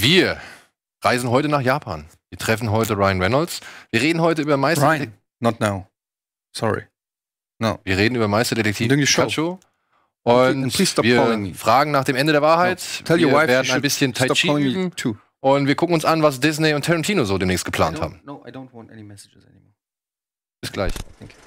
Wir reisen heute nach Japan. Wir treffen heute Ryan Reynolds. Wir reden heute über Meister. Ryan, not now. Sorry. No. Wir reden über Meisterdetektiv Pikachu. Und wir fragen nach dem Ende der Wahrheit. No. Tell your wir wife werden ein bisschen Tai Chi üben. Und wir gucken uns an, was Disney und Tarantino so demnächst geplant haben. No, I don't want any messages anymore. Bis gleich. Thank you.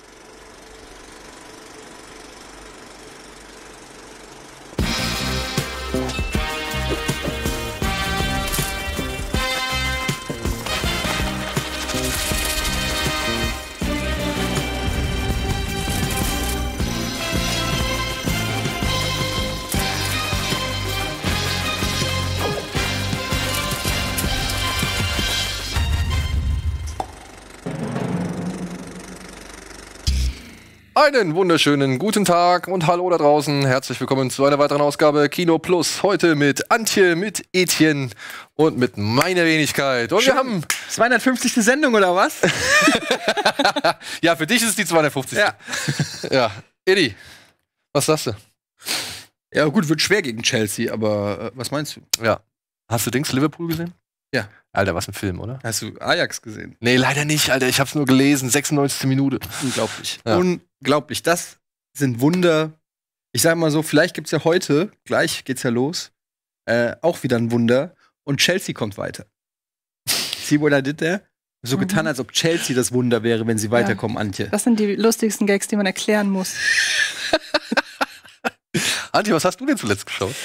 Einen wunderschönen guten Tag und hallo da draußen. Herzlich willkommen zu einer weiteren Ausgabe Kino Plus. Heute mit Antje, mit Etienne und mit meiner Wenigkeit. Und Schön. wir haben. 250. Sendung oder was? ja, für dich ist es die 250. Ja. ja. Edi, was sagst du? Ja, gut, wird schwer gegen Chelsea, aber äh, was meinst du? Ja. Hast du Dings Liverpool gesehen? Ja. Alter, was ein Film, oder? Hast du Ajax gesehen? Nee, leider nicht, Alter. Ich hab's nur gelesen. 96. Minute. Unglaublich. Ja. Unglaublich. Das sind Wunder. Ich sag mal so, vielleicht gibt's ja heute, gleich geht's ja los, äh, auch wieder ein Wunder. Und Chelsea kommt weiter. See what I did there? So mhm. getan, als ob Chelsea das Wunder wäre, wenn sie ja. weiterkommen, Antje. Das sind die lustigsten Gags, die man erklären muss. Antje, was hast du denn zuletzt geschaut?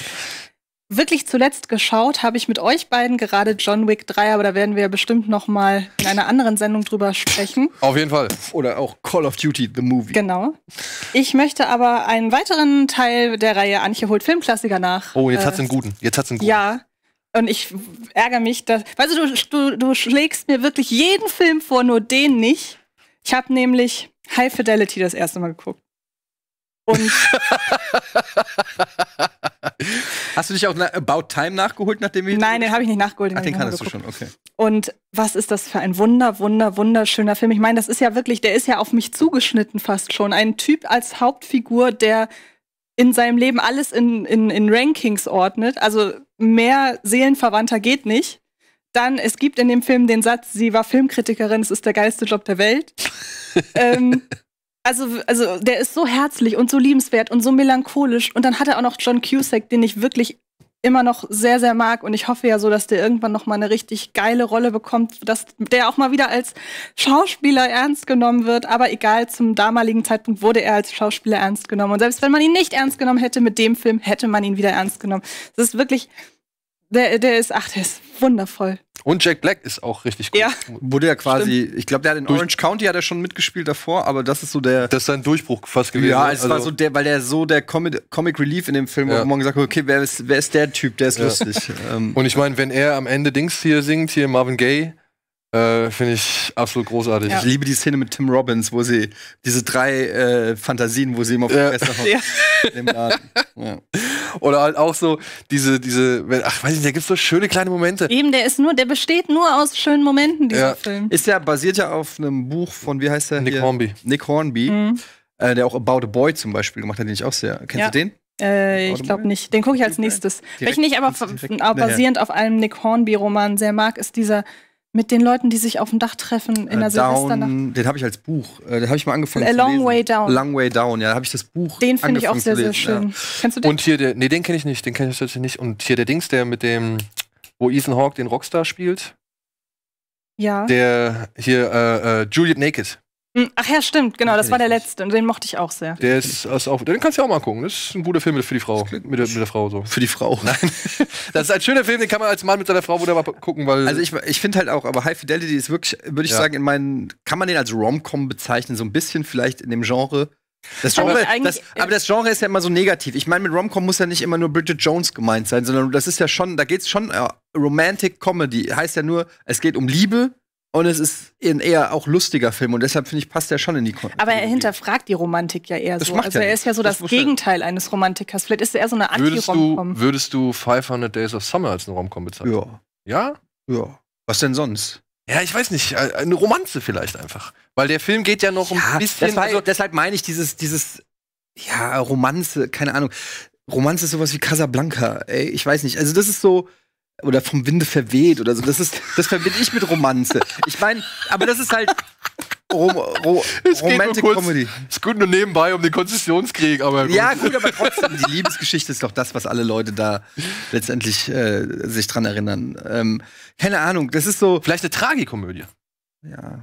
wirklich zuletzt geschaut habe ich mit euch beiden gerade John Wick 3, aber da werden wir bestimmt noch mal in einer anderen Sendung drüber sprechen. Auf jeden Fall. Oder auch Call of Duty the Movie. Genau. Ich möchte aber einen weiteren Teil der Reihe Anche holt Filmklassiker nach. Oh, jetzt äh, hat's einen guten. Jetzt hat's einen guten. Ja. Und ich ärgere mich, dass weißt du, du, du, du schlägst mir wirklich jeden Film vor, nur den nicht. Ich habe nämlich High Fidelity das erste Mal geguckt. Und Hast du dich auch About Time nachgeholt, nachdem wir. Nein, den habe ich nicht nachgeholt. Den Ach, den kannst du schon, okay. Und was ist das für ein wunder, wunder, wunderschöner Film? Ich meine, das ist ja wirklich, der ist ja auf mich zugeschnitten fast schon. Ein Typ als Hauptfigur, der in seinem Leben alles in, in, in Rankings ordnet. Also mehr Seelenverwandter geht nicht. Dann, es gibt in dem Film den Satz, sie war Filmkritikerin, es ist der geilste Job der Welt. ähm, also, also der ist so herzlich und so liebenswert und so melancholisch. Und dann hat er auch noch John Cusack, den ich wirklich immer noch sehr, sehr mag. Und ich hoffe ja so, dass der irgendwann noch mal eine richtig geile Rolle bekommt, dass der auch mal wieder als Schauspieler ernst genommen wird. Aber egal, zum damaligen Zeitpunkt wurde er als Schauspieler ernst genommen. Und selbst wenn man ihn nicht ernst genommen hätte mit dem Film, hätte man ihn wieder ernst genommen. Das ist wirklich, der, der ist, ach, der ist wundervoll. Und Jack Black ist auch richtig gut. Ja. Wurde ja quasi, Stimmt. ich glaube, der hat in Durch Orange County hat er schon mitgespielt davor, aber das ist so der. Das ist sein Durchbruch fast gewesen. Ja, ne? es also war so der, weil der so der Comic, Comic Relief in dem Film, ja. wo man gesagt hat, okay, wer ist, wer ist der Typ, der ist ja. lustig. Ähm, Und ich meine, wenn er am Ende Dings hier singt, hier Marvin Gaye, äh, Finde ich absolut großartig. Ja. Ich liebe die Szene mit Tim Robbins, wo sie diese drei äh, Fantasien, wo sie immer auf die ja. Fresse ja. ja. Oder halt auch so diese, diese, ach, weiß ich nicht, da gibt es so schöne kleine Momente. Eben, der ist nur, der besteht nur aus schönen Momenten, dieser ja. Film. Ist ja, basiert ja auf einem Buch von, wie heißt der? Nick hier? Hornby. Nick Hornby, mhm. äh, der auch About a Boy zum Beispiel gemacht hat, den ich auch sehr, kennst ja. du den? Äh, ich glaube nicht. Den gucke ich als nächstes. Direkt Welchen ich aber basierend auf einem Nick Hornby-Roman sehr mag, ist dieser mit den Leuten, die sich auf dem Dach treffen in der äh, Silvesternacht. Den habe ich als Buch. Äh, den habe ich mal angefangen A zu Long lesen. Way Down. Long Way Down, ja, da habe ich das Buch. Den finde ich auch sehr, sehr schön. Ja. Kennst du den? Und hier der, nee, den kenne ich nicht, den kenne ich tatsächlich nicht. Und hier der Dings, der mit dem, wo Ethan Hawke den Rockstar spielt. Ja. Der hier, äh, äh, Juliet Naked. Hm, ach ja, stimmt, genau, das war der letzte und den mochte ich auch sehr. Der ist, ist auch, den kannst du ja auch mal gucken. Das ist ein guter Film für die Frau. Mit der, mit der Frau so. Für die Frau. Nein. Das ist ein schöner Film, den kann man als Mann mit seiner Frau wunderbar gucken, weil. Also ich, ich finde halt auch, aber High Fidelity ist wirklich, würde ich ja. sagen, in meinen, kann man den als Rom-Com bezeichnen, so ein bisschen vielleicht in dem Genre. Das Genre, aber das, aber das Genre ist ja immer so negativ. Ich meine, mit Romcom muss ja nicht immer nur Bridget Jones gemeint sein, sondern das ist ja schon, da geht es schon, äh, Romantic Comedy heißt ja nur, es geht um Liebe, und es ist ein eher auch lustiger Film und deshalb finde ich, passt er schon in die Kontext. Aber er hinterfragt die Romantik ja eher das so. Macht also er ist ja so das, das Gegenteil sein. eines Romantikers. Vielleicht ist er eher so eine Anti-Romcom. Würdest, würdest du 500 Days of Summer als eine Romcom bezeichnen? Ja. Ja? Ja. Was denn sonst? Ja, ich weiß nicht, äh, eine Romanze vielleicht einfach. Weil der Film geht ja noch ja, ein bisschen. War, also, deshalb meine ich dieses, dieses, ja, Romanze, keine Ahnung. Romanze ist sowas wie Casablanca, ey, ich weiß nicht. Also, das ist so, oder vom Winde verweht oder so. Das ist, das verbinde ich mit Romanze. Ich meine, aber das ist halt Rom, ro, es Romantic kurz, Comedy. Es geht nur nebenbei um den Konzessionskrieg, aber gut. Ja, gut, aber trotzdem, die Liebesgeschichte ist doch das, was alle Leute da letztendlich äh, sich dran erinnern. Ähm, keine Ahnung, das ist so. Vielleicht eine Tragikomödie. Ja.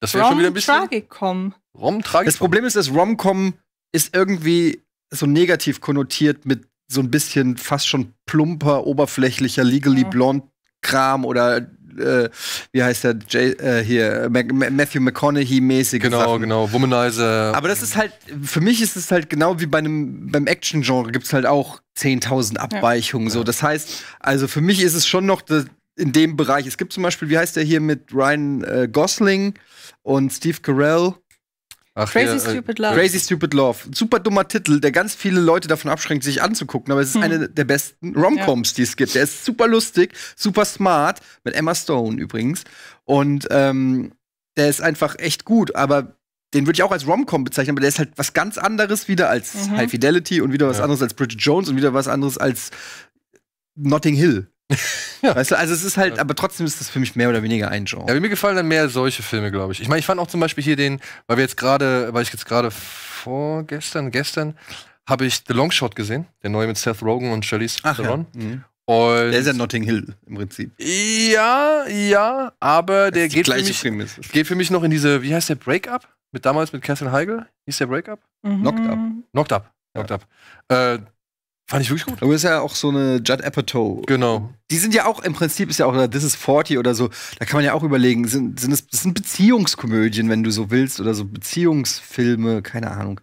Das wäre schon wieder ein bisschen. Tragikom. Rom Tragicom. Das Problem ist, dass Romcom ist irgendwie so negativ konnotiert mit so ein bisschen fast schon plumper, oberflächlicher, legally ja. blond Kram oder äh, wie heißt der Jay, äh, hier Matthew McConaughey mäßig genau Sachen. genau Womanizer aber das ist halt für mich ist es halt genau wie bei einem beim Action Genre gibt's halt auch 10.000 Abweichungen ja. so das heißt also für mich ist es schon noch das, in dem Bereich es gibt zum Beispiel wie heißt der hier mit Ryan äh, Gosling und Steve Carell Ach, Crazy ja, äh, Stupid Love. Crazy Stupid Love. Super dummer Titel, der ganz viele Leute davon abschränkt, sich anzugucken, aber es ist hm. eine der besten Romcoms, ja. die es gibt. Der ist super lustig, super smart, mit Emma Stone übrigens. Und ähm, der ist einfach echt gut, aber den würde ich auch als Romcom bezeichnen, aber der ist halt was ganz anderes wieder als mhm. High Fidelity und wieder was ja. anderes als Bridget Jones und wieder was anderes als Notting Hill. ja. Weißt du, also es ist halt, ja. aber trotzdem ist das für mich mehr oder weniger ein Genre. Ja, mir gefallen dann mehr solche Filme, glaube ich. Ich meine, ich fand auch zum Beispiel hier den, weil wir jetzt gerade, weil ich jetzt gerade vorgestern, gestern, habe ich The Long Shot gesehen, der neue mit Seth Rogen und Charlize Ach, Theron. Ja. Mhm. Und der ist ja Notting Hill im Prinzip. Ja, ja, aber der geht für, mich, geht für mich noch in diese, wie heißt der, Breakup? up Mit damals mit Catherine Heigl? Hieß der Breakup? Mhm. Knocked Up. Knocked Up. Knocked ja. Up. Äh, Fand ich wirklich gut. Aber ist ja auch so eine Judd Apatow. Genau. Die sind ja auch, im Prinzip ist ja auch This is 40 oder so, da kann man ja auch überlegen, sind, sind es, das sind Beziehungskomödien, wenn du so willst, oder so Beziehungsfilme, keine Ahnung.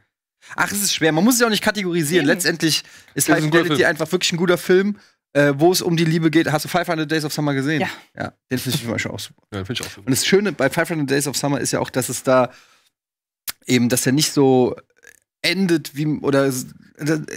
Ach, es ist schwer, man muss es ja auch nicht kategorisieren. Eben. Letztendlich ist High Fidelity ein einfach wirklich ein guter Film, äh, wo es um die Liebe geht. Hast du 500 Days of Summer gesehen? Ja. Ja, den finde ich zum Beispiel auch super. Ja, den finde ich auch super. Und das Schöne bei 500 Days of Summer ist ja auch, dass es da eben, dass er nicht so endet wie oder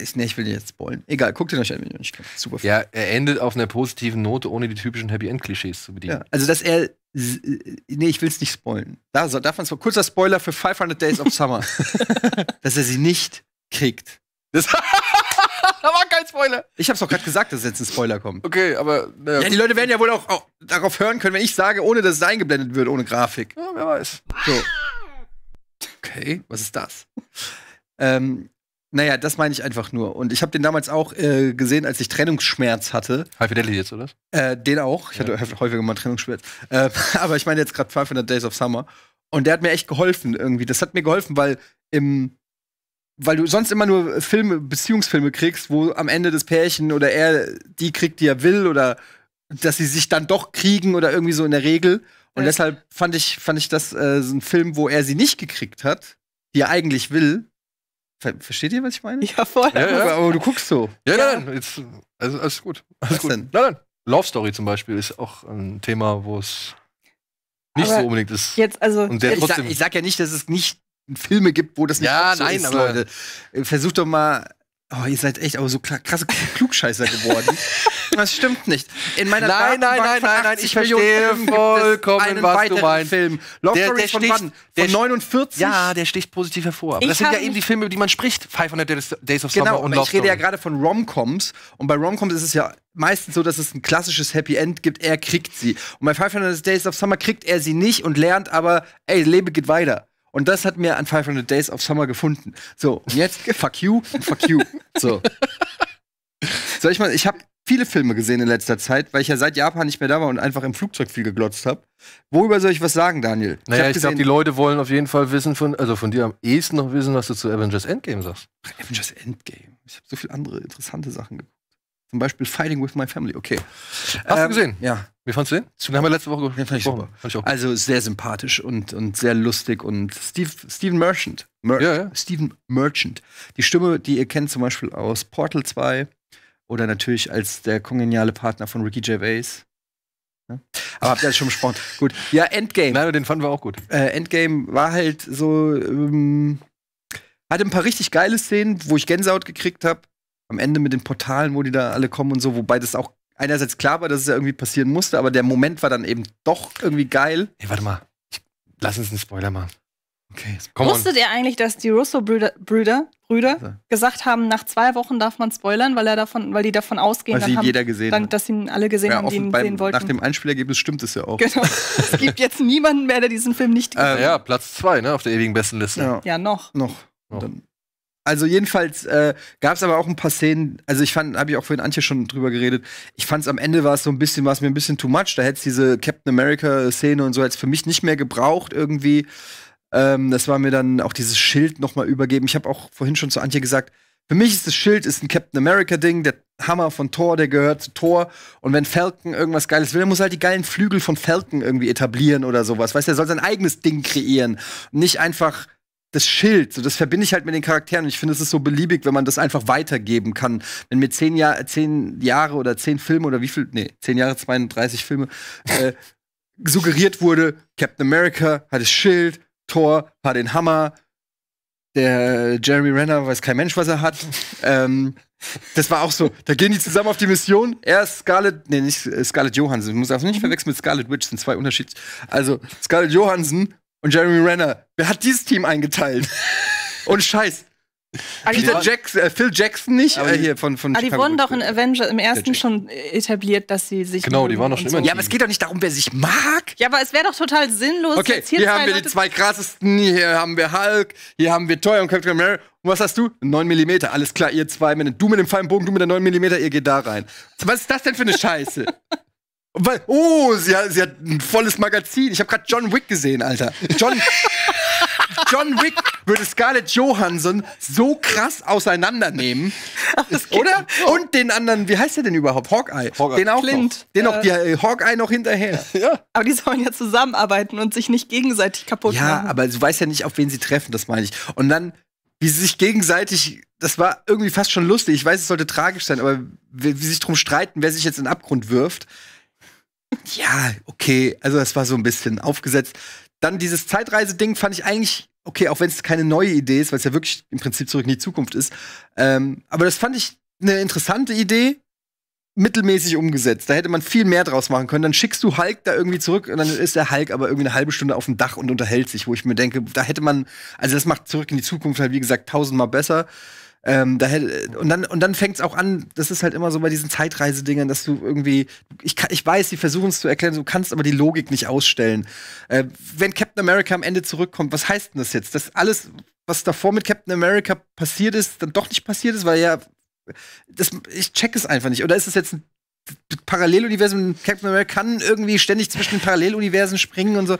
ich, nee, ich will jetzt spoilen. Egal, guckt ihn euch an, wenn ihr nicht kennt. Super. Ja, er endet auf einer positiven Note, ohne die typischen Happy End Klischees zu bedienen. Ja, also dass er nee, ich will es nicht spoilen. Da soll davon zwar kurzer Spoiler für 500 Days of Summer, dass er sie nicht kriegt. Das, das war kein Spoiler. Ich hab's doch gerade gesagt, dass jetzt ein Spoiler kommt. Okay, aber ja. ja, die Leute werden ja wohl auch, auch, darauf hören können, wenn ich sage, ohne dass es eingeblendet wird, ohne Grafik. Ja, wer weiß. So. Okay, was ist das? Ähm, naja, das meine ich einfach nur. Und ich habe den damals auch äh, gesehen, als ich Trennungsschmerz hatte. High Fidelity jetzt, oder? Äh, den auch. Ich ja. hatte häufiger mal Trennungsschmerz. Äh, aber ich meine jetzt gerade 500 Days of Summer. Und der hat mir echt geholfen irgendwie. Das hat mir geholfen, weil im weil du sonst immer nur Filme, Beziehungsfilme kriegst, wo am Ende das Pärchen oder er die kriegt, die er will, oder dass sie sich dann doch kriegen oder irgendwie so in der Regel. Und ja. deshalb fand ich, fand ich das äh, so ein Film, wo er sie nicht gekriegt hat, die er eigentlich will, Ver versteht ihr, was ich meine? Ja, voll. Ja, ja. Aber du guckst so. Ja, ja. nein, jetzt, also alles gut. Alles was gut. Denn? Nein, nein. Love Story zum Beispiel ist auch ein Thema, wo es nicht aber so unbedingt ist. Jetzt, also, und der ich, trotzdem sag, ich sag ja nicht, dass es nicht Filme gibt, wo das nicht ja, so nein, ist, Ja, nein, aber Leute. Versucht doch mal Oh, ihr seid echt aber so krasse Klugscheißer geworden. das stimmt nicht. In meiner nein, nein, nein, nein, nein, ich verstehe vollkommen, was du meinst. Film. Love der, Story der von sticht, wann? Von 49? Ja, der sticht positiv hervor. Aber das sind ja eben die Filme, über die man spricht. 500 Days of Summer genau, und Love ich rede ja gerade von Romcoms. Und bei Romcoms ist es ja meistens so, dass es ein klassisches Happy End gibt. Er kriegt sie. Und bei 500 Days of Summer kriegt er sie nicht und lernt aber, ey, Leben geht weiter. Und das hat mir an 500 Days of Summer gefunden. So, und jetzt fuck you und fuck you. So. Soll ich mal, ich habe viele Filme gesehen in letzter Zeit, weil ich ja seit Japan nicht mehr da war und einfach im Flugzeug viel geglotzt habe. Worüber soll ich was sagen, Daniel? Ich naja, ich, glaube, die Leute wollen auf jeden Fall wissen von, also von dir am ehesten noch wissen, was du zu Avengers Endgame sagst. Avengers Endgame. Ich habe so viele andere interessante Sachen geguckt. Zum Beispiel Fighting with My Family, okay. Hast ähm, du gesehen? Ja. Wie fandest du den? Zu haben wir letzte Woche ja, fand ich super. Fand ich also sehr sympathisch und, und sehr lustig. Und Steve, Steven Merchant. Mer ja, ja. Steven Merchant. Die Stimme, die ihr kennt, zum Beispiel aus Portal 2 oder natürlich als der kongeniale Partner von Ricky Gervais. Ja? Aber habt ihr das schon besprochen? gut. Ja, Endgame. Nein, den fanden wir auch gut. Äh, Endgame war halt so. Ähm, hatte ein paar richtig geile Szenen, wo ich Gänsehaut gekriegt habe am Ende mit den Portalen, wo die da alle kommen und so, wobei das auch einerseits klar war, dass es ja irgendwie passieren musste, aber der Moment war dann eben doch irgendwie geil. Ey, warte mal. Ich, lass uns einen Spoiler machen. Okay, Come Wusstet on. ihr eigentlich, dass die Russo-Brüder Brüder, Brüder also. gesagt haben, nach zwei Wochen darf man spoilern, weil, er davon, weil die davon ausgehen, weil sie haben, jeder gesehen dann, dass ihn alle gesehen ja, haben, die ihn beim, sehen wollten. Nach dem Einspielergebnis stimmt es ja auch. Genau. es gibt jetzt niemanden mehr, der diesen Film nicht gesehen hat. Äh, ja, Platz zwei ne, auf der ewigen besten Liste. Ja, ja noch. Noch. noch. Dann, also jedenfalls äh, gab es aber auch ein paar Szenen, also ich fand, habe ich auch vorhin Antje schon drüber geredet, ich fand es am Ende war es so ein bisschen, war es mir ein bisschen too much, da hätte diese Captain America-Szene und so jetzt für mich nicht mehr gebraucht irgendwie. Ähm, das war mir dann auch dieses Schild nochmal übergeben. Ich habe auch vorhin schon zu Antje gesagt, für mich ist das Schild ist ein Captain America-Ding, der Hammer von Thor, der gehört zu Thor. Und wenn Falcon irgendwas Geiles will, dann muss er halt die geilen Flügel von Falcon irgendwie etablieren oder sowas. Weißt du, er soll sein eigenes Ding kreieren. Nicht einfach das Schild, so, das verbinde ich halt mit den Charakteren. Und ich finde, es ist so beliebig, wenn man das einfach weitergeben kann. Wenn mir zehn, Jahr, zehn Jahre oder zehn Filme oder wie viel, nee, zehn Jahre, 32 Filme, äh, suggeriert wurde, Captain America hat das Schild, Thor hat den Hammer, der Jeremy Renner weiß kein Mensch, was er hat. ähm, das war auch so. Da gehen die zusammen auf die Mission. Er ist Scarlett, nee, nicht Scarlett Johansson. Ich muss auch nicht verwechseln mit Scarlett Witch, sind zwei Unterschiede. Also, Scarlett Johansson und Jeremy Renner. Wer hat dieses Team eingeteilt? und Scheiß. Peter Jackson, äh, Phil Jackson nicht? Aber äh, hier von, von aber die wurden doch in Avenger im ersten schon etabliert, dass sie sich. Genau, die waren doch schon immer. So. Ja, aber es geht doch nicht darum, wer sich mag. Ja, aber es wäre doch total sinnlos. Okay, hier, hier haben wir Leute die zwei krassesten. Hier haben wir Hulk. Hier haben wir Toy und Captain America. Und was hast du? 9 mm. Alles klar, ihr zwei. Du mit dem feinen Bogen, du mit der 9 mm, ihr geht da rein. Was ist das denn für eine Scheiße? Weil, oh, sie hat, sie hat ein volles Magazin. Ich habe gerade John Wick gesehen, Alter. John, John Wick würde Scarlett Johansson so krass auseinandernehmen. Oder? Und den anderen, wie heißt der denn überhaupt? Hawkeye. Hawkeye. Den auch Clint. noch. Den ja. auch, die äh, Hawkeye noch hinterher. Ja. Aber die sollen ja zusammenarbeiten und sich nicht gegenseitig kaputt ja, machen. Ja, aber du weißt ja nicht, auf wen sie treffen, das meine ich. Und dann, wie sie sich gegenseitig, das war irgendwie fast schon lustig. Ich weiß, es sollte tragisch sein, aber wie, wie sich drum streiten, wer sich jetzt in den Abgrund wirft. Ja, okay. Also das war so ein bisschen aufgesetzt. Dann dieses Zeitreise-Ding fand ich eigentlich okay, auch wenn es keine neue Idee ist, weil es ja wirklich im Prinzip zurück in die Zukunft ist. Ähm, aber das fand ich eine interessante Idee, mittelmäßig umgesetzt. Da hätte man viel mehr draus machen können. Dann schickst du Hulk da irgendwie zurück und dann ist der Hulk aber irgendwie eine halbe Stunde auf dem Dach und unterhält sich, wo ich mir denke, da hätte man, also das macht zurück in die Zukunft halt, wie gesagt, tausendmal besser. Ähm, da und dann, und dann fängt es auch an, das ist halt immer so bei diesen Zeitreisedingern, dass du irgendwie, ich, kann, ich weiß, die versuchen es zu erklären, du kannst aber die Logik nicht ausstellen. Äh, wenn Captain America am Ende zurückkommt, was heißt denn das jetzt? Dass alles, was davor mit Captain America passiert ist, dann doch nicht passiert ist, weil ja, das, ich check es einfach nicht. Oder ist es jetzt ein Paralleluniversum, Captain America kann irgendwie ständig zwischen Paralleluniversen springen und so.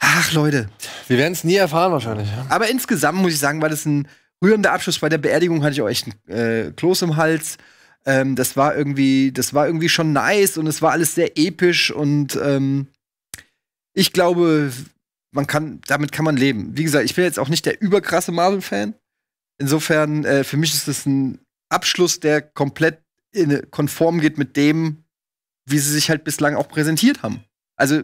Ach, Leute. Wir werden es nie erfahren wahrscheinlich. Ja? Aber insgesamt muss ich sagen, war das ein rührender Abschluss bei der Beerdigung hatte ich auch echt ein äh, Kloß im Hals. Ähm, das war irgendwie, das war irgendwie schon nice und es war alles sehr episch und ähm, ich glaube, man kann, damit kann man leben. Wie gesagt, ich bin jetzt auch nicht der überkrasse Marvel-Fan. Insofern, äh, für mich ist das ein Abschluss, der komplett in, konform geht mit dem, wie sie sich halt bislang auch präsentiert haben. Also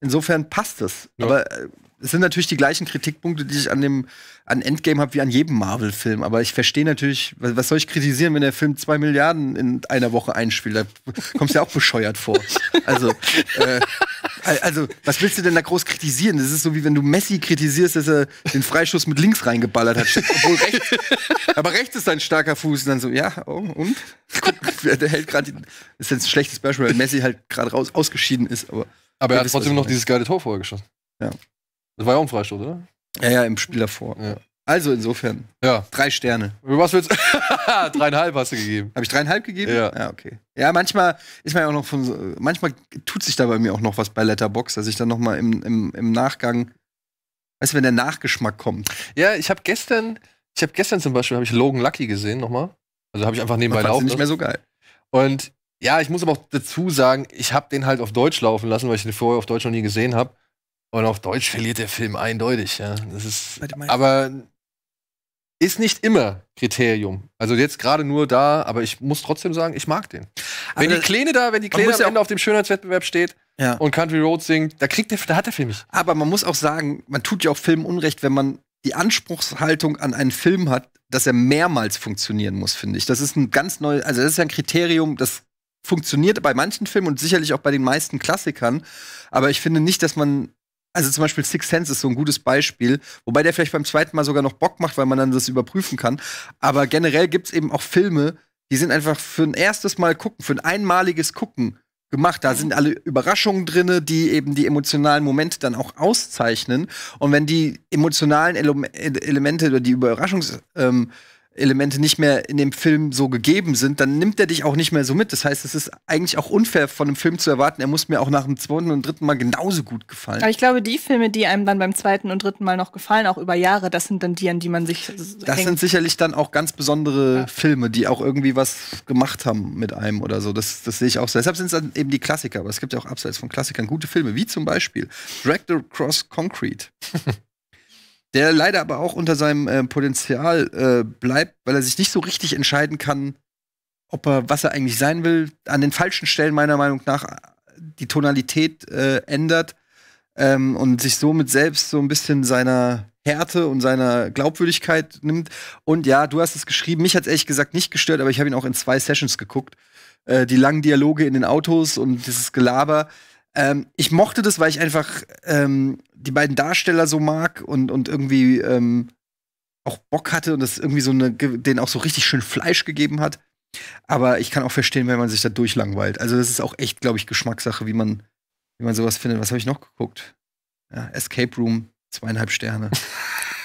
insofern passt das. Ja. Aber äh, es sind natürlich die gleichen Kritikpunkte, die ich an dem an Endgame habe wie an jedem Marvel-Film. Aber ich verstehe natürlich, was, was, soll ich kritisieren, wenn der Film zwei Milliarden in einer Woche einspielt? Da kommst du ja auch bescheuert vor. Also, äh, also, was willst du denn da groß kritisieren? Das ist so wie wenn du Messi kritisierst, dass er den Freischuss mit links reingeballert hat. Obwohl rechts, aber rechts ist ein starker Fuß. Und dann so, ja, oh, und? Guck, der hält gerade, ist jetzt ein schlechtes Beispiel, weil Messi halt gerade raus ausgeschieden ist. Aber, aber er hat trotzdem noch dieses geile Tor vorher geschossen. Ja. Das war ja auch ein Freistoß, oder? Ja, ja, im Spiel davor. Ja. Also insofern. Ja. Drei Sterne. Was willst du? dreieinhalb hast du gegeben. Habe ich dreieinhalb gegeben? Ja. ja. okay. Ja, manchmal ist man ja auch noch von. Manchmal tut sich da bei mir auch noch was bei Letterbox, dass ich dann noch mal im, im, im Nachgang. Weißt du, wenn der Nachgeschmack kommt. Ja, ich habe gestern, ich habe gestern zum Beispiel, habe ich Logan Lucky gesehen nochmal. Also habe ich einfach nebenbei laufen. nicht mehr so geil. Und ja, ich muss aber auch dazu sagen, ich habe den halt auf Deutsch laufen lassen, weil ich den vorher auf Deutsch noch nie gesehen habe. Und auf Deutsch verliert der Film eindeutig, ja. Das ist, aber ist nicht immer Kriterium. Also jetzt gerade nur da, aber ich muss trotzdem sagen, ich mag den. Aber wenn die Kleine da, wenn die Kleine am ja Ende auf dem Schönheitswettbewerb steht ja. und Country Road singt, da kriegt der, da hat der Film nicht. Aber man muss auch sagen, man tut ja auch Filmen Unrecht, wenn man die Anspruchshaltung an einen Film hat, dass er mehrmals funktionieren muss, finde ich. Das ist ein ganz neues, also das ist ja ein Kriterium, das funktioniert bei manchen Filmen und sicherlich auch bei den meisten Klassikern. Aber ich finde nicht, dass man also zum Beispiel Six Sense ist so ein gutes Beispiel, wobei der vielleicht beim zweiten Mal sogar noch Bock macht, weil man dann das überprüfen kann. Aber generell gibt es eben auch Filme, die sind einfach für ein erstes Mal gucken, für ein einmaliges Gucken gemacht. Da sind alle Überraschungen drin, die eben die emotionalen Momente dann auch auszeichnen. Und wenn die emotionalen Ele Elemente oder die Überraschungs- ähm, Elemente nicht mehr in dem Film so gegeben sind, dann nimmt er dich auch nicht mehr so mit. Das heißt, es ist eigentlich auch unfair von einem Film zu erwarten, er muss mir auch nach dem zweiten und dritten Mal genauso gut gefallen. Aber ich glaube, die Filme, die einem dann beim zweiten und dritten Mal noch gefallen, auch über Jahre, das sind dann die, an die man sich. Das hängt. sind sicherlich dann auch ganz besondere ja. Filme, die auch irgendwie was gemacht haben mit einem oder so. Das, das sehe ich auch so. Deshalb sind es dann eben die Klassiker, aber es gibt ja auch abseits von Klassikern gute Filme, wie zum Beispiel Drag the Cross Concrete. der leider aber auch unter seinem äh, Potenzial äh, bleibt, weil er sich nicht so richtig entscheiden kann, ob er, was er eigentlich sein will, an den falschen Stellen meiner Meinung nach äh, die Tonalität äh, ändert ähm, und sich somit selbst so ein bisschen seiner Härte und seiner Glaubwürdigkeit nimmt. Und ja, du hast es geschrieben, mich hat es ehrlich gesagt nicht gestört, aber ich habe ihn auch in zwei Sessions geguckt. Äh, die langen Dialoge in den Autos und dieses Gelaber ähm, ich mochte das, weil ich einfach ähm, die beiden Darsteller so mag und, und irgendwie ähm, auch Bock hatte und das irgendwie so eine, denen auch so richtig schön Fleisch gegeben hat. Aber ich kann auch verstehen, wenn man sich da durchlangweilt. Also, das ist auch echt, glaube ich, Geschmackssache, wie man, wie man sowas findet. Was habe ich noch geguckt? Ja, Escape Room, zweieinhalb Sterne.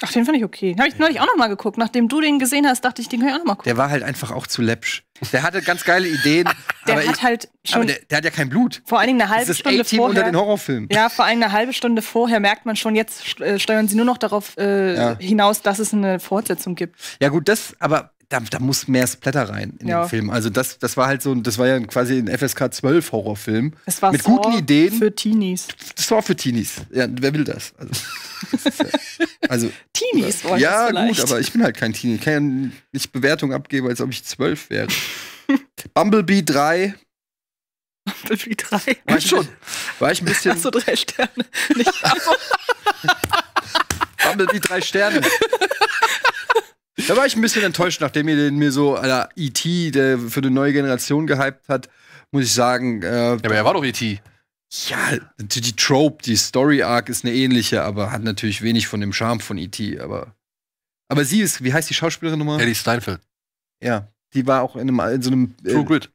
Ach, den fand ich okay. Den habe ich neulich auch noch mal geguckt. Nachdem du den gesehen hast, dachte ich, den kann ich auch noch mal gucken. Der war halt einfach auch zu läppsch. Der hatte ganz geile Ideen. Ah, der hat ich, halt schon. Aber der, der, hat ja kein Blut. Vor allen Dingen eine halbe das ist Stunde vorher. unter den Horrorfilmen. Ja, vor allem eine halbe Stunde vorher merkt man schon, jetzt äh, steuern sie nur noch darauf äh, ja. hinaus, dass es eine Fortsetzung gibt. Ja, gut, das, aber da, da, muss mehr Splatter rein in ja. den Film. Also das, das war halt so, das war ja quasi ein FSK 12 Horrorfilm. Es war mit so guten Ideen. Für Teenies. Das war für Teenies. Ja, wer will das? Also, das ist, also Teenies wollen Ja, vielleicht. gut, aber ich bin halt kein Teenie. Ich kann ja nicht Bewertung abgeben, als ob ich 12 wäre. Bumblebee 3. Bumblebee 3. War ich schon. War ich ein bisschen. Achso, drei Sterne. Nicht Bumblebee drei Sterne. Da war ich ein bisschen enttäuscht, nachdem ihr den mir so, Alter, E.T., der für eine neue Generation gehypt hat, muss ich sagen. Äh, ja, aber er war doch E.T. Ja, die, Trope, die Story-Arc ist eine ähnliche, aber hat natürlich wenig von dem Charme von E.T., aber. Aber sie ist, wie heißt die Schauspielerin nochmal? Ellie Steinfeld. Ja, die war auch in, einem, in so einem. Äh, True Grid.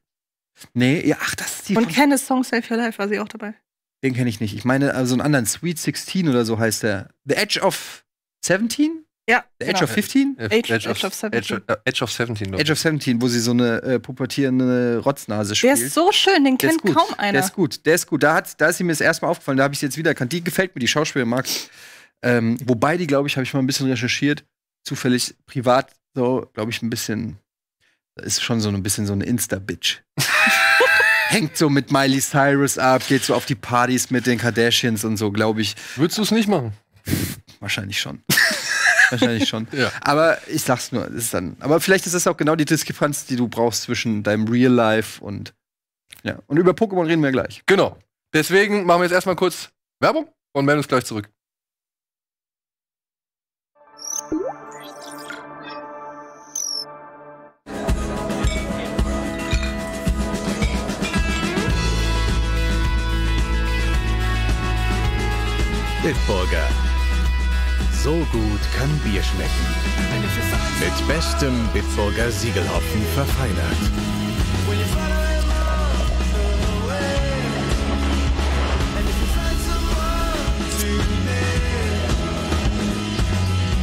Nee, ja, ach, das ist die. Und Kenneth Song Save Your Life war sie auch dabei. Den kenne ich nicht. Ich meine, also einen anderen, Sweet 16 oder so heißt der. The Edge of 17? Ja. Genau. Age of 15? Age, Age, of, Age of 17. Age of 17, Age of 17, wo sie so eine äh, pubertierende Rotznase spielt. Der ist so schön, den kennt kaum einer. Der ist gut, der ist gut. Da, hat, da ist sie mir das erste Mal aufgefallen, da habe ich sie jetzt wieder erkannt. Die gefällt mir, die Schauspielerin mag. Ähm, wobei die, glaube ich, habe ich mal ein bisschen recherchiert, zufällig privat, so, glaube ich, ein bisschen, ist schon so ein bisschen so eine Insta-Bitch. hängt so mit Miley Cyrus ab, geht so auf die Partys mit den Kardashians und so, glaube ich. Würdest du es nicht machen? Wahrscheinlich schon. Wahrscheinlich schon. ja. Aber ich sag's nur, ist dann. Aber vielleicht ist das auch genau die Diskrepanz, die du brauchst zwischen deinem Real Life und. Ja. Und über Pokémon reden wir gleich. Genau. Deswegen machen wir jetzt erstmal kurz Werbung und melden uns gleich zurück. Bitburger so gut kann Bier schmecken. Mit bestem Bitburger Siegelhopfen verfeinert.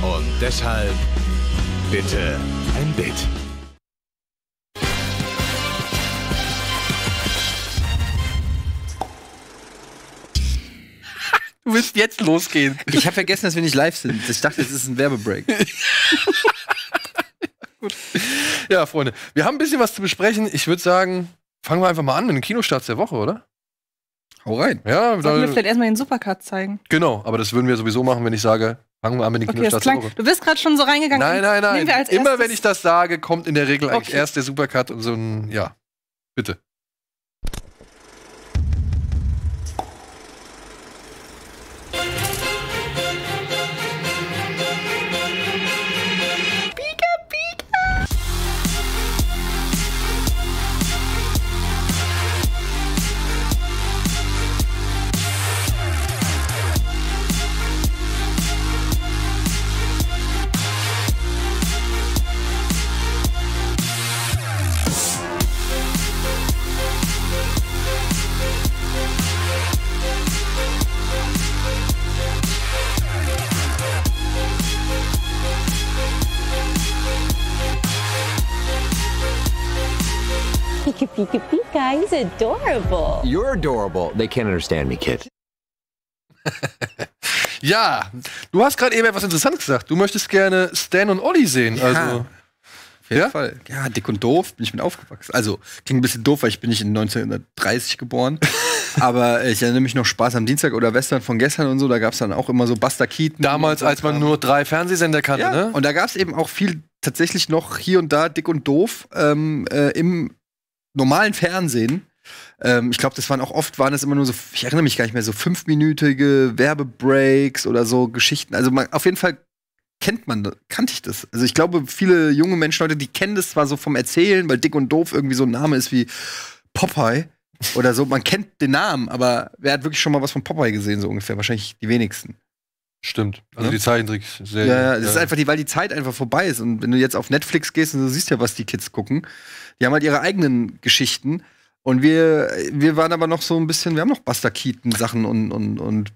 Und deshalb bitte ein Bit. Du müsst jetzt losgehen. Ich habe vergessen, dass wir nicht live sind. Ich dachte, es ist ein Werbebreak. Gut. Ja, Freunde, wir haben ein bisschen was zu besprechen. Ich würde sagen, fangen wir einfach mal an mit den Kinostarts der Woche, oder? Hau rein. Ja, Sollten wir vielleicht erstmal den Supercut zeigen. Genau, aber das würden wir sowieso machen, wenn ich sage, fangen wir an mit den okay, Kinostarts der Woche. Du bist gerade schon so reingegangen. Nein, nein, nein. Immer erstes? wenn ich das sage, kommt in der Regel eigentlich okay. erst der Supercut und so ein, ja, bitte. Mine's adorable. You're adorable. They can't understand me, kid. ja, du hast gerade eben etwas Interessantes gesagt. Du möchtest gerne Stan und Olli sehen. Ja. Also. Auf jeden ja? Fall. Ja, dick und doof bin ich mit aufgewachsen. Also, klingt ein bisschen doof, weil ich bin nicht in 1930 geboren. aber ich erinnere mich noch Spaß am Dienstag oder Western von gestern und so. Da gab es dann auch immer so Buster Keaton. Damals, als man nur drei Fernsehsender kannte, ja. ne? Und da gab es eben auch viel tatsächlich noch hier und da dick und doof ähm, äh, im normalen Fernsehen, ähm, ich glaube, das waren auch oft, waren es immer nur so, ich erinnere mich gar nicht mehr, so fünfminütige Werbebreaks oder so Geschichten. Also man, auf jeden Fall kennt man, kannte ich das. Also ich glaube, viele junge Menschen heute, die kennen das zwar so vom Erzählen, weil Dick und Doof irgendwie so ein Name ist wie Popeye oder so. Man kennt den Namen, aber wer hat wirklich schon mal was von Popeye gesehen, so ungefähr? Wahrscheinlich die wenigsten. Stimmt. Also ja? die sehr. Ja, ja, das ist einfach die, weil die Zeit einfach vorbei ist. Und wenn du jetzt auf Netflix gehst und du siehst ja, was die Kids gucken, die haben halt ihre eigenen Geschichten. Und wir, wir waren aber noch so ein bisschen, wir haben noch Buster Keaton Sachen und, und, und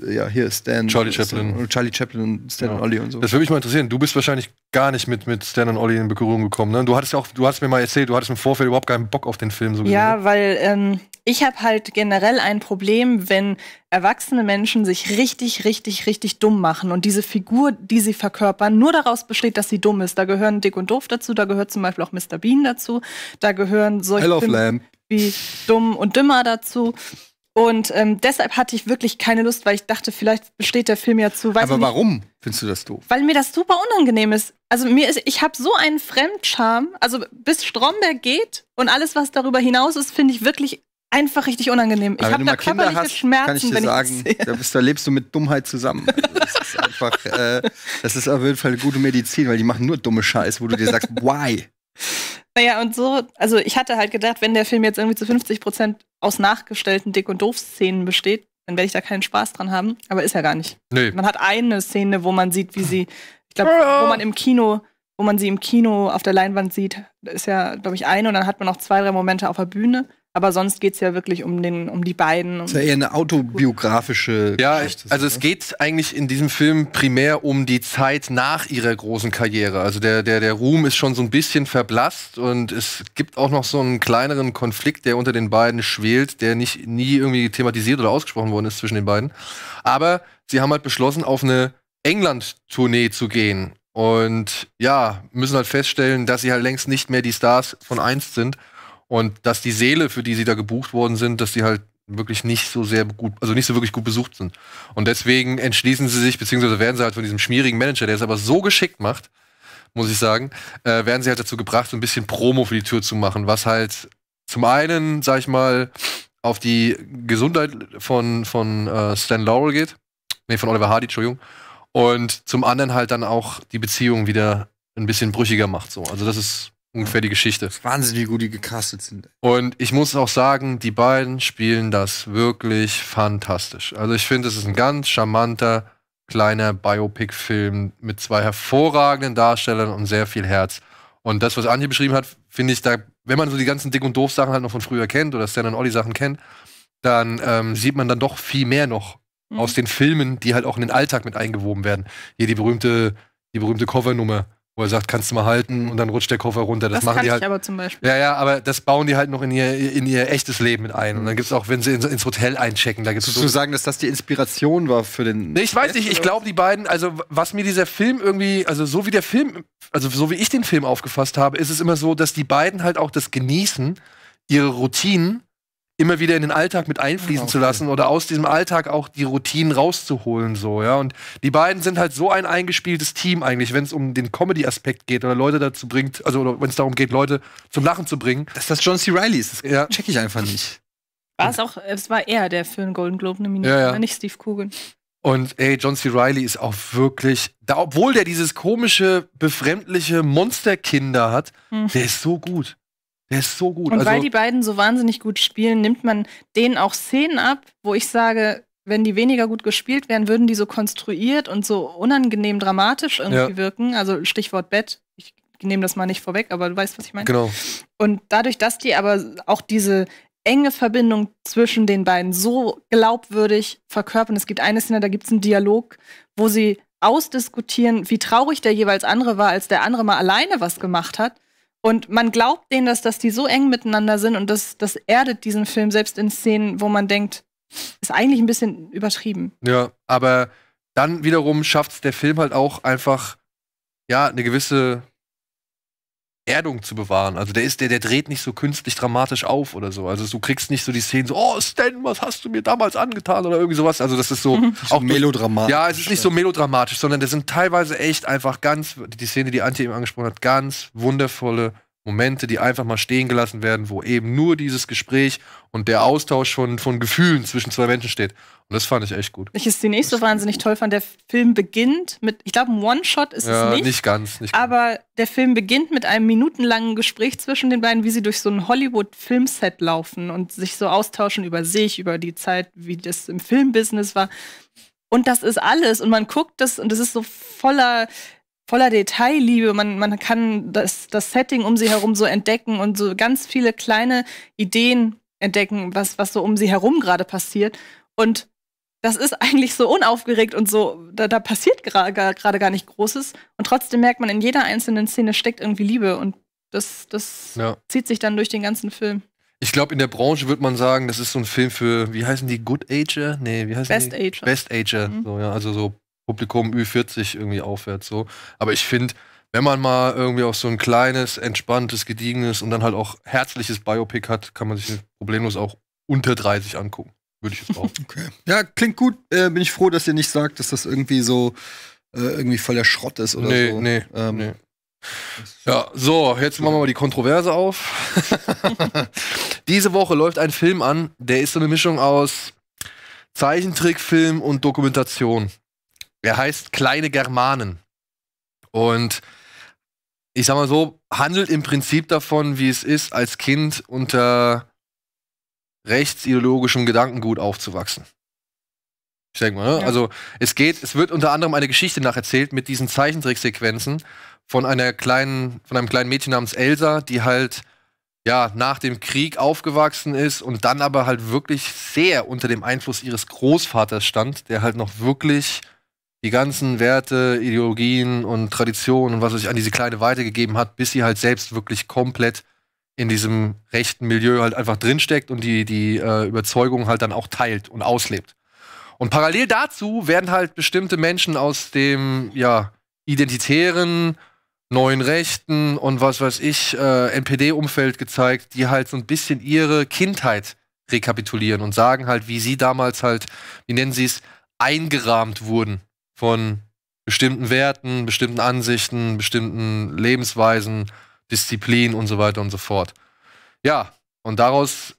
ja, hier Stan. Charlie Chaplin. Und Charlie Chaplin und Stan ja. und Olli und so. Das würde mich mal interessieren. Du bist wahrscheinlich gar nicht mit, mit Stan und Olli in Berührung gekommen. Ne? Du hattest auch, du hast mir mal erzählt, du hattest im Vorfeld überhaupt keinen Bock auf den Film. So ja, gesehen. weil ähm, ich habe halt generell ein Problem, wenn erwachsene Menschen sich richtig, richtig, richtig dumm machen und diese Figur, die sie verkörpern, nur daraus besteht, dass sie dumm ist. Da gehören Dick und Doof dazu, da gehört zum Beispiel auch Mr. Bean dazu, da gehören solche Filme wie Dumm und Dümmer dazu. Und ähm, deshalb hatte ich wirklich keine Lust, weil ich dachte, vielleicht besteht der Film ja zu. Weiß Aber nicht, warum findest du das doof? Weil mir das super unangenehm ist. Also mir ist, ich habe so einen Fremdscham. Also bis Stromberg geht und alles, was darüber hinaus ist, finde ich wirklich einfach richtig unangenehm. ich habe da körperliche hast, Schmerzen, kann ich dir wenn sagen, ich da, bist, da, lebst du mit Dummheit zusammen. Also das ist einfach, äh, das ist auf jeden Fall eine gute Medizin, weil die machen nur dumme Scheiß, wo du dir sagst, why? Naja, und so, also ich hatte halt gedacht, wenn der Film jetzt irgendwie zu 50 Prozent aus nachgestellten Dick- und Doof-Szenen besteht, dann werde ich da keinen Spaß dran haben. Aber ist ja gar nicht. Nee. Man hat eine Szene, wo man sieht, wie sie, ich glaube, wo man im Kino, wo man sie im Kino auf der Leinwand sieht, ist ja, glaube ich, eine. Und dann hat man noch zwei, drei Momente auf der Bühne. Aber sonst geht es ja wirklich um, den, um die beiden. Das ist ja eher eine autobiografische Ja, Geschichte, also es ne? geht eigentlich in diesem Film primär um die Zeit nach ihrer großen Karriere. Also der, der, der Ruhm ist schon so ein bisschen verblasst und es gibt auch noch so einen kleineren Konflikt, der unter den beiden schwelt, der nicht nie irgendwie thematisiert oder ausgesprochen worden ist zwischen den beiden. Aber sie haben halt beschlossen, auf eine England-Tournee zu gehen. Und ja, müssen halt feststellen, dass sie halt längst nicht mehr die Stars von einst sind und dass die Seele, für die sie da gebucht worden sind, dass die halt wirklich nicht so sehr gut, also nicht so wirklich gut besucht sind. Und deswegen entschließen sie sich, beziehungsweise werden sie halt von diesem schmierigen Manager, der es aber so geschickt macht, muss ich sagen, äh, werden sie halt dazu gebracht, so ein bisschen Promo für die Tür zu machen, was halt zum einen, sag ich mal, auf die Gesundheit von, von äh, Stan Laurel geht, nee, von Oliver Hardy, Entschuldigung, und zum anderen halt dann auch die Beziehung wieder ein bisschen brüchiger macht. So. Also das ist ungefähr die Geschichte. Wahnsinn, wie gut die gecastet sind. Und ich muss auch sagen, die beiden spielen das wirklich fantastisch. Also ich finde, es ist ein ganz charmanter kleiner Biopic-Film mit zwei hervorragenden Darstellern und sehr viel Herz. Und das, was Antje beschrieben hat, finde ich, da, wenn man so die ganzen Dick- und Doof-Sachen halt noch von früher kennt oder Stan und Olli-Sachen kennt, dann ähm, sieht man dann doch viel mehr noch mhm. aus den Filmen, die halt auch in den Alltag mit eingewoben werden. Hier die berühmte, die berühmte Covernummer wo er sagt, kannst du mal halten und dann rutscht der Koffer runter. Das, das machen kann die halt. Ich aber zum Beispiel. Ja, ja, aber das bauen die halt noch in ihr, in ihr echtes Leben mit ein. Und dann gibt es auch, wenn sie ins, Hotel einchecken, da gibt es. So sagen, dass das die Inspiration war für den. Nee, ich weiß nicht, ich glaube, die beiden, also was mir dieser Film irgendwie, also so wie der Film, also so wie ich den Film aufgefasst habe, ist es immer so, dass die beiden halt auch das genießen, ihre Routinen immer wieder in den Alltag mit einfließen okay. zu lassen oder aus diesem Alltag auch die Routinen rauszuholen so ja und die beiden sind halt so ein eingespieltes Team eigentlich wenn es um den Comedy Aspekt geht oder Leute dazu bringt also wenn es darum geht Leute zum Lachen zu bringen dass das John C Reilly ist das ja. check ich einfach nicht war es auch es war er der für einen Golden Globe nominiert ja, ja. nicht Steve Coogan und ey, John C. Reilly ist auch wirklich, da, obwohl der dieses komische, befremdliche Monsterkinder hat, hm. der ist so gut. Der ist so gut. Und also, weil die beiden so wahnsinnig gut spielen, nimmt man denen auch Szenen ab, wo ich sage, wenn die weniger gut gespielt wären, würden die so konstruiert und so unangenehm dramatisch irgendwie ja. wirken. Also Stichwort Bett. Ich nehme das mal nicht vorweg, aber du weißt, was ich meine. Genau. Und dadurch, dass die aber auch diese enge Verbindung zwischen den beiden so glaubwürdig verkörpern. Es gibt eine Szene, da gibt es einen Dialog, wo sie ausdiskutieren, wie traurig der jeweils andere war, als der andere mal alleine was gemacht hat. Und man glaubt denen, dass, dass die so eng miteinander sind und das, das erdet diesen Film selbst in Szenen, wo man denkt, ist eigentlich ein bisschen übertrieben. Ja, aber dann wiederum schafft es der Film halt auch einfach, ja, eine gewisse Erdung zu bewahren. Also der ist, der, der dreht nicht so künstlich dramatisch auf oder so. Also du kriegst nicht so die Szenen so, oh Stan, was hast du mir damals angetan oder irgendwie sowas. Also das ist so mhm. auch melodramatisch. Ja, es ist nicht so melodramatisch, sondern das sind teilweise echt einfach ganz, die Szene, die Antje eben angesprochen hat, ganz wundervolle Momente, die einfach mal stehen gelassen werden, wo eben nur dieses Gespräch und der Austausch von, von Gefühlen zwischen zwei Menschen steht. Und das fand ich echt gut. Ich ist die nächste wahnsinnig toll fand. Der Film beginnt mit, ich glaube, ein One-Shot ist ja, es nicht. Nicht ganz, nicht Aber der Film beginnt mit einem minutenlangen Gespräch zwischen den beiden, wie sie durch so ein Hollywood-Filmset laufen und sich so austauschen über sich, über die Zeit, wie das im Filmbusiness war. Und das ist alles. Und man guckt das und das ist so voller voller Detailliebe. Man, man kann das, das Setting um sie herum so entdecken und so ganz viele kleine Ideen entdecken, was, was so um sie herum gerade passiert. Und das ist eigentlich so unaufgeregt und so, da, da passiert gerade gra gar nicht Großes. Und trotzdem merkt man, in jeder einzelnen Szene steckt irgendwie Liebe und das, das ja. zieht sich dann durch den ganzen Film. Ich glaube, in der Branche würde man sagen, das ist so ein Film für, wie heißen die, Good Ager? Nee, wie heißen Best die? Ager. Best Ager. Mhm. So, ja, also so Publikum Ü40 irgendwie aufwärts so. Aber ich finde, wenn man mal irgendwie auch so ein kleines, entspanntes, gediegenes und dann halt auch herzliches Biopic hat, kann man sich problemlos auch unter 30 angucken. Würde ich jetzt auch. Okay. Ja, klingt gut. Äh, bin ich froh, dass ihr nicht sagt, dass das irgendwie so äh, irgendwie der Schrott ist oder nee, so. Nee, ähm, nee. Ja, so, jetzt machen wir mal die Kontroverse auf. Diese Woche läuft ein Film an, der ist so eine Mischung aus Zeichentrickfilm und Dokumentation. Er heißt Kleine Germanen. Und ich sag mal so, handelt im Prinzip davon, wie es ist, als Kind unter rechtsideologischem Gedankengut aufzuwachsen. Ich denke mal, ne? Ja. Also es geht, es wird unter anderem eine Geschichte nacherzählt mit diesen Zeichentricksequenzen von einer kleinen, von einem kleinen Mädchen namens Elsa, die halt ja nach dem Krieg aufgewachsen ist und dann aber halt wirklich sehr unter dem Einfluss ihres Großvaters stand, der halt noch wirklich die ganzen Werte, Ideologien und Traditionen und was sich an diese Kleine weitergegeben hat, bis sie halt selbst wirklich komplett in diesem rechten Milieu halt einfach drinsteckt und die, die äh, Überzeugung halt dann auch teilt und auslebt. Und parallel dazu werden halt bestimmte Menschen aus dem, ja, identitären, neuen Rechten und was weiß ich, äh, NPD-Umfeld gezeigt, die halt so ein bisschen ihre Kindheit rekapitulieren und sagen halt, wie sie damals halt, wie nennen sie es, eingerahmt wurden von bestimmten Werten, bestimmten Ansichten, bestimmten Lebensweisen, Disziplin und so weiter und so fort. Ja, und daraus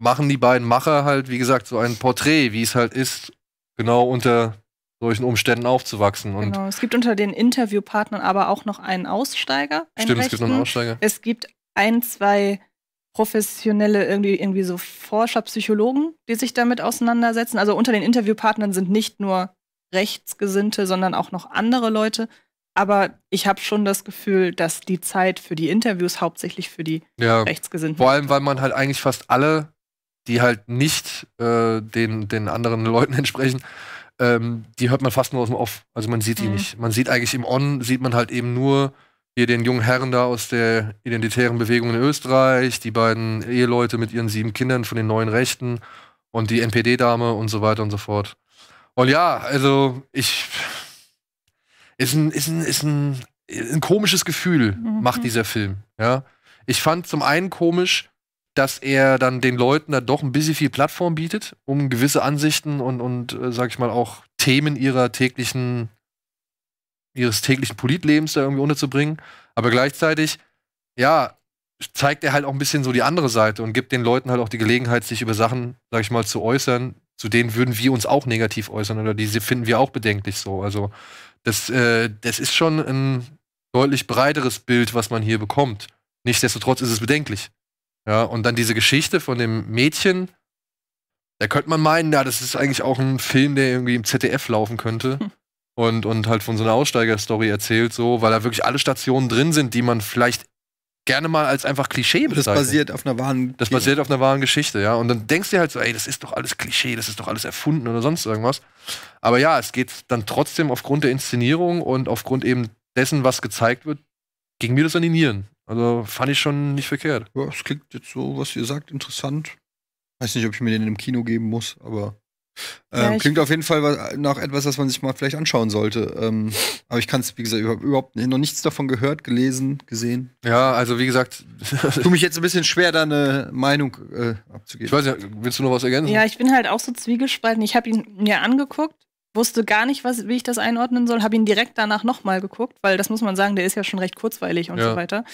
machen die beiden Macher halt, wie gesagt, so ein Porträt, wie es halt ist, genau unter solchen Umständen aufzuwachsen. Und genau. Es gibt unter den Interviewpartnern aber auch noch einen Aussteiger. Einen stimmt, Rechten. es gibt noch einen Aussteiger. Es gibt ein, zwei professionelle irgendwie, irgendwie so Forscher, Psychologen, die sich damit auseinandersetzen. Also unter den Interviewpartnern sind nicht nur Rechtsgesinnte, sondern auch noch andere Leute. Aber ich habe schon das Gefühl, dass die Zeit für die Interviews hauptsächlich für die ja, Rechtsgesinnten. Vor allem, weil man halt eigentlich fast alle, die halt nicht äh, den, den anderen Leuten entsprechen, ähm, die hört man fast nur aus dem Off. Also man sieht mhm. nicht. Man sieht eigentlich im On, sieht man halt eben nur hier den jungen Herren da aus der identitären Bewegung in Österreich, die beiden Eheleute mit ihren sieben Kindern von den neuen Rechten und die NPD-Dame und so weiter und so fort. Und ja, also ich. Ist ein, ist ein, ist ein, ein komisches Gefühl, mhm. macht dieser Film. Ja? Ich fand zum einen komisch, dass er dann den Leuten da doch ein bisschen viel Plattform bietet, um gewisse Ansichten und, und äh, sag ich mal, auch Themen ihrer täglichen, ihres täglichen Politlebens da irgendwie unterzubringen. Aber gleichzeitig, ja, zeigt er halt auch ein bisschen so die andere Seite und gibt den Leuten halt auch die Gelegenheit, sich über Sachen, sag ich mal, zu äußern, zu denen würden wir uns auch negativ äußern oder diese finden wir auch bedenklich so. Also das, äh, das ist schon ein deutlich breiteres Bild, was man hier bekommt. Nichtsdestotrotz ist es bedenklich. Ja, und dann diese Geschichte von dem Mädchen, da könnte man meinen, ja, das ist eigentlich auch ein Film, der irgendwie im ZDF laufen könnte. Hm. Und, und halt von so einer Aussteigerstory erzählt, so, weil da wirklich alle Stationen drin sind, die man vielleicht gerne mal als einfach Klischee bezeichnen. Das basiert auf einer wahren Geschichte. Das basiert auf einer wahren Geschichte, ja. Und dann denkst du dir halt so, ey, das ist doch alles Klischee, das ist doch alles erfunden oder sonst irgendwas. Aber ja, es geht dann trotzdem aufgrund der Inszenierung und aufgrund eben dessen, was gezeigt wird, ging mir das an die Nieren. Also fand ich schon nicht verkehrt. Ja, es klingt jetzt so, was ihr sagt, interessant. Weiß nicht, ob ich mir den im Kino geben muss, aber ähm, ja, klingt auf jeden Fall nach etwas, was man sich mal vielleicht anschauen sollte. Ähm, aber ich kann es, wie gesagt, überhaupt noch nichts davon gehört, gelesen, gesehen. Ja, also wie gesagt. tut mich jetzt ein bisschen schwer, da eine Meinung äh, abzugeben. Ich weiß ja, willst du noch was ergänzen? Ja, ich bin halt auch so zwiegespalten. Ich habe ihn mir angeguckt, wusste gar nicht, was, wie ich das einordnen soll, habe ihn direkt danach nochmal geguckt, weil das muss man sagen, der ist ja schon recht kurzweilig und ja. so weiter.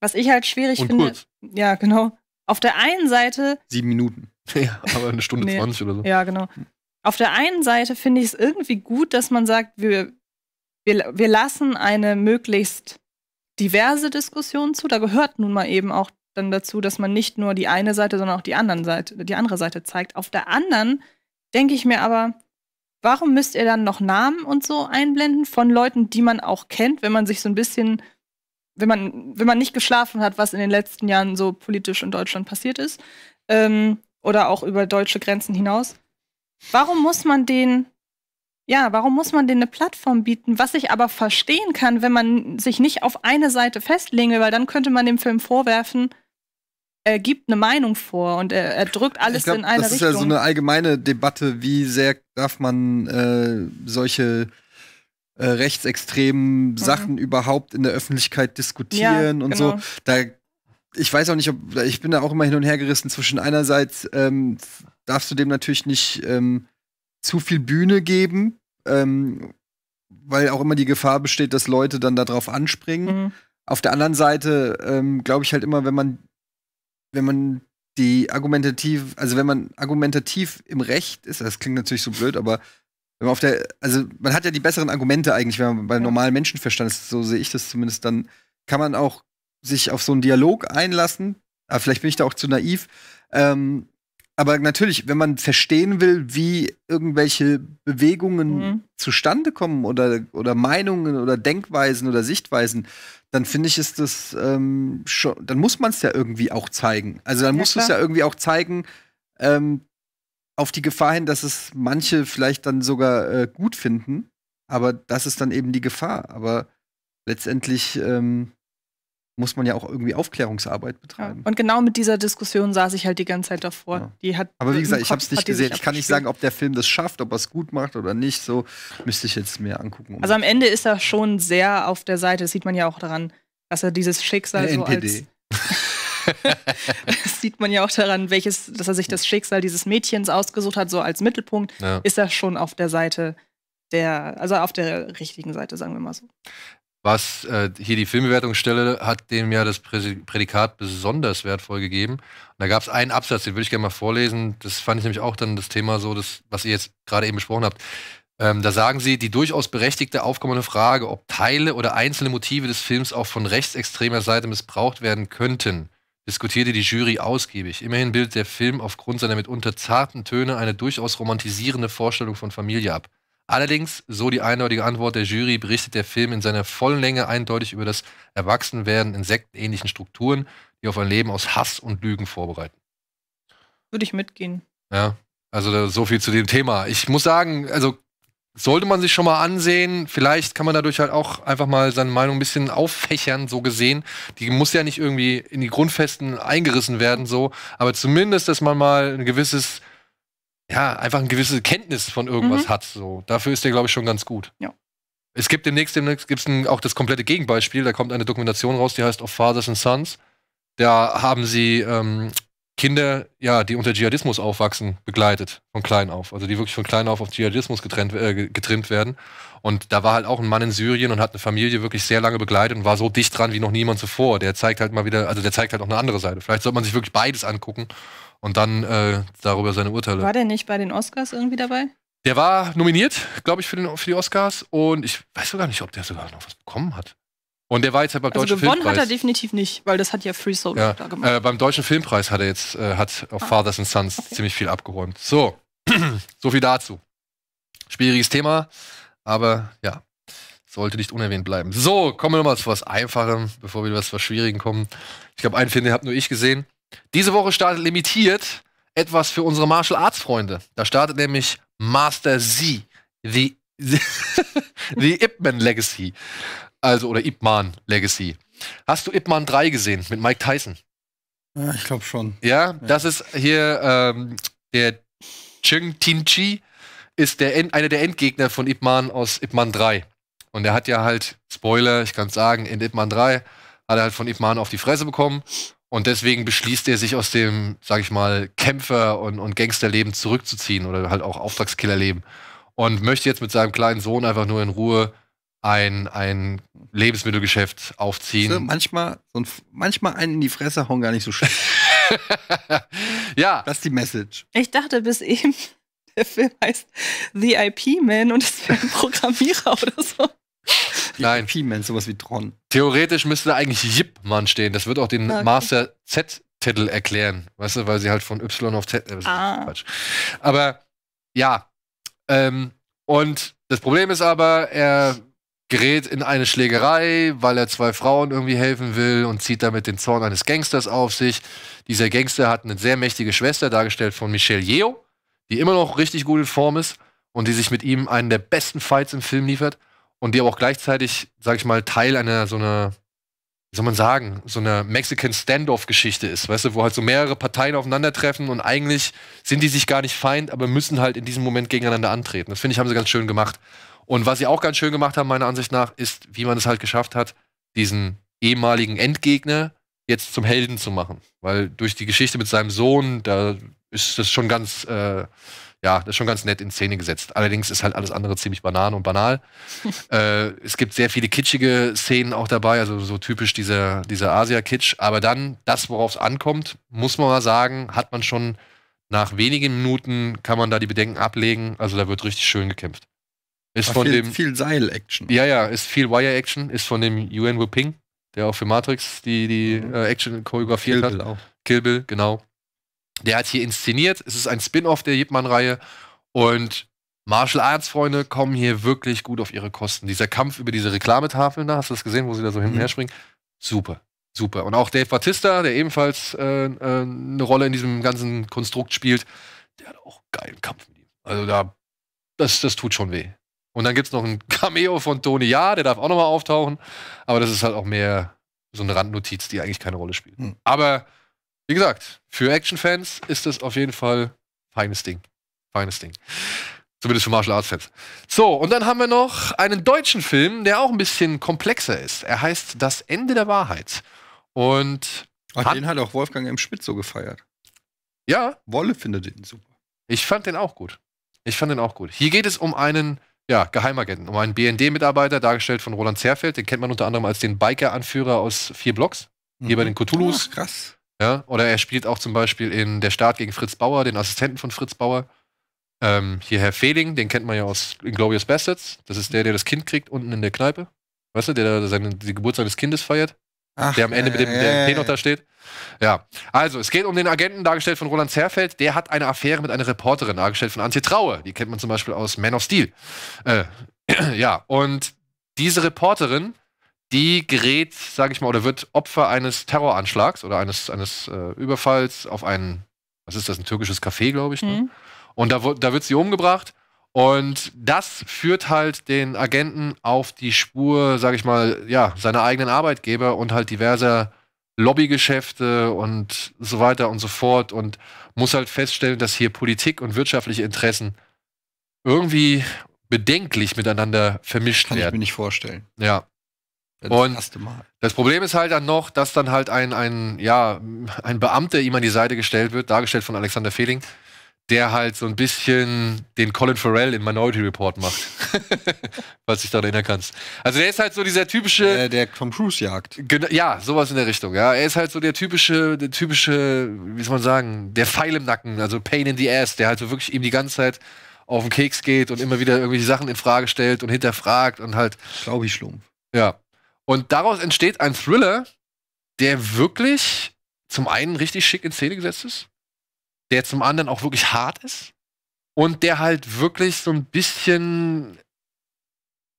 Was ich halt schwierig und finde. Kurz. Ja, genau. Auf der einen Seite. Sieben Minuten. Ja, aber eine Stunde nee. 20 oder so. Ja, genau. Auf der einen Seite finde ich es irgendwie gut, dass man sagt, wir, wir, wir lassen eine möglichst diverse Diskussion zu. Da gehört nun mal eben auch dann dazu, dass man nicht nur die eine Seite, sondern auch die, anderen Seite, die andere Seite zeigt. Auf der anderen denke ich mir aber, warum müsst ihr dann noch Namen und so einblenden von Leuten, die man auch kennt, wenn man sich so ein bisschen, wenn man, wenn man nicht geschlafen hat, was in den letzten Jahren so politisch in Deutschland passiert ist? Ähm, oder auch über deutsche Grenzen hinaus. Warum muss man den ja, warum muss man denen eine Plattform bieten? Was ich aber verstehen kann, wenn man sich nicht auf eine Seite festlegen weil dann könnte man dem Film vorwerfen, er gibt eine Meinung vor und er, er drückt alles glaub, in eine Richtung. Das ist Richtung. ja so eine allgemeine Debatte, wie sehr darf man äh, solche äh, rechtsextremen mhm. Sachen überhaupt in der Öffentlichkeit diskutieren ja, und genau. so. Da ich weiß auch nicht, ob ich bin da auch immer hin und her gerissen zwischen einerseits ähm, darfst du dem natürlich nicht ähm, zu viel Bühne geben, ähm, weil auch immer die Gefahr besteht, dass Leute dann darauf anspringen. Mhm. Auf der anderen Seite ähm, glaube ich halt immer, wenn man wenn man die argumentativ, also wenn man argumentativ im Recht ist, das klingt natürlich so blöd, aber wenn man auf der, also man hat ja die besseren Argumente eigentlich, wenn man bei normalen Menschenverstand ist, so sehe ich das zumindest, dann kann man auch sich auf so einen Dialog einlassen. Aber ah, vielleicht bin ich da auch zu naiv. Ähm, aber natürlich, wenn man verstehen will, wie irgendwelche Bewegungen mhm. zustande kommen oder, oder Meinungen oder Denkweisen oder Sichtweisen, dann finde ich, ist das ähm, schon, dann muss man es ja irgendwie auch zeigen. Also dann ja, musst du es ja irgendwie auch zeigen, ähm, auf die Gefahr hin, dass es manche vielleicht dann sogar äh, gut finden. Aber das ist dann eben die Gefahr. Aber letztendlich ähm, muss man ja auch irgendwie Aufklärungsarbeit betreiben. Ja. Und genau mit dieser Diskussion saß ich halt die ganze Zeit davor. Ja. Die hat Aber wie gesagt, ich habe es nicht gesehen. Ich kann nicht sagen, ob der Film das schafft, ob er es gut macht oder nicht. So müsste ich jetzt mehr angucken. Um also am Ende ist er schon sehr auf der Seite. Das sieht man ja auch daran, dass er dieses Schicksal der äh, so NPD. als das sieht man ja auch daran, welches, dass er sich das Schicksal dieses Mädchens ausgesucht hat, so als Mittelpunkt, ja. ist er schon auf der Seite der, also auf der richtigen Seite, sagen wir mal so was äh, hier die Filmbewertungsstelle hat dem ja das Prädikat besonders wertvoll gegeben. Und da gab es einen Absatz, den würde ich gerne mal vorlesen. Das fand ich nämlich auch dann das Thema so, das, was ihr jetzt gerade eben besprochen habt. Ähm, da sagen sie, die durchaus berechtigte aufkommende Frage, ob Teile oder einzelne Motive des Films auch von rechtsextremer Seite missbraucht werden könnten, diskutierte die Jury ausgiebig. Immerhin bildet der Film aufgrund seiner mitunter zarten Töne eine durchaus romantisierende Vorstellung von Familie ab. Allerdings, so die eindeutige Antwort der Jury, berichtet der Film in seiner vollen Länge eindeutig über das Erwachsenwerden in sektenähnlichen Strukturen, die auf ein Leben aus Hass und Lügen vorbereiten. Würde ich mitgehen. Ja, also so viel zu dem Thema. Ich muss sagen, also sollte man sich schon mal ansehen. Vielleicht kann man dadurch halt auch einfach mal seine Meinung ein bisschen auffächern, so gesehen. Die muss ja nicht irgendwie in die Grundfesten eingerissen werden, so. Aber zumindest, dass man mal ein gewisses ja, einfach eine gewisse Kenntnis von irgendwas mhm. hat. So. Dafür ist der, glaube ich, schon ganz gut. Ja. Es gibt demnächst, demnächst gibt's ein, auch das komplette Gegenbeispiel. Da kommt eine Dokumentation raus, die heißt Of Fathers and Sons. Da haben sie ähm, Kinder, ja, die unter Dschihadismus aufwachsen, begleitet von klein auf. Also die wirklich von klein auf auf Dschihadismus getrennt, äh, getrimmt werden. Und da war halt auch ein Mann in Syrien und hat eine Familie wirklich sehr lange begleitet und war so dicht dran wie noch niemand zuvor. Der zeigt halt mal wieder, also der zeigt halt auch eine andere Seite. Vielleicht sollte man sich wirklich beides angucken und dann äh, darüber seine Urteile. War der nicht bei den Oscars irgendwie dabei? Der war nominiert, glaube ich, für, den, für die Oscars und ich weiß sogar nicht, ob der sogar noch was bekommen hat. Und der war jetzt halt beim also Deutschen gewonnen Filmpreis. hat er definitiv nicht, weil das hat ja Free Soul ja. da gemacht. Äh, beim Deutschen Filmpreis hat er jetzt äh, hat auf ah. Fathers and Sons okay. ziemlich viel abgeräumt. So, so viel dazu. Schwieriges Thema, aber ja, sollte nicht unerwähnt bleiben. So, kommen wir nochmal zu was Einfachem, bevor wir zu was Schwierigem kommen. Ich glaube, einen Film, den habe nur ich gesehen. Diese Woche startet limitiert etwas für unsere Martial Arts Freunde. Da startet nämlich Master Z, The, the Ip Man Legacy. Also, oder Ip Man Legacy. Hast du Ip Man 3 gesehen mit Mike Tyson? Ja, ich glaube schon. Ja, ja, das ist hier ähm, der Cheng Tin Chi, ist der einer der Endgegner von Ip Man aus Ip Man 3. Und er hat ja halt, Spoiler, ich kann es sagen, in Ip Man 3 hat er halt von Ip Man auf die Fresse bekommen und deswegen beschließt er sich aus dem, sag ich mal, Kämpfer- und, und Gangsterleben zurückzuziehen oder halt auch Auftragskillerleben. Und möchte jetzt mit seinem kleinen Sohn einfach nur in Ruhe ein, ein Lebensmittelgeschäft aufziehen. Also manchmal, so ein, manchmal einen in die Fresse hauen gar nicht so schlecht. ja. Das ist die Message. Ich dachte bis eben, der Film heißt The IP Man und es wäre ein Programmierer oder so klein. He-Man, sowas wie Tron. Theoretisch müsste da eigentlich Yip-Man stehen. Das wird auch den okay. Master Z-Titel erklären. Weißt du, weil sie halt von Y auf Z. Äh, ah. Quatsch. Aber ja. Ähm, und das Problem ist aber, er gerät in eine Schlägerei, weil er zwei Frauen irgendwie helfen will und zieht damit den Zorn eines Gangsters auf sich. Dieser Gangster hat eine sehr mächtige Schwester, dargestellt von Michelle Yeo, die immer noch richtig gut in Form ist und die sich mit ihm einen der besten Fights im Film liefert und die aber auch gleichzeitig, sag ich mal, Teil einer so einer, wie soll man sagen, so einer Mexican Standoff-Geschichte ist, weißt du, wo halt so mehrere Parteien aufeinandertreffen und eigentlich sind die sich gar nicht feind, aber müssen halt in diesem Moment gegeneinander antreten. Das finde ich, haben sie ganz schön gemacht. Und was sie auch ganz schön gemacht haben, meiner Ansicht nach, ist, wie man es halt geschafft hat, diesen ehemaligen Endgegner jetzt zum Helden zu machen. Weil durch die Geschichte mit seinem Sohn, da ist das schon ganz äh, ja, das ist schon ganz nett in Szene gesetzt. Allerdings ist halt alles andere ziemlich banan und banal. äh, es gibt sehr viele kitschige Szenen auch dabei, also so typisch dieser, dieser Asia-Kitsch. Aber dann, das, worauf es ankommt, muss man mal sagen, hat man schon nach wenigen Minuten, kann man da die Bedenken ablegen. Also da wird richtig schön gekämpft. Ist War von viel, dem, viel Seil-Action. Ja, ja, ist viel Wire-Action, ist von dem Yuan Wu Ping, der auch für Matrix die, die mhm. äh, Action choreografiert Kill hat. Bill auch. Kill Bill, genau. Der hat hier inszeniert. Es ist ein Spin-off der jippmann reihe Und Martial Arts-Freunde kommen hier wirklich gut auf ihre Kosten. Dieser Kampf über diese Reklametafeln da, hast du das gesehen, wo sie da so hin und mhm. her springen? Super. Super. Und auch Dave Batista, der ebenfalls äh, äh, eine Rolle in diesem ganzen Konstrukt spielt, der hat auch einen geilen Kampf mit ihm. Also da, das, das tut schon weh. Und dann gibt es noch ein Cameo von Tony Ja, der darf auch nochmal auftauchen. Aber das ist halt auch mehr so eine Randnotiz, die eigentlich keine Rolle spielt. Mhm. Aber wie gesagt, für Action-Fans ist das auf jeden Fall feines Ding. Feines Ding. Zumindest für Martial Arts Fans. So, und dann haben wir noch einen deutschen Film, der auch ein bisschen komplexer ist. Er heißt Das Ende der Wahrheit. Und. Ach, den hat auch Wolfgang M. Schmidt so gefeiert. Ja. Wolle findet ihn super. Ich fand den auch gut. Ich fand den auch gut. Hier geht es um einen ja, Geheimagenten, um einen BND-Mitarbeiter, dargestellt von Roland Zerfeld. Den kennt man unter anderem als den Biker-Anführer aus vier Blocks, mhm. hier bei mhm. den Cthulhus. Ach, krass. Ja? Oder er spielt auch zum Beispiel in Der Staat gegen Fritz Bauer, den Assistenten von Fritz Bauer. Ähm, hier Herr Fehling, den kennt man ja aus Inglourious Bastards. Das ist der, der das Kind kriegt unten in der Kneipe. Weißt du, der, da seine, die Geburt seines Kindes feiert. Ach, der am Ende mit dem äh, P noch da steht. Ja, also es geht um den Agenten, dargestellt von Roland Zerfeld. Der hat eine Affäre mit einer Reporterin, dargestellt von Antje Traue. Die kennt man zum Beispiel aus Man of Steel. Äh, ja, und diese Reporterin die gerät, sage ich mal, oder wird Opfer eines Terroranschlags oder eines, eines äh, Überfalls auf ein, was ist das, ein türkisches Café, glaube ich. Ne? Mhm. Und da, da wird sie umgebracht. Und das führt halt den Agenten auf die Spur, sage ich mal, ja, seiner eigenen Arbeitgeber und halt diverser Lobbygeschäfte und so weiter und so fort und muss halt feststellen, dass hier Politik und wirtschaftliche Interessen irgendwie bedenklich miteinander vermischt Kann werden. Kann ich mir nicht vorstellen. Ja. Das und erste Mal. das Problem ist halt dann noch, dass dann halt ein, ein, ja, ein Beamter ihm an die Seite gestellt wird, dargestellt von Alexander Fehling, der halt so ein bisschen den Colin Farrell in Minority Report macht. Falls dich daran erinnern kannst. Also der ist halt so dieser typische. Der, der Tom Cruise jagt. Ja, sowas in der Richtung, ja. Er ist halt so der typische, der typische, wie soll man sagen, der Pfeil im Nacken, also Pain in the Ass, der halt so wirklich ihm die ganze Zeit auf den Keks geht und immer wieder irgendwelche Sachen in Frage stellt und hinterfragt und halt. Schlaubi Schlumpf. Ja, und daraus entsteht ein Thriller, der wirklich zum einen richtig schick in Szene gesetzt ist, der zum anderen auch wirklich hart ist und der halt wirklich so ein bisschen,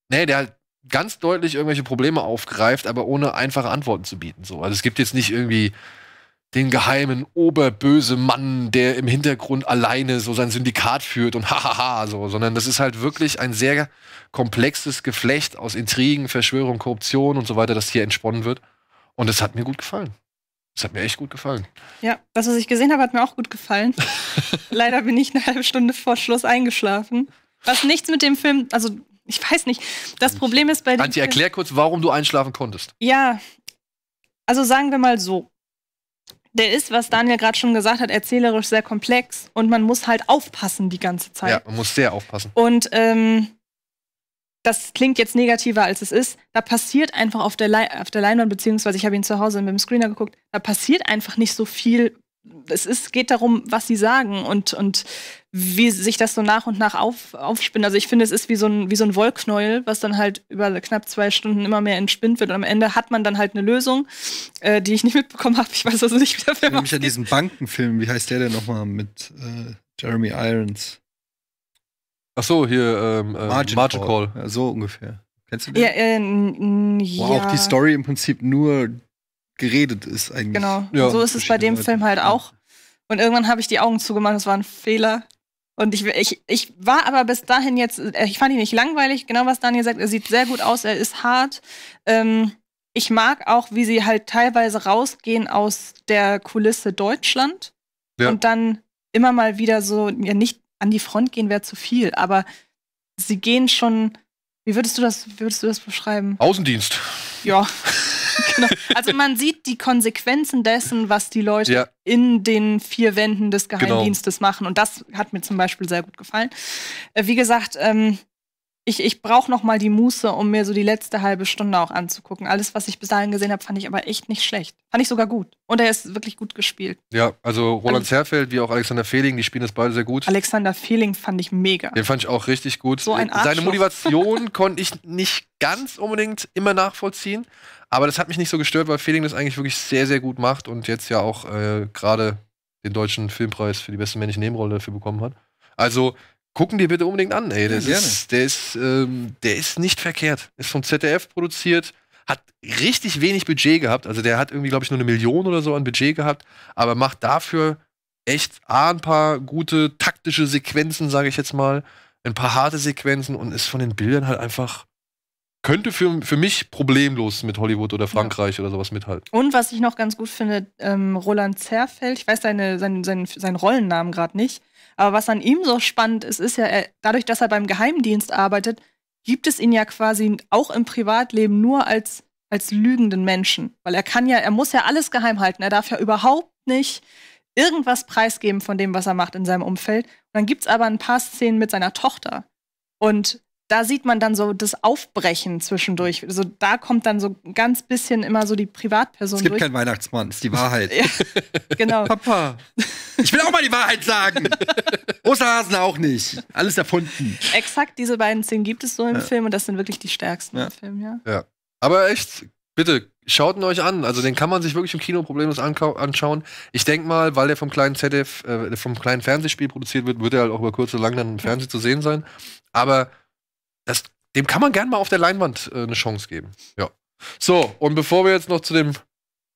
nee, der halt ganz deutlich irgendwelche Probleme aufgreift, aber ohne einfache Antworten zu bieten. So. Also es gibt jetzt nicht irgendwie den geheimen oberböse Mann, der im Hintergrund alleine so sein Syndikat führt und hahaha so, sondern das ist halt wirklich ein sehr komplexes Geflecht aus Intrigen, Verschwörung, Korruption und so weiter, das hier entsponnen wird. Und das hat mir gut gefallen. Das hat mir echt gut gefallen. Ja, das, was ich gesehen habe, hat mir auch gut gefallen. Leider bin ich eine halbe Stunde vor Schluss eingeschlafen. Was nichts mit dem Film, also ich weiß nicht. Das Problem ist bei dem. Antje, erklär kurz, warum du einschlafen konntest. Ja, also sagen wir mal so der ist, was Daniel gerade schon gesagt hat, erzählerisch sehr komplex und man muss halt aufpassen die ganze Zeit. Ja, man muss sehr aufpassen. Und ähm, das klingt jetzt negativer, als es ist. Da passiert einfach auf der, Le auf der Leinwand, beziehungsweise ich habe ihn zu Hause mit dem Screener geguckt, da passiert einfach nicht so viel es ist, geht darum, was sie sagen und, und wie sich das so nach und nach auf, aufspinnt. Also ich finde, es ist wie so, ein, wie so ein Wollknäuel, was dann halt über knapp zwei Stunden immer mehr entspinnt wird. Und am Ende hat man dann halt eine Lösung, äh, die ich nicht mitbekommen habe. Ich weiß also nicht, wie der Film Ich mich an diesen Bankenfilm, wie heißt der denn nochmal, mit äh, Jeremy Irons? Ach so, hier ähm, äh, Margin, Margin Call. Call. Ja, so ungefähr. Kennst du den? Ja, äh, ja. Wow, auch die Story im Prinzip nur geredet ist eigentlich. Genau, ja, so ist es bei dem Leute. Film halt auch. Und irgendwann habe ich die Augen zugemacht, das war ein Fehler. Und ich, ich, ich war aber bis dahin jetzt, äh, ich fand ihn nicht langweilig, genau was Daniel sagt, er sieht sehr gut aus, er ist hart. Ähm, ich mag auch, wie sie halt teilweise rausgehen aus der Kulisse Deutschland ja. und dann immer mal wieder so, ja, nicht an die Front gehen wäre zu viel, aber sie gehen schon, wie würdest du das, wie würdest du das beschreiben? Außendienst. Ja. genau. Also man sieht die Konsequenzen dessen, was die Leute ja. in den vier Wänden des genau. Geheimdienstes genau. machen. Und das hat mir zum Beispiel sehr gut gefallen. Äh, wie gesagt, ähm, ich, ich brauche noch mal die Muße, um mir so die letzte halbe Stunde auch anzugucken. Alles, was ich bis dahin gesehen habe, fand ich aber echt nicht schlecht. Fand ich sogar gut. Und er ist wirklich gut gespielt. Ja, also Roland Zerfeld also wie auch Alexander Fehling, die spielen das beide sehr gut. Alexander Fehling fand ich mega. Den fand ich auch richtig gut. So ein Arschloch. Seine Motivation konnte ich nicht ganz unbedingt immer nachvollziehen. Aber das hat mich nicht so gestört, weil Fehling das eigentlich wirklich sehr, sehr gut macht und jetzt ja auch äh, gerade den deutschen Filmpreis für die beste männliche Nebenrolle dafür bekommen hat. Also gucken dir bitte unbedingt an. Ey. Das ja, ist, der, ist, ähm, der ist nicht verkehrt. Ist vom ZDF produziert, hat richtig wenig Budget gehabt. Also der hat irgendwie, glaube ich, nur eine Million oder so an Budget gehabt, aber macht dafür echt A, ein paar gute taktische Sequenzen, sage ich jetzt mal, ein paar harte Sequenzen und ist von den Bildern halt einfach könnte für, für mich problemlos mit Hollywood oder Frankreich ja. oder sowas mithalten. Und was ich noch ganz gut finde, ähm, Roland Zerfeld, ich weiß seine, seinen, seinen, seinen Rollennamen gerade nicht, aber was an ihm so spannend ist, ist ja, er, dadurch, dass er beim Geheimdienst arbeitet, gibt es ihn ja quasi auch im Privatleben nur als, als lügenden Menschen. Weil er kann ja, er muss ja alles geheim halten. Er darf ja überhaupt nicht irgendwas preisgeben von dem, was er macht in seinem Umfeld. Und dann gibt es aber ein paar Szenen mit seiner Tochter. Und da sieht man dann so das Aufbrechen zwischendurch. also da kommt dann so ganz bisschen immer so die Privatperson. Es gibt keinen Weihnachtsmann, ist die Wahrheit. ja, genau. Papa, ich will auch mal die Wahrheit sagen. Osterhasen auch nicht. Alles erfunden. Exakt diese beiden Szenen gibt es so im ja. Film und das sind wirklich die stärksten ja. im Film, ja. Ja. Aber echt, bitte, schaut ihn euch an. Also den kann man sich wirklich im Kino problemlos anschauen. Ich denke mal, weil der vom kleinen ZF, äh, vom kleinen Fernsehspiel produziert wird, wird er halt auch über kurz oder lang dann im Fernsehen zu sehen sein. Aber das, dem kann man gerne mal auf der Leinwand äh, eine Chance geben. Ja. So, und bevor wir jetzt noch zu dem,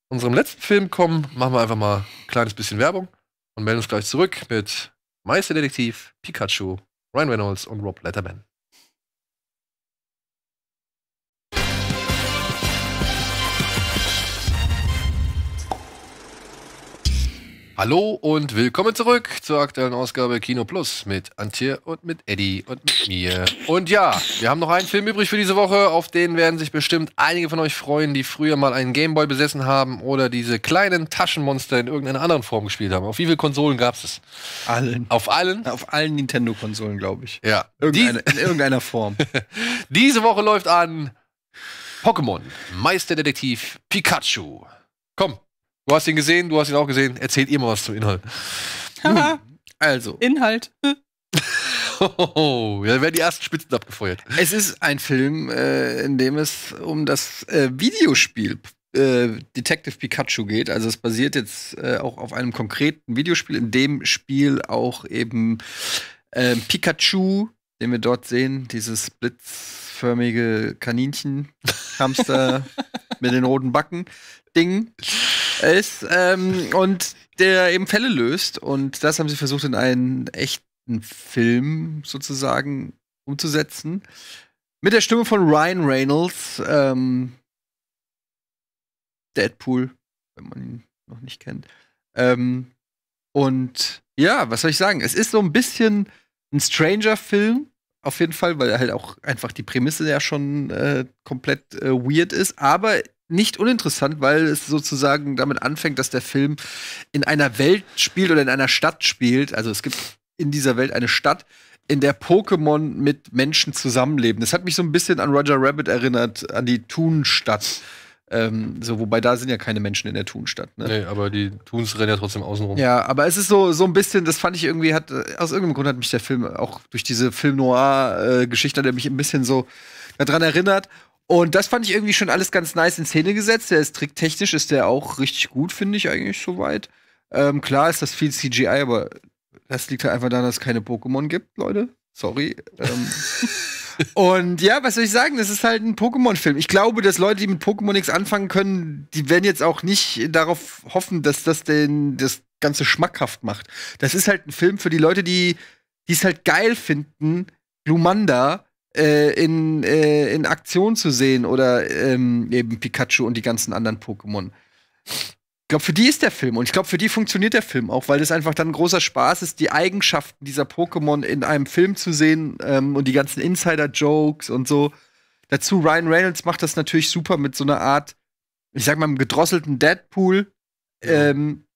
unserem letzten Film kommen, machen wir einfach mal ein kleines bisschen Werbung und melden uns gleich zurück mit Meisterdetektiv, Pikachu, Ryan Reynolds und Rob Letterman. Hallo und willkommen zurück zur aktuellen Ausgabe Kino Plus mit Antje und mit Eddie und mit mir. Und ja, wir haben noch einen Film übrig für diese Woche, auf den werden sich bestimmt einige von euch freuen, die früher mal einen Gameboy besessen haben oder diese kleinen Taschenmonster in irgendeiner anderen Form gespielt haben. Auf wie viele Konsolen gab es es? Allen. Auf allen? Auf allen Nintendo-Konsolen, glaube ich. Ja. Irgendeine, in irgendeiner Form. diese Woche läuft an Pokémon, Meisterdetektiv Pikachu. Komm, Du hast ihn gesehen, du hast ihn auch gesehen. Erzählt ihr mal was zum Inhalt. Haha. also. Inhalt. Oh, da werden die ersten Spitzen abgefeuert. Es ist ein Film, äh, in dem es um das äh, Videospiel äh, Detective Pikachu geht. Also es basiert jetzt äh, auch auf einem konkreten Videospiel, in dem Spiel auch eben äh, Pikachu, den wir dort sehen, dieses Blitz kreisförmige Kaninchen, Hamster mit den roten Backen, Ding ist. Ähm, und der eben Fälle löst. Und das haben sie versucht, in einen echten Film sozusagen umzusetzen. Mit der Stimme von Ryan Reynolds, ähm, Deadpool, wenn man ihn noch nicht kennt. Ähm, und ja, was soll ich sagen? Es ist so ein bisschen ein Stranger-Film, auf jeden Fall, weil halt auch einfach die Prämisse ja schon äh, komplett äh, weird ist, aber nicht uninteressant, weil es sozusagen damit anfängt, dass der Film in einer Welt spielt oder in einer Stadt spielt. Also es gibt in dieser Welt eine Stadt, in der Pokémon mit Menschen zusammenleben. Das hat mich so ein bisschen an Roger Rabbit erinnert, an die Thun-Stadt. Ähm, so, wobei da sind ja keine Menschen in der Thunstadt. Ne? Nee, aber die Thuns rennen ja trotzdem außenrum. Ja, aber es ist so, so ein bisschen, das fand ich irgendwie, hat, aus irgendeinem Grund hat mich der Film auch durch diese Film-Noir-Geschichte, der mich ein bisschen so daran erinnert. Und das fand ich irgendwie schon alles ganz nice in Szene gesetzt. Der ist tricktechnisch, ist der auch richtig gut, finde ich eigentlich soweit. Ähm, klar ist das viel CGI, aber das liegt halt einfach daran, dass es keine Pokémon gibt, Leute. Sorry. Ähm, Und ja, was soll ich sagen? Das ist halt ein Pokémon-Film. Ich glaube, dass Leute, die mit Pokémon nichts anfangen können, die werden jetzt auch nicht darauf hoffen, dass das den, das Ganze schmackhaft macht. Das ist halt ein Film für die Leute, die es halt geil finden, Lumanda äh, in, äh, in Aktion zu sehen oder ähm, eben Pikachu und die ganzen anderen Pokémon. Ich glaube, für die ist der Film und ich glaube, für die funktioniert der Film auch, weil es einfach dann ein großer Spaß ist, die Eigenschaften dieser Pokémon in einem Film zu sehen ähm, und die ganzen Insider-Jokes und so. Dazu Ryan Reynolds macht das natürlich super mit so einer Art, ich sag mal, einem gedrosselten Deadpool. Ja. Ähm,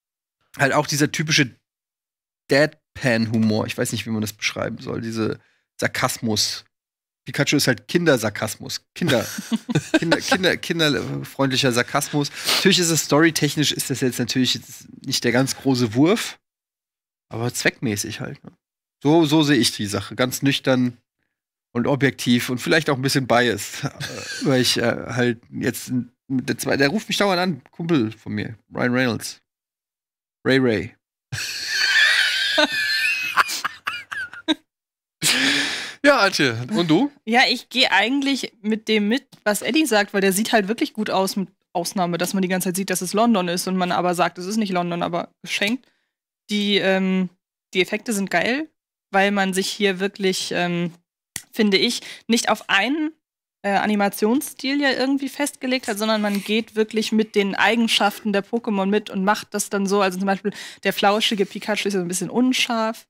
halt auch dieser typische Deadpan-Humor. Ich weiß nicht, wie man das beschreiben soll. Diese Sarkasmus. Pikachu ist halt Kindersarkasmus. Kinder, Kinder, Kinder, kinderfreundlicher Sarkasmus. Natürlich ist es storytechnisch, ist das jetzt natürlich nicht der ganz große Wurf, aber zweckmäßig halt. Ne? So, so sehe ich die Sache. Ganz nüchtern und objektiv und vielleicht auch ein bisschen biased, äh, weil ich äh, halt jetzt der, zwei, der ruft mich dauernd an, Kumpel von mir, Ryan Reynolds. Ray Ray. Ja, Antje, und du? Ja, ich gehe eigentlich mit dem mit, was Eddie sagt, weil der sieht halt wirklich gut aus, mit Ausnahme, dass man die ganze Zeit sieht, dass es London ist und man aber sagt, es ist nicht London, aber geschenkt. Die, ähm, die Effekte sind geil, weil man sich hier wirklich, ähm, finde ich, nicht auf einen äh, Animationsstil ja irgendwie festgelegt hat, sondern man geht wirklich mit den Eigenschaften der Pokémon mit und macht das dann so. Also zum Beispiel der flauschige Pikachu ist ja so ein bisschen unscharf.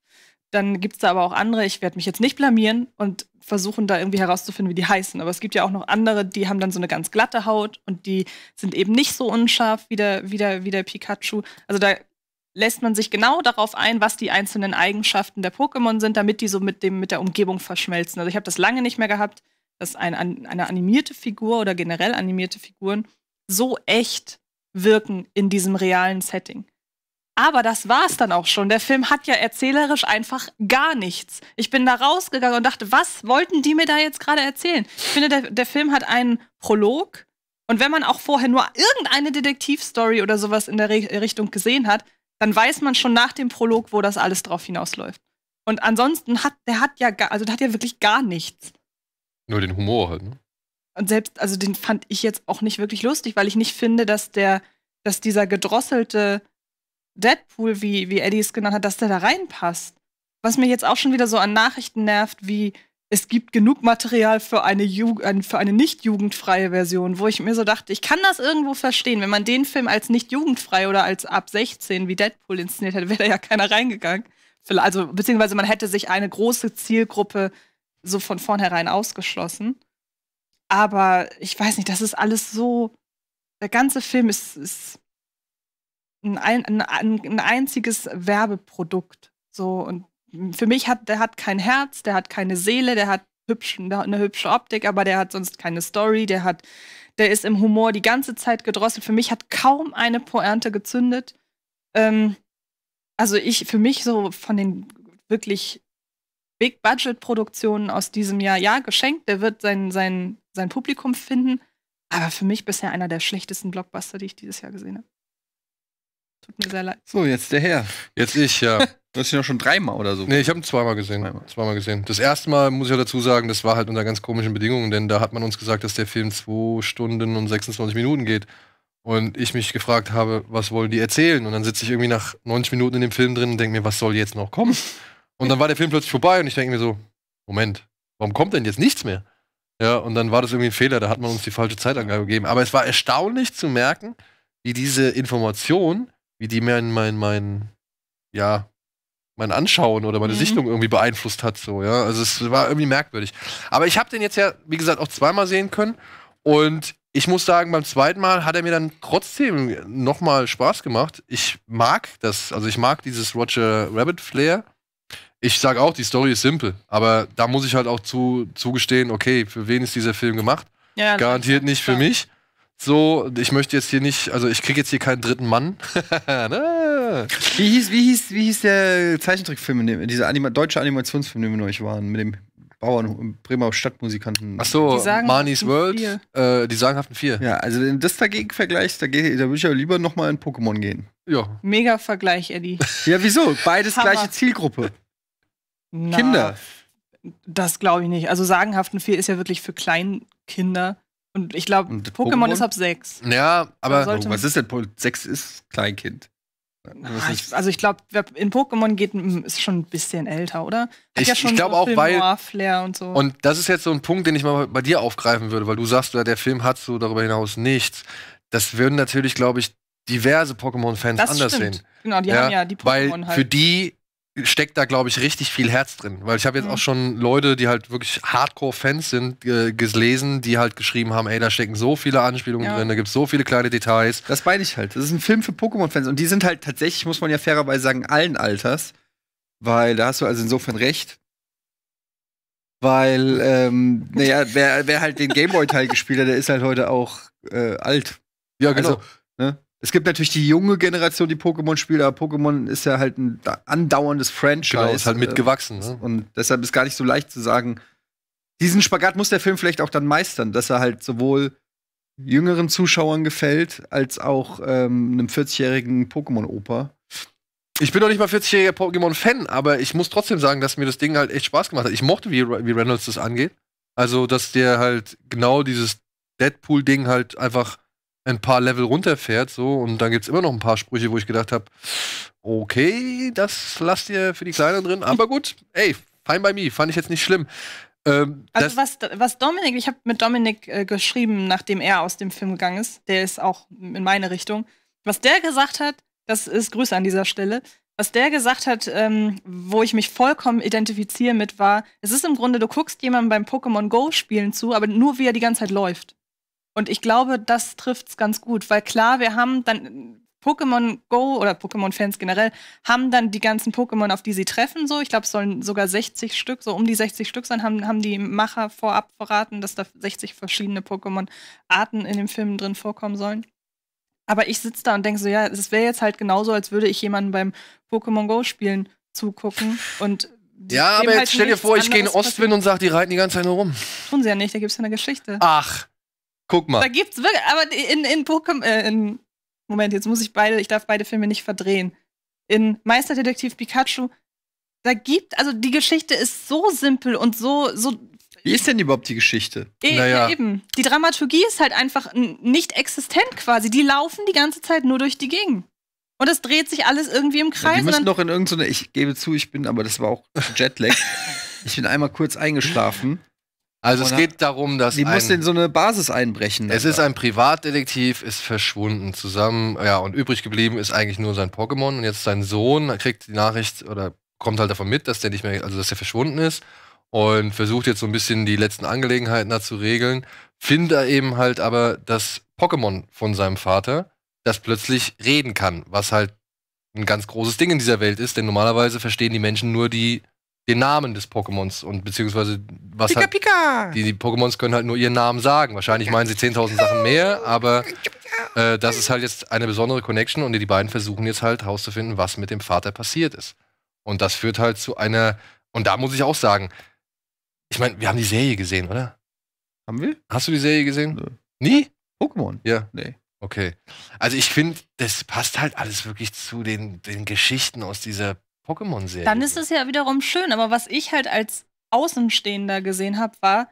Dann gibt es da aber auch andere, ich werde mich jetzt nicht blamieren und versuchen da irgendwie herauszufinden, wie die heißen. Aber es gibt ja auch noch andere, die haben dann so eine ganz glatte Haut und die sind eben nicht so unscharf wie der, wie der, wie der Pikachu. Also da lässt man sich genau darauf ein, was die einzelnen Eigenschaften der Pokémon sind, damit die so mit, dem, mit der Umgebung verschmelzen. Also ich habe das lange nicht mehr gehabt, dass ein, eine animierte Figur oder generell animierte Figuren so echt wirken in diesem realen Setting. Aber das war es dann auch schon. Der Film hat ja erzählerisch einfach gar nichts. Ich bin da rausgegangen und dachte, was wollten die mir da jetzt gerade erzählen? Ich finde, der, der Film hat einen Prolog. Und wenn man auch vorher nur irgendeine Detektivstory oder sowas in der Re Richtung gesehen hat, dann weiß man schon nach dem Prolog, wo das alles drauf hinausläuft. Und ansonsten hat der hat ja gar, also der hat ja wirklich gar nichts. Nur den Humor halt, ne? Und selbst, also den fand ich jetzt auch nicht wirklich lustig, weil ich nicht finde, dass der, dass dieser gedrosselte Deadpool, wie, wie Eddie es genannt hat, dass der da reinpasst. Was mir jetzt auch schon wieder so an Nachrichten nervt, wie es gibt genug Material für eine, für eine nicht jugendfreie Version, wo ich mir so dachte, ich kann das irgendwo verstehen. Wenn man den Film als nicht jugendfrei oder als ab 16 wie Deadpool inszeniert hätte, wäre da ja keiner reingegangen. Also, beziehungsweise man hätte sich eine große Zielgruppe so von vornherein ausgeschlossen. Aber ich weiß nicht, das ist alles so. Der ganze Film ist, ist ein, ein, ein einziges Werbeprodukt. So, und für mich hat der hat kein Herz, der hat keine Seele, der hat hübsch, der hat eine hübsche Optik, aber der hat sonst keine Story, der hat, der ist im Humor die ganze Zeit gedrosselt. Für mich hat kaum eine Pointe gezündet. Ähm, also ich, für mich so von den wirklich Big Budget Produktionen aus diesem Jahr, ja, geschenkt, der wird sein, sein, sein Publikum finden. Aber für mich bisher einer der schlechtesten Blockbuster, die ich dieses Jahr gesehen habe. Tut mir sehr leid. So, jetzt der Herr. Jetzt ich, ja. Du hast ihn doch schon dreimal oder so. Nee, ich habe ihn zweimal gesehen. Zweimal. zweimal gesehen. Das erste Mal, muss ich auch dazu sagen, das war halt unter ganz komischen Bedingungen, denn da hat man uns gesagt, dass der Film zwei Stunden und 26 Minuten geht. Und ich mich gefragt habe, was wollen die erzählen? Und dann sitze ich irgendwie nach 90 Minuten in dem Film drin und denke mir, was soll jetzt noch kommen? Und dann war der Film plötzlich vorbei und ich denke mir so, Moment, warum kommt denn jetzt nichts mehr? Ja, und dann war das irgendwie ein Fehler, da hat man uns die falsche Zeitangabe gegeben. Aber es war erstaunlich zu merken, wie diese Information wie die mir mein, mein, mein, ja, mein Anschauen oder meine mhm. Sichtung irgendwie beeinflusst hat. So, ja. Also es war irgendwie merkwürdig. Aber ich habe den jetzt ja, wie gesagt, auch zweimal sehen können. Und ich muss sagen, beim zweiten Mal hat er mir dann trotzdem nochmal Spaß gemacht. Ich mag das, also ich mag dieses Roger Rabbit Flair. Ich sag auch, die Story ist simpel, aber da muss ich halt auch zu, zugestehen, okay, für wen ist dieser Film gemacht? Ja, Garantiert nicht für mich. So, ich möchte jetzt hier nicht, also ich kriege jetzt hier keinen dritten Mann. Ne? wie, hieß, wie, hieß, wie hieß der Zeichentrickfilm, in dem, dieser Anima deutsche Animationsfilm, in dem wir neulich waren, mit dem Bauern, Bremer Stadtmusikanten. Achso, Marnies World, äh, die sagenhaften vier. Ja, also wenn das dagegen vergleicht, da, da würde ich ja lieber nochmal in Pokémon gehen. Ja. Mega Vergleich, Eddie. Ja, wieso? Beides gleiche Zielgruppe. Na, Kinder. Das glaube ich nicht. Also sagenhaften vier ist ja wirklich für Kleinkinder. Und ich glaube, Pokémon, Pokémon, ist ab sechs. Ja, aber oh, was ist denn? Sechs ist Kleinkind. Ah, ich, also ich glaube, in Pokémon geht ist schon ein bisschen älter, oder? Hat ich ja ich glaube so auch, weil Flair und so. Und das ist jetzt so ein Punkt, den ich mal bei dir aufgreifen würde, weil du sagst, der Film hat so darüber hinaus nichts. Das würden natürlich, glaube ich, diverse Pokémon-Fans anders stimmt. sehen. Genau, die ja, haben ja die Pokémon weil Für halt die steckt da, glaube ich, richtig viel Herz drin. Weil ich habe jetzt mhm. auch schon Leute, die halt wirklich Hardcore-Fans sind, äh, gelesen, die halt geschrieben haben, ey, da stecken so viele Anspielungen ja. drin, da gibt es so viele kleine Details. Das meine ich halt. Das ist ein Film für Pokémon-Fans. Und die sind halt tatsächlich, muss man ja fairerweise sagen, allen Alters. Weil da hast du also insofern recht. Weil, ähm, naja, wer, wer halt den Gameboy-Teil gespielt hat, der ist halt heute auch äh, alt. Ja, genau. Also, ne? Es gibt natürlich die junge Generation, die Pokémon spielt, aber Pokémon ist ja halt ein andauerndes Franchise. Genau, ist halt mitgewachsen. Ähm, ne? Und deshalb ist gar nicht so leicht zu sagen, diesen Spagat muss der Film vielleicht auch dann meistern, dass er halt sowohl jüngeren Zuschauern gefällt, als auch ähm, einem 40-jährigen Pokémon-Opa. Ich bin doch nicht mal 40-jähriger Pokémon-Fan, aber ich muss trotzdem sagen, dass mir das Ding halt echt Spaß gemacht hat. Ich mochte, wie, wie Reynolds das angeht. Also, dass der halt genau dieses Deadpool-Ding halt einfach ein paar Level runterfährt, so, und dann gibt es immer noch ein paar Sprüche, wo ich gedacht habe, okay, das lasst ihr für die Kleinen drin, aber gut, ey, fine by me, fand ich jetzt nicht schlimm. Ähm, also was, was Dominik, ich habe mit Dominik äh, geschrieben, nachdem er aus dem Film gegangen ist, der ist auch in meine Richtung, was der gesagt hat, das ist Grüße an dieser Stelle, was der gesagt hat, ähm, wo ich mich vollkommen identifiziere mit, war, es ist im Grunde, du guckst jemandem beim Pokémon Go spielen zu, aber nur wie er die ganze Zeit läuft. Und ich glaube, das trifft es ganz gut, weil klar, wir haben dann Pokémon Go oder Pokémon-Fans generell haben dann die ganzen Pokémon, auf die sie treffen, so. Ich glaube, es sollen sogar 60 Stück, so um die 60 Stück sein, haben, haben die Macher vorab verraten, dass da 60 verschiedene Pokémon-Arten in dem Film drin vorkommen sollen. Aber ich sitze da und denke so, ja, es wäre jetzt halt genauso, als würde ich jemanden beim Pokémon Go spielen zugucken und ja, aber jetzt halt stell dir vor, ich gehe in Ostwind und sage, die reiten die ganze Zeit nur rum. Tun sie ja nicht, da gibt es ja eine Geschichte. Ach. Guck mal. Da gibt's wirklich, aber in, in Pokémon, äh, in, Moment, jetzt muss ich beide, ich darf beide Filme nicht verdrehen. In Meisterdetektiv Pikachu, da gibt, also die Geschichte ist so simpel und so, so. Wie ist denn überhaupt die Geschichte? E naja. Eben. Die Dramaturgie ist halt einfach nicht existent quasi. Die laufen die ganze Zeit nur durch die Gegend. Und es dreht sich alles irgendwie im Kreis. Ja, die müssen doch in irgendeine, ich gebe zu, ich bin, aber das war auch Jetlag. ich bin einmal kurz eingeschlafen also es geht darum, dass. Wie muss denn so eine Basis einbrechen? Es ist ein Privatdetektiv, ist verschwunden zusammen. Ja, und übrig geblieben ist eigentlich nur sein Pokémon. Und jetzt sein Sohn kriegt die Nachricht oder kommt halt davon mit, dass der nicht mehr, also dass er verschwunden ist. Und versucht jetzt so ein bisschen die letzten Angelegenheiten da zu regeln. Findet er eben halt aber das Pokémon von seinem Vater, das plötzlich reden kann, was halt ein ganz großes Ding in dieser Welt ist, denn normalerweise verstehen die Menschen nur die den Namen des Pokémons und beziehungsweise was Pika, halt, Pika. Die, die Pokémons können halt nur ihren Namen sagen. Wahrscheinlich meinen sie 10.000 Sachen mehr, aber äh, das ist halt jetzt eine besondere Connection und die beiden versuchen jetzt halt herauszufinden, was mit dem Vater passiert ist. Und das führt halt zu einer, und da muss ich auch sagen, ich meine, wir haben die Serie gesehen, oder? Haben wir? Hast du die Serie gesehen? Nö. Nie? Pokémon? Ja. Nee. Okay. Also ich finde, das passt halt alles wirklich zu den, den Geschichten aus dieser Pokémon-Serie. Dann ist es ja wiederum schön, aber was ich halt als Außenstehender gesehen habe, war,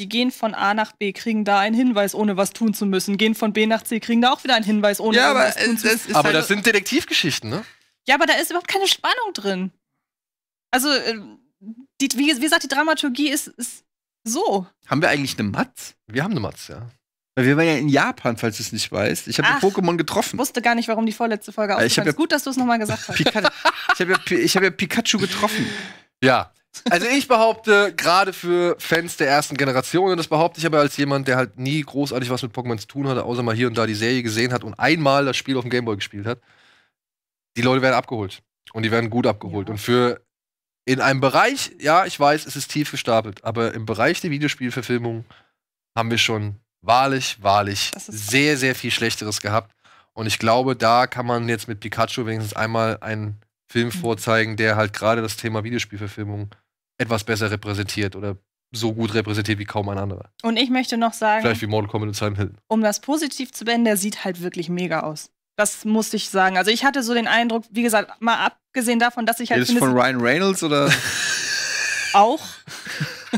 die gehen von A nach B, kriegen da einen Hinweis, ohne was tun zu müssen, gehen von B nach C, kriegen da auch wieder einen Hinweis, ohne ja, was tun zu müssen. Aber halt das sind Detektivgeschichten, ne? Ja, aber da ist überhaupt keine Spannung drin. Also, äh, die, wie, wie, gesagt, die Dramaturgie ist, ist so. Haben wir eigentlich eine Matz? Wir haben eine Matz, ja. Weil wir waren ja in Japan, falls du es nicht weißt. Ich habe ja Pokémon getroffen. Ich wusste gar nicht, warum die vorletzte Folge äh, ausgefallen ist. Ja Gut, dass du es nochmal gesagt hast. Pika ich habe ja, hab ja Pikachu getroffen. Ja. Also ich behaupte, gerade für Fans der ersten Generation, und das behaupte ich aber als jemand, der halt nie großartig was mit Pokémon zu tun hatte, außer mal hier und da die Serie gesehen hat und einmal das Spiel auf dem Gameboy gespielt hat, die Leute werden abgeholt. Und die werden gut abgeholt. Ja. Und für in einem Bereich, ja, ich weiß, es ist tief gestapelt, aber im Bereich der Videospielverfilmung haben wir schon wahrlich, wahrlich sehr, sehr viel Schlechteres gehabt. Und ich glaube, da kann man jetzt mit Pikachu wenigstens einmal einen Film mhm. vorzeigen, der halt gerade das Thema Videospielverfilmung etwas besser repräsentiert oder so gut repräsentiert wie kaum ein anderer. Und ich möchte noch sagen, vielleicht wie Mortal Kombat und Hill. Um das positiv zu beenden, der sieht halt wirklich mega aus. Das musste ich sagen. Also ich hatte so den Eindruck, wie gesagt, mal abgesehen davon, dass ich halt. Ist finde, von Ryan Reynolds oder? auch.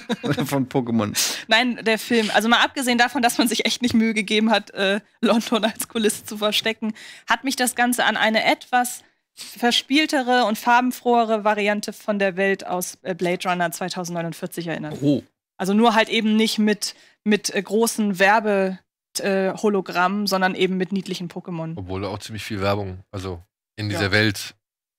von Pokémon. Nein, der Film. Also mal abgesehen davon, dass man sich echt nicht Mühe gegeben hat, äh, London als Kulisse zu verstecken, hat mich das Ganze an eine etwas verspieltere und farbenfrohere Variante von der Welt aus äh, Blade Runner 2049 erinnert. Oh. Also nur halt eben nicht mit, mit äh, großen Werbe-Hologrammen, äh, sondern eben mit niedlichen Pokémon. Obwohl da auch ziemlich viel Werbung, also in dieser ja. Welt,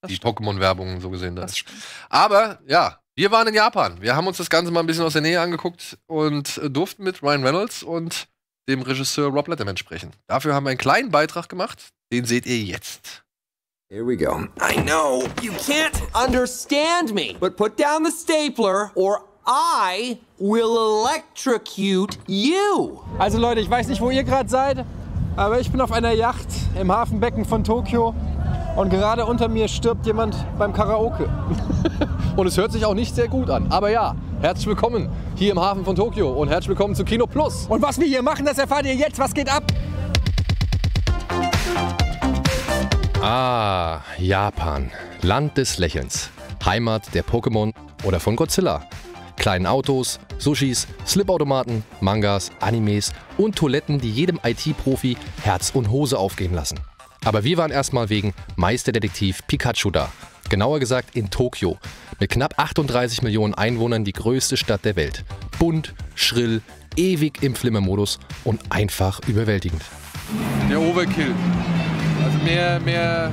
die Pokémon-Werbung so gesehen da ist. Aber ja, wir waren in Japan. Wir haben uns das Ganze mal ein bisschen aus der Nähe angeguckt und äh, durften mit Ryan Reynolds und dem Regisseur Rob Letterman sprechen. Dafür haben wir einen kleinen Beitrag gemacht. Den seht ihr jetzt. Here we go. I know you can't understand me, but put down the stapler or I will electrocute you. Also Leute, ich weiß nicht, wo ihr gerade seid, aber ich bin auf einer Yacht im Hafenbecken von Tokio und gerade unter mir stirbt jemand beim Karaoke. und es hört sich auch nicht sehr gut an. Aber ja, herzlich willkommen hier im Hafen von Tokio und herzlich willkommen zu Kino Plus. Und was wir hier machen, das erfahrt ihr jetzt. Was geht ab? Ah, Japan. Land des Lächelns. Heimat der Pokémon oder von Godzilla. Kleinen Autos, Sushis, Slipautomaten, Mangas, Animes und Toiletten, die jedem IT-Profi Herz und Hose aufgehen lassen. Aber wir waren erstmal wegen Meisterdetektiv Pikachu da. Genauer gesagt in Tokio. Mit knapp 38 Millionen Einwohnern die größte Stadt der Welt. Bunt, schrill, ewig im Flimmermodus und einfach überwältigend. Der Overkill. Also mehr, mehr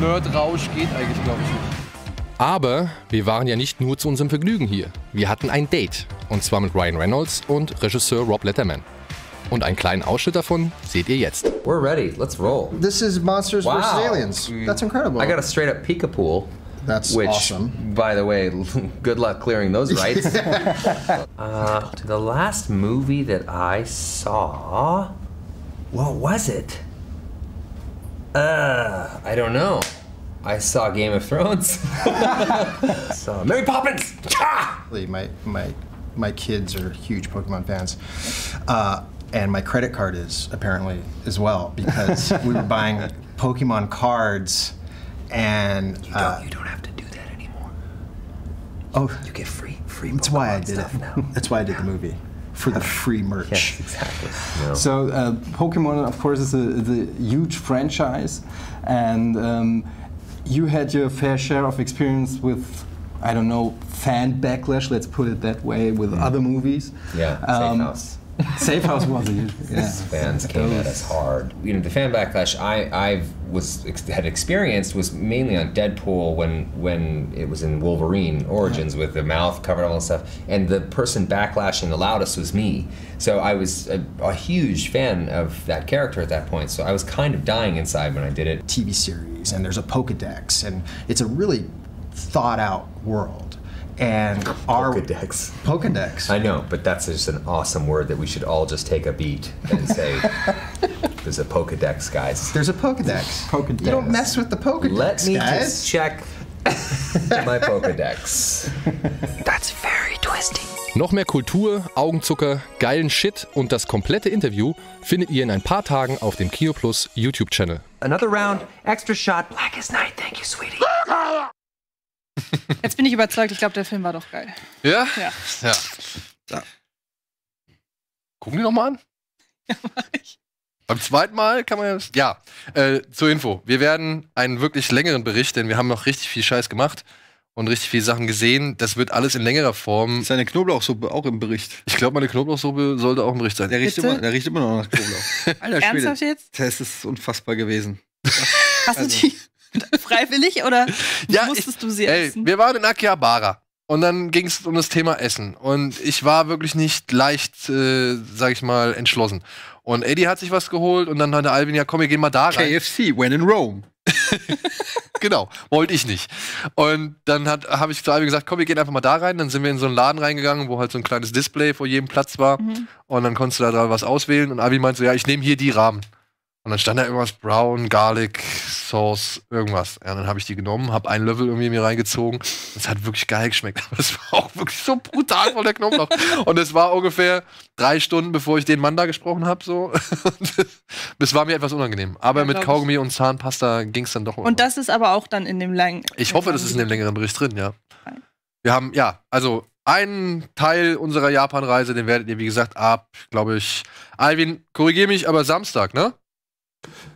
Nerdrausch geht eigentlich, glaube ich, Aber wir waren ja nicht nur zu unserem Vergnügen hier. Wir hatten ein Date. Und zwar mit Ryan Reynolds und Regisseur Rob Letterman. Und einen kleinen Ausschnitt davon seht ihr jetzt. We're ready. Let's roll. This is Monsters wow. vs. Aliens. Mm. That's incredible. I got a straight up Pika pool. That's which, awesome. By the way, good luck clearing those rights. uh, the last movie that I saw, what was it? Uh, I don't know. I saw Game of Thrones. so Mary Poppins. my my my kids are huge Pokemon fans. Uh, and my credit card is apparently as well because we were buying Pokemon cards, and you don't, uh, you don't, have to do that anymore. Oh, you get free free. That's Pokemon why I did it. Now. That's why I did the movie for the free merch. Yes, exactly. No. So uh, Pokemon, of course, is a, huge franchise, and um, you had your fair share of experience with. I don't know, fan backlash, let's put it that way, with mm. other movies. Yeah, um, Safe House Safe House was not yeah. Fans came at us hard. You know, the fan backlash I I was had experienced was mainly on Deadpool when when it was in Wolverine Origins yeah. with the mouth covered all and stuff, and the person backlashing the loudest was me. So I was a, a, huge fan of that character at that point. So I was kind of dying inside when I did it. TV series and there's a Pokedex and it's a really thought out world and our Pokedex. Pokedex. I know, but that's just an awesome word that we should all just take a beat and say. There's a Pokedex, guys. There's a Pokedex. Pokedex. You don't mess with the Pokedex. Let me guys. just check my Pokedex. That's very twisty. Noch mehr Kultur, Augenzucker, geilen Shit und das komplette Interview findet ihr in ein paar Tagen auf dem Plus YouTube-Channel. Another round, extra shot, black as night, thank you, sweetie. Jetzt bin ich überzeugt, ich glaube, der Film war doch geil. Ja? Ja. ja. ja. Gucken wir nochmal an? Ja, mach ich. Beim zweiten Mal kann man ja. Ja, äh, zur Info. Wir werden einen wirklich längeren Bericht, denn wir haben noch richtig viel Scheiß gemacht und richtig viele Sachen gesehen. Das wird alles in längerer Form. Ist deine Knoblauchsuppe auch im Bericht? Ich glaube, meine Knoblauchsuppe sollte auch im Bericht sein. Der riecht, immer, der riecht immer, noch nach Knoblauch. Alter, Ernsthaft jetzt? Das ist unfassbar gewesen. Hast also. du die? Freiwillig oder ja, musstest ich, du sie ey, essen? Wir waren in Akihabara. Und dann ging es um das Thema Essen. Und ich war wirklich nicht leicht, äh, sag ich mal, entschlossen. Und Eddie hat sich was geholt und dann hat der Alvin ja, komm, wir gehen mal da rein. KFC, when in Rome. genau, wollte ich nicht. Und dann habe ich zu Alvin gesagt, komm, wir gehen einfach mal da rein. Dann sind wir in so einen Laden reingegangen, wo halt so ein kleines Display vor jedem Platz war. Mhm. Und dann konntest du da, da was auswählen. Und Alvin meinte so, ja, ich nehme hier die Rahmen. Und dann stand da irgendwas Brown, Garlic, Sauce, irgendwas. Ja, dann habe ich die genommen, habe einen Löffel irgendwie mir reingezogen. Das hat wirklich geil geschmeckt. Aber es war auch wirklich so brutal von der Knoblauch. Und es war ungefähr drei Stunden, bevor ich den Mann da gesprochen habe. So. das war mir etwas unangenehm. Aber ja, mit Kaugummi ich. und Zahnpasta ging es dann doch. Und das ist aber auch dann in dem langen. Ich hoffe, das ist in dem längeren Bericht drin, ja. Wir haben, ja, also einen Teil unserer Japan-Reise, den werdet ihr, wie gesagt, ab, glaube ich. Alvin, korrigiere mich, aber Samstag, ne?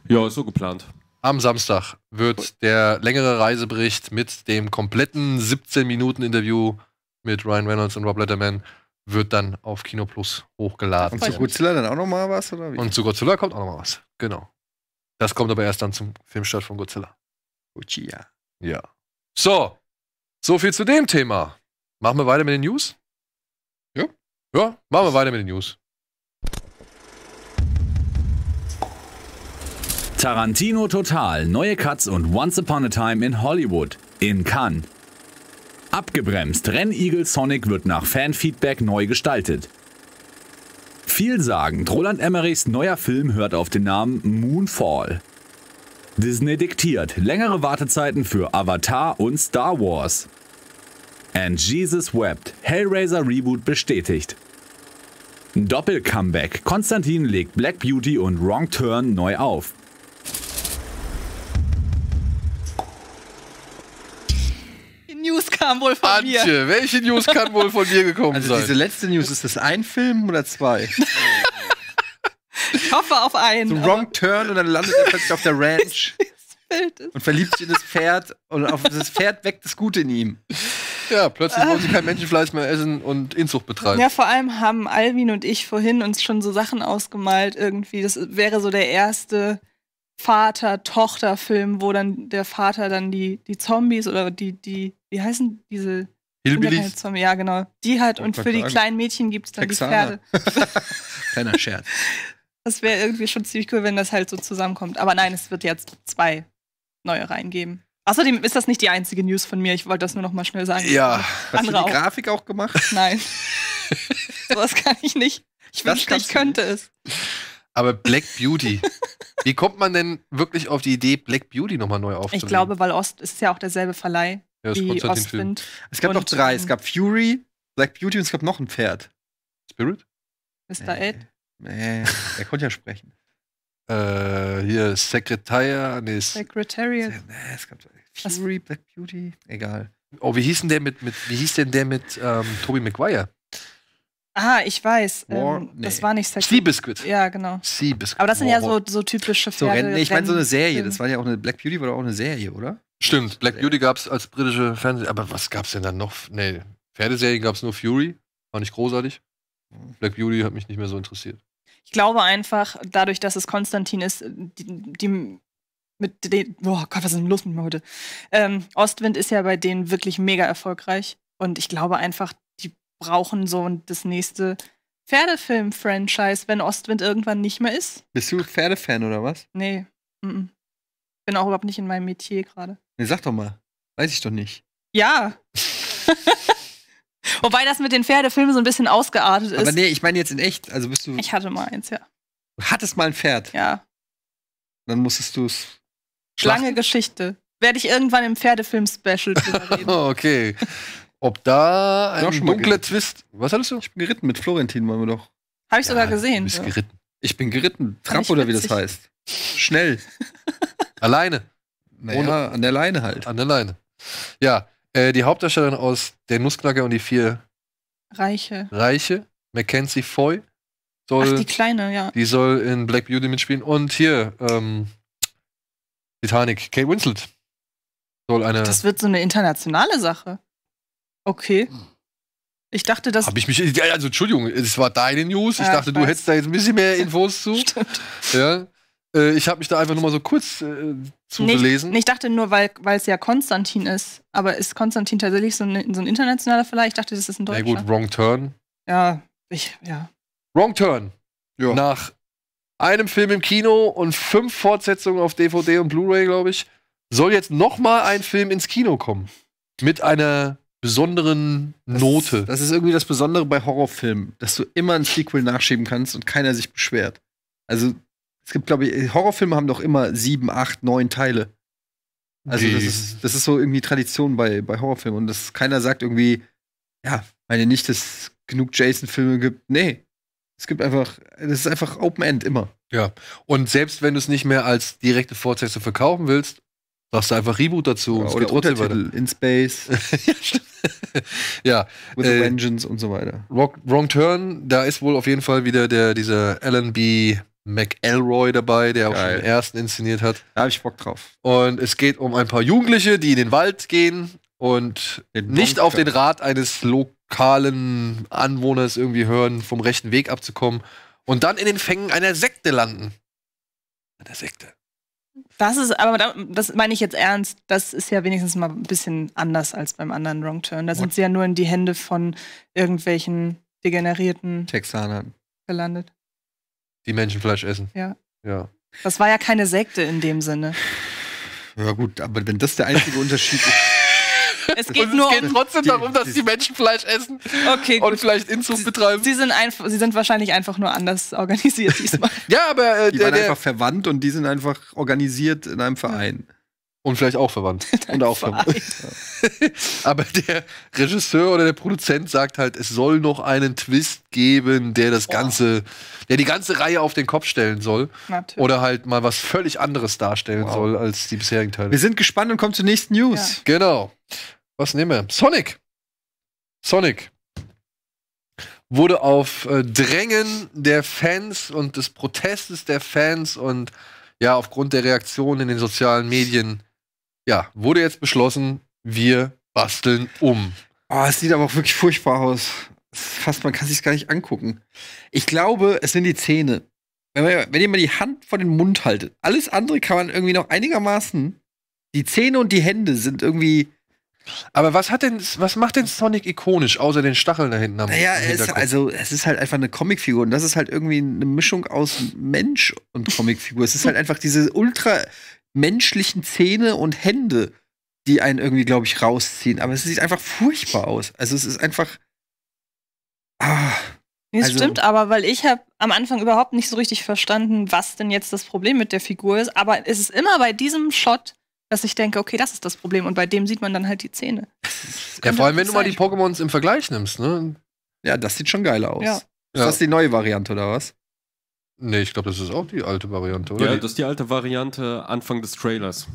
Ja, ist so geplant. Am Samstag wird der längere Reisebericht mit dem kompletten 17-Minuten-Interview mit Ryan Reynolds und Rob Letterman wird dann auf Kino Plus hochgeladen. Und zu Godzilla dann auch nochmal was? Oder wie? Und zu Godzilla kommt auch nochmal was. Genau. Das kommt aber erst dann zum Filmstart von Godzilla. Godzilla. Ja. So. So viel zu dem Thema. Machen wir weiter mit den News? Ja. Ja, machen wir weiter mit den News. Tarantino Total, neue Cuts und Once Upon a Time in Hollywood, in Cannes. Abgebremst, Rennigel Sonic wird nach Fanfeedback neu gestaltet. Vielsagend, Roland Emmerichs neuer Film hört auf den Namen Moonfall. Disney diktiert, längere Wartezeiten für Avatar und Star Wars. And Jesus Wept, Hellraiser Reboot bestätigt. Doppel-Comeback, Konstantin legt Black Beauty und Wrong Turn neu auf. kam wohl von Antje, mir. welche News kann wohl von dir gekommen also sein? Also diese letzte News, ist das ein Film oder zwei? ich hoffe auf einen. So Wrong Turn und dann landet er plötzlich auf der Ranch. und verliebt sich in das Pferd und auf das Pferd weckt das Gute in ihm. Ja, plötzlich wollen sie kein Menschenfleisch mehr essen und Inzucht betreiben. Ja, vor allem haben Alvin und ich vorhin uns schon so Sachen ausgemalt irgendwie. Das wäre so der erste Vater-Tochter-Film, wo dann der Vater dann die, die Zombies oder die, die wie heißen diese? Hillbillies. Ja, genau. Die halt und für die kleinen Mädchen gibt es dann Texaner. die Pferde. Keiner Scherz. Das wäre irgendwie schon ziemlich cool, wenn das halt so zusammenkommt. Aber nein, es wird jetzt zwei neue reingeben. Außerdem ist das nicht die einzige News von mir. Ich wollte das nur noch mal schnell sagen. Ja. Hast du die auch. Grafik auch gemacht? Nein. Sowas kann ich nicht. Ich das wünschte, ich könnte es. Aber Black Beauty. Wie kommt man denn wirklich auf die Idee, Black Beauty nochmal neu aufzunehmen? Ich glaube, weil Ost ist ja auch derselbe Verleih. Ja, das ist Konstantin-Film. Es gab noch drei. Es ähm, gab Fury, Black Beauty und es gab noch ein Pferd. Spirit? Mr. Ed? Nee, er konnte ja sprechen. Äh, hier, Secretaria, Nee, Secretariat. Nee, es gab Fury, Was? Black Beauty. Egal. Oh, wie hieß denn der mit, mit wie hieß denn der mit ähm, Toby Maguire? Ah, ich weiß. Ähm, war, ähm, nee. Das war nicht Sex. Sea Biscuit. Ja, genau. Sea Biscuit. Aber das sind War, ja so, so typische Pferde. So Rennen. Nee, ich meine so eine Serie. Das war ja auch eine Black Beauty war auch eine Serie, oder? Stimmt, äh, Black Beauty gab es als britische Fernseh. Aber was gab es denn dann noch? Nee, Pferdeserien gab es nur Fury. War nicht großartig. Hm. Black Beauty hat mich nicht mehr so interessiert. Ich glaube einfach, dadurch, dass es Konstantin ist, die, die mit den. Oh Gott, was ist denn los mit mir heute? Ähm, Ostwind ist ja bei denen wirklich mega erfolgreich. Und ich glaube einfach, die brauchen so das nächste Pferdefilm-Franchise, wenn Ostwind irgendwann nicht mehr ist. Bist du Pferdefan oder was? Nee. Mm -mm. Bin auch überhaupt nicht in meinem Metier gerade. Ne, sag doch mal. Weiß ich doch nicht. Ja. Wobei das mit den Pferdefilmen so ein bisschen ausgeartet ist. Aber nee, ich meine jetzt in echt. Also bist du. Ich hatte mal eins, ja. Du hattest mal ein Pferd. Ja. Dann musstest du es. Lange Geschichte. Werde ich irgendwann im Pferdefilm-Special drüber okay. Ob da ein dunkler geritten. Twist. Was hattest du? Ich bin geritten mit Florentin, waren wir doch. Habe ich ja, sogar gesehen. Du bist ja. geritten. Ich bin geritten. Tramp oder wie das heißt. Schnell. Alleine. Naja, Ohne, an der Leine halt. An der Leine. Ja, äh, die Hauptdarstellerin aus Der Nussknacker und die vier Reiche. Reiche, Mackenzie Foy. Soll, Ach, die kleine, ja. Die soll in Black Beauty mitspielen. Und hier, ähm, Titanic, Kate Winslet. Soll eine. Das wird so eine internationale Sache. Okay. Ich dachte, dass. Habe ich mich. Also, Entschuldigung, es war deine News. Ich ja, dachte, ich du hättest da jetzt ein bisschen mehr Infos zu. Stimmt. Ja. Äh, ich habe mich da einfach nur mal so kurz äh, zugelesen. Nee, ich, dachte nur, weil es ja Konstantin ist. Aber ist Konstantin tatsächlich so ein, so ein internationaler Verleih? Ich dachte, das ist ein deutscher. Na gut, Wrong Turn. Ja, ich, ja. Wrong Turn. Ja. Nach einem Film im Kino und fünf Fortsetzungen auf DVD und Blu-ray, glaube ich, soll jetzt noch mal ein Film ins Kino kommen. Mit einer besonderen Note. Das, das, ist irgendwie das Besondere bei Horrorfilmen, dass du immer ein Sequel nachschieben kannst und keiner sich beschwert. Also es gibt, glaube ich, äh, Horrorfilme haben doch immer sieben, acht, neun Teile. Also das ist, das ist so irgendwie Tradition bei, bei Horrorfilmen. Und dass keiner sagt irgendwie, ja, meine nicht, dass es genug Jason-Filme gibt. Nee. Es gibt einfach, das ist einfach Open End immer. Ja. Und selbst wenn du es nicht mehr als direkte Fortsetzung verkaufen willst, sagst du einfach Reboot dazu. Ja, oder Untertitel in Space. ja, stimmt. ja. With äh, Vengeance und so weiter. Wrong, Wrong Turn, da ist wohl auf jeden Fall wieder der, dieser Alan B. McElroy dabei, der Geil. auch schon den ersten inszeniert hat. Da habe ich Bock drauf. Und es geht um ein paar Jugendliche, die in den Wald gehen und den nicht auf den Rat eines lokalen Anwohners irgendwie hören, vom rechten Weg abzukommen und dann in den Fängen einer Sekte landen. Einer Sekte. Das ist, aber das meine ich jetzt ernst. Das ist ja wenigstens mal ein bisschen anders als beim anderen Wrong Turn. Da What? sind sie ja nur in die Hände von irgendwelchen degenerierten Texanern gelandet. Die Menschenfleisch essen. Ja. ja. Das war ja keine Sekte in dem Sinne. Ja, gut, aber wenn das der einzige Unterschied ist. Es geht und nur geht um trotzdem die, darum, dass die, die Menschen Fleisch essen okay, und vielleicht Inzucht betreiben. Sie sind, sie sind wahrscheinlich einfach nur anders organisiert diesmal. ja, aber äh, die der, einfach verwandt und die sind einfach organisiert in einem Verein. Ja. Und vielleicht auch verwandt. und auch verwandt. Aber der Regisseur oder der Produzent sagt halt, es soll noch einen Twist geben, der das oh. Ganze, der die ganze Reihe auf den Kopf stellen soll. Natürlich. Oder halt mal was völlig anderes darstellen wow. soll als die bisherigen Teile. Wir sind gespannt und kommen zur nächsten News. Ja. Genau. Was nehmen wir? Sonic. Sonic wurde auf äh, Drängen der Fans und des Protestes der Fans und ja, aufgrund der Reaktionen in den sozialen Medien ja, wurde jetzt beschlossen, wir basteln um. Oh, es sieht aber auch wirklich furchtbar aus. Fast, man kann sich gar nicht angucken. Ich glaube, es sind die Zähne. Wenn, man, wenn ihr mal die Hand vor den Mund haltet, alles andere kann man irgendwie noch einigermaßen. Die Zähne und die Hände sind irgendwie. Aber was hat denn, was macht denn Sonic ikonisch, außer den Stacheln da hinten am Naja, es, also es ist halt einfach eine Comicfigur und das ist halt irgendwie eine Mischung aus Mensch und Comicfigur. es ist halt einfach diese ultra menschlichen Zähne und Hände, die einen irgendwie, glaube ich, rausziehen. Aber es sieht einfach furchtbar aus. Also es ist einfach. Ah, das also, stimmt aber, weil ich habe am Anfang überhaupt nicht so richtig verstanden, was denn jetzt das Problem mit der Figur ist. Aber es ist immer bei diesem Shot, dass ich denke, okay, das ist das Problem. Und bei dem sieht man dann halt die Zähne. Ja, vor allem, wenn du mal die Pokémons im Vergleich nimmst, ne? Ja, das sieht schon geil aus. Ja. Ist das die neue Variante oder was? Nee, ich glaube, das ist auch die alte Variante, oder? Ja, das ist die alte Variante Anfang des Trailers.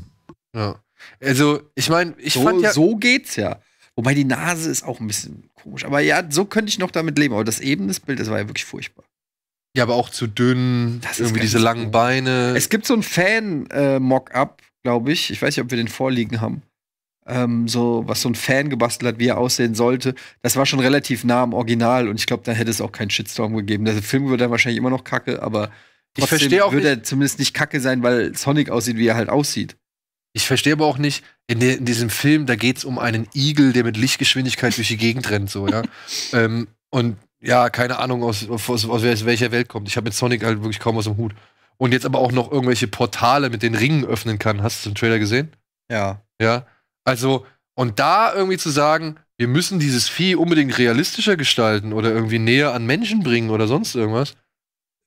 Ja. Also, ich meine, ich so, fand ja. So geht's ja. Wobei die Nase ist auch ein bisschen komisch. Aber ja, so könnte ich noch damit leben. Aber das Eben das war ja wirklich furchtbar. Ja, aber auch zu dünn, das irgendwie diese langen cool. Beine. Es gibt so ein Fan-Mock-up, äh, glaube ich. Ich weiß nicht, ob wir den vorliegen haben ähm, so, was so ein Fan gebastelt hat, wie er aussehen sollte, das war schon relativ nah am Original und ich glaube, da hätte es auch keinen Shitstorm gegeben. Der Film würde dann wahrscheinlich immer noch kacke, aber ich verstehe auch würde nicht, er zumindest nicht kacke sein, weil Sonic aussieht, wie er halt aussieht. Ich verstehe aber auch nicht, in, de, in diesem Film, da geht es um einen Igel, der mit Lichtgeschwindigkeit durch die Gegend rennt, so, ja. ähm, und ja, keine Ahnung, aus, aus, aus welcher Welt kommt. Ich habe mit Sonic halt wirklich kaum aus dem Hut. Und jetzt aber auch noch irgendwelche Portale mit den Ringen öffnen kann. Hast du den Trailer gesehen? Ja. Ja. Also, und da irgendwie zu sagen, wir müssen dieses Vieh unbedingt realistischer gestalten oder irgendwie näher an Menschen bringen oder sonst irgendwas.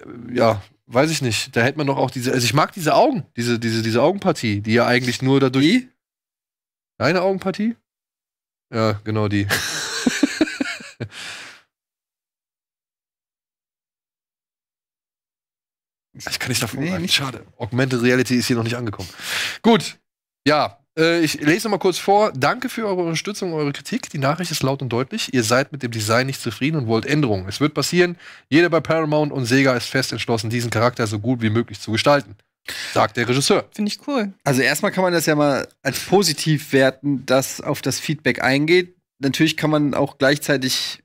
Äh, ja, weiß ich nicht. Da hätte man doch auch diese. Also ich mag diese Augen, diese, diese, diese Augenpartie, die ja eigentlich nur dadurch. Die? Deine Augenpartie? Ja, genau die. ich kann nicht davon nee, nicht. Schade. Augmented Reality ist hier noch nicht angekommen. Gut. Ja, äh, ich lese mal kurz vor. Danke für eure Unterstützung und eure Kritik. Die Nachricht ist laut und deutlich. Ihr seid mit dem Design nicht zufrieden und wollt Änderungen. Es wird passieren. Jeder bei Paramount und Sega ist fest entschlossen, diesen Charakter so gut wie möglich zu gestalten. Sagt der Regisseur. Finde ich cool. Also erstmal kann man das ja mal als positiv werten, dass auf das Feedback eingeht. Natürlich kann man auch gleichzeitig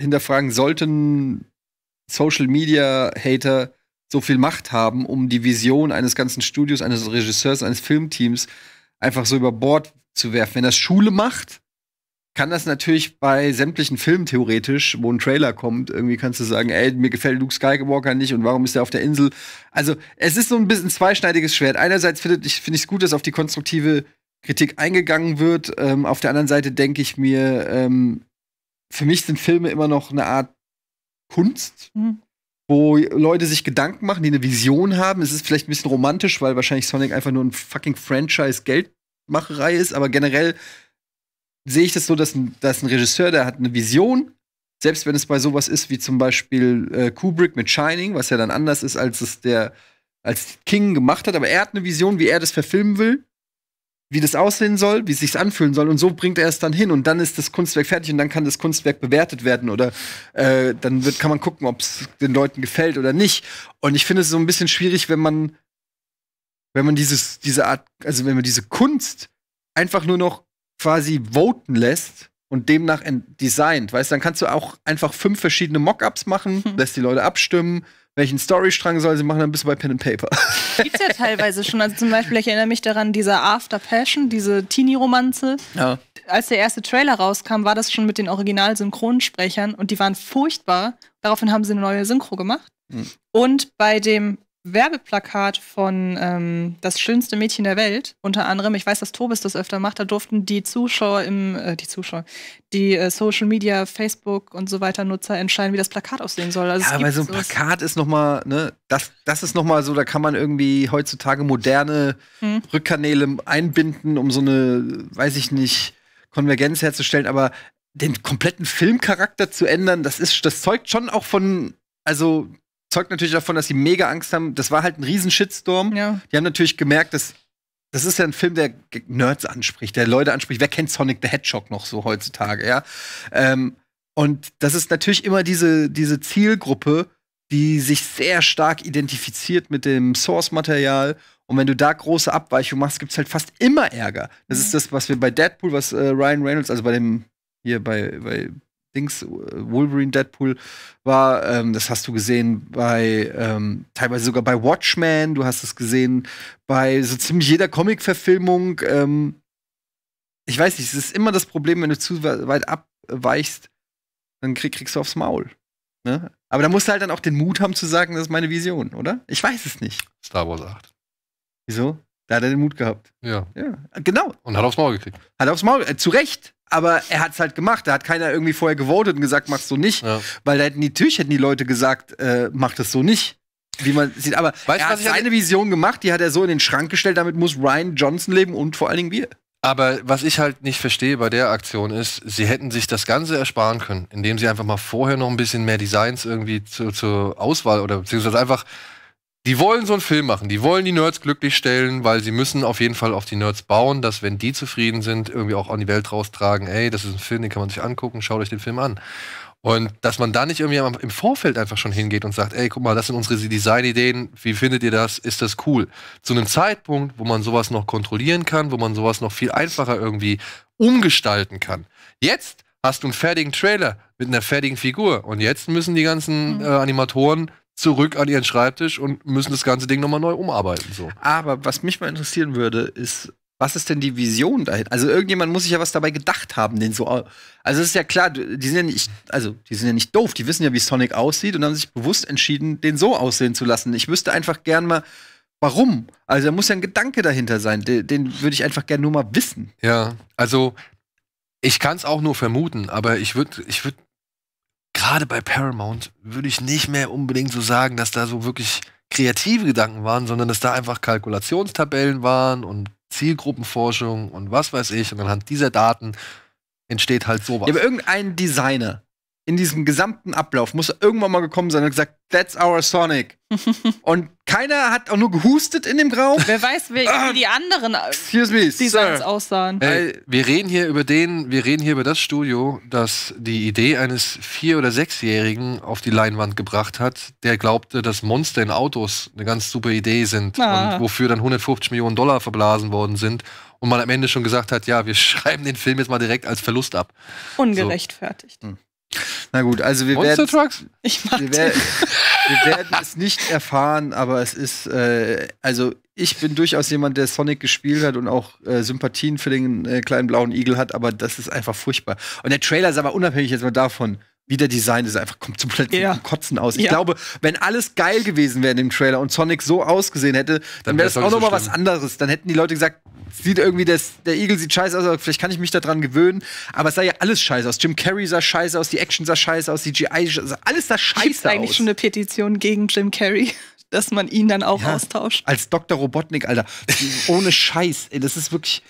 hinterfragen, sollten Social Media Hater so viel Macht haben, um die Vision eines ganzen Studios, eines Regisseurs, eines Filmteams einfach so über Bord zu werfen. Wenn das Schule macht, kann das natürlich bei sämtlichen Filmen theoretisch, wo ein Trailer kommt, irgendwie kannst du sagen, ey, mir gefällt Luke Skywalker nicht und warum ist er auf der Insel? Also, es ist so ein bisschen zweischneidiges Schwert. Einerseits finde ich es find gut, dass auf die konstruktive Kritik eingegangen wird. Ähm, auf der anderen Seite denke ich mir, ähm, für mich sind Filme immer noch eine Art Kunst. Mhm wo Leute sich Gedanken machen, die eine Vision haben. Es ist vielleicht ein bisschen romantisch, weil wahrscheinlich Sonic einfach nur ein fucking Franchise-Geldmacherei ist, aber generell sehe ich das so, dass ein, dass ein Regisseur, der hat eine Vision, selbst wenn es bei sowas ist wie zum Beispiel äh, Kubrick mit Shining, was ja dann anders ist, als es der als King gemacht hat, aber er hat eine Vision, wie er das verfilmen will wie das aussehen soll, wie es sich anfühlen soll. Und so bringt er es dann hin. Und dann ist das Kunstwerk fertig und dann kann das Kunstwerk bewertet werden. Oder äh, dann wird, kann man gucken, ob es den Leuten gefällt oder nicht. Und ich finde es so ein bisschen schwierig, wenn man, wenn man dieses, diese Art, also wenn man diese Kunst einfach nur noch quasi voten lässt und demnach designt. Weißt dann kannst du auch einfach fünf verschiedene Mockups machen, hm. lässt die Leute abstimmen welchen Storystrang soll sie machen, dann bist du bei Pen and Paper. Gibt's ja teilweise schon. Also zum Beispiel, ich erinnere mich daran, diese After Passion, diese Teenie-Romanze. Ja. Als der erste Trailer rauskam, war das schon mit den Original-Synchronsprechern und die waren furchtbar. Daraufhin haben sie eine neue Synchro gemacht. Hm. Und bei dem Werbeplakat von ähm, Das schönste Mädchen der Welt, unter anderem, ich weiß, dass Tobis das öfter macht, da durften die Zuschauer im, äh, die Zuschauer, die äh, Social Media, Facebook und so weiter Nutzer entscheiden, wie das Plakat aussehen soll. Also ja, aber so ein Plakat ist nochmal, ne, das, das ist nochmal so, da kann man irgendwie heutzutage moderne hm. Rückkanäle einbinden, um so eine, weiß ich nicht, Konvergenz herzustellen, aber den kompletten Filmcharakter zu ändern, das ist, das zeugt schon auch von, also zeugt natürlich davon, dass sie mega Angst haben. Das war halt ein riesen Shitstorm. Ja. Die haben natürlich gemerkt, dass das ist ja ein Film, der Nerds anspricht, der Leute anspricht. Wer kennt Sonic the Hedgehog noch so heutzutage, ja? Ähm, und das ist natürlich immer diese, diese Zielgruppe, die sich sehr stark identifiziert mit dem Source-Material. Und wenn du da große Abweichungen machst, gibt es halt fast immer Ärger. Das mhm. ist das, was wir bei Deadpool, was äh, Ryan Reynolds, also bei dem hier bei, bei Dings, äh, Wolverine, Deadpool war. Ähm, das hast du gesehen bei, ähm, teilweise sogar bei Watchmen. Du hast es gesehen bei so ziemlich jeder Comic-Verfilmung. Ähm, ich weiß nicht, es ist immer das Problem, wenn du zu weit abweichst, dann krieg, kriegst du aufs Maul. Ne? Aber da musst du halt dann auch den Mut haben zu sagen, das ist meine Vision, oder? Ich weiß es nicht. Star Wars 8. Wieso? Da hat er den Mut gehabt. Ja. ja. Genau. Und hat aufs Maul gekriegt. Hat aufs Maul, äh, zu Recht. Aber er hat es halt gemacht. Da hat keiner irgendwie vorher gewotet und gesagt, mach's so nicht. Ja. Weil da hätten die, natürlich hätten die Leute gesagt, äh, mach das so nicht. Wie man sieht. Aber weißt, er hat seine Vision gemacht, die hat er so in den Schrank gestellt. Damit muss Ryan Johnson leben und vor allen Dingen wir. Aber was ich halt nicht verstehe bei der Aktion ist, sie hätten sich das Ganze ersparen können, indem sie einfach mal vorher noch ein bisschen mehr Designs irgendwie zur, zur Auswahl oder beziehungsweise einfach die wollen so einen Film machen. Die wollen die Nerds glücklich stellen, weil sie müssen auf jeden Fall auf die Nerds bauen, dass wenn die zufrieden sind, irgendwie auch an die Welt raustragen, ey, das ist ein Film, den kann man sich angucken, schaut euch den Film an. Und dass man da nicht irgendwie im Vorfeld einfach schon hingeht und sagt, ey, guck mal, das sind unsere Designideen, wie findet ihr das, ist das cool? Zu einem Zeitpunkt, wo man sowas noch kontrollieren kann, wo man sowas noch viel einfacher irgendwie umgestalten kann. Jetzt hast du einen fertigen Trailer mit einer fertigen Figur und jetzt müssen die ganzen mhm. äh, Animatoren zurück an ihren Schreibtisch und müssen das ganze Ding nochmal neu umarbeiten. So. Aber was mich mal interessieren würde, ist, was ist denn die Vision dahin? Also irgendjemand muss sich ja was dabei gedacht haben, den so. Also es ist ja klar, die sind ja nicht, also die sind ja nicht doof, die wissen ja, wie Sonic aussieht und haben sich bewusst entschieden, den so aussehen zu lassen. Ich wüsste einfach gern mal, warum? Also da muss ja ein Gedanke dahinter sein. Den, den würde ich einfach gern nur mal wissen. Ja, also ich kann es auch nur vermuten, aber ich würde, ich würde gerade bei Paramount würde ich nicht mehr unbedingt so sagen, dass da so wirklich kreative Gedanken waren, sondern dass da einfach Kalkulationstabellen waren und Zielgruppenforschung und was weiß ich. Und anhand dieser Daten entsteht halt sowas. Ja, aber irgendein Designer in diesem gesamten Ablauf muss er irgendwann mal gekommen sein und gesagt, that's our Sonic. und keiner hat auch nur gehustet in dem Raum. Wer weiß, wie, ah, die anderen äh, Excuse me, Designs Sir. aussahen. Hey, wir reden hier über den, wir reden hier über das Studio, das die Idee eines vier- oder sechsjährigen auf die Leinwand gebracht hat, der glaubte, dass Monster in Autos eine ganz super Idee sind ah. und wofür dann 150 Millionen Dollar verblasen worden sind und man am Ende schon gesagt hat, ja, wir schreiben den Film jetzt mal direkt als Verlust ab. Ungerechtfertigt. So. Hm. Na gut, also wir Monster werden. Trucks? Ich mag wir, werden, wir werden es nicht erfahren, aber es ist, äh, also ich bin durchaus jemand, der Sonic gespielt hat und auch äh, Sympathien für den äh, kleinen blauen Igel hat, aber das ist einfach furchtbar. Und der Trailer ist aber unabhängig jetzt mal davon, wie der Design ist, einfach kommt komplett ja. mit Kotzen aus. Ich ja. glaube, wenn alles geil gewesen wäre in dem Trailer und Sonic so ausgesehen hätte, dann, dann wäre das auch nochmal so was anderes. Dann hätten die Leute gesagt, sieht irgendwie, das, der Igel sieht scheiße aus, aber vielleicht kann ich mich daran gewöhnen. Aber es sah ja alles scheiße aus. Jim Carrey sah scheiße aus, die Action sah scheiße aus, die GI, sah alles sah scheiße Gibt's aus. eigentlich schon eine Petition gegen Jim Carrey? Dass man ihn dann auch ja, austauscht. Als Dr. Robotnik, Alter. Ohne Scheiß. Ey, das ist wirklich.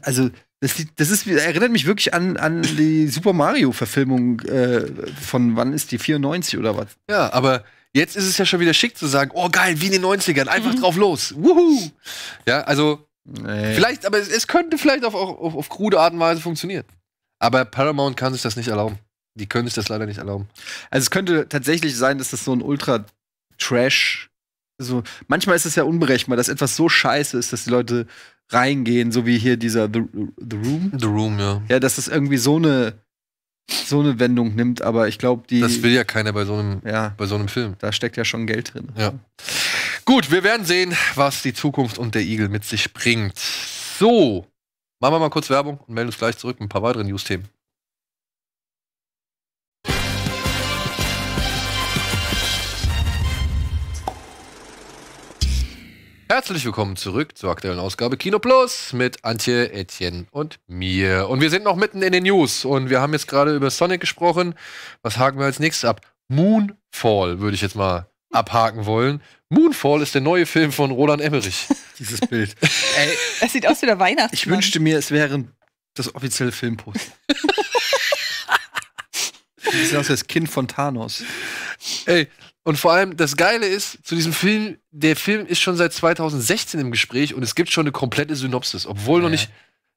Also, das, das, ist, das erinnert mich wirklich an, an die Super Mario-Verfilmung äh, von wann ist die? 94 oder was? Ja, aber jetzt ist es ja schon wieder schick zu sagen, oh geil, wie in den 90ern, einfach mhm. drauf los. Wuhu! Ja, also Nee. Vielleicht, aber es, könnte vielleicht auf, auf, auf krude Art und Weise funktionieren. Aber Paramount kann sich das nicht erlauben. Die können sich das leider nicht erlauben. Also es könnte tatsächlich sein, dass das so ein Ultra-Trash. So, manchmal ist es ja unberechenbar, dass etwas so scheiße ist, dass die Leute reingehen, so wie hier dieser The, The Room. The Room, ja. Ja, dass das irgendwie so eine so eine Wendung nimmt, aber ich glaube, die. Das will ja keiner bei so einem, ja, bei so einem Film. Da steckt ja schon Geld drin. Ja. Gut, wir werden sehen, was die Zukunft und der Igel mit sich bringt. So, machen wir mal kurz Werbung und melden uns gleich zurück mit ein paar weiteren News-Themen. Herzlich willkommen zurück zur aktuellen Ausgabe Kino Plus mit Antje, Etienne und mir. Und wir sind noch mitten in den News und wir haben jetzt gerade über Sonic gesprochen. Was haken wir als nächstes ab? Moonfall, würde ich jetzt mal abhaken wollen. Moonfall ist der neue Film von Roland Emmerich. Dieses Bild. Ey, es sieht aus wie der Weihnachtsmann. Ich wünschte mir, es wäre das offizielle Filmpost. sieht aus wie das Kind von Thanos. Ey, und vor allem, das Geile ist, zu diesem Film, der Film ist schon seit 2016 im Gespräch und es gibt schon eine komplette Synopsis, obwohl ja. noch nicht.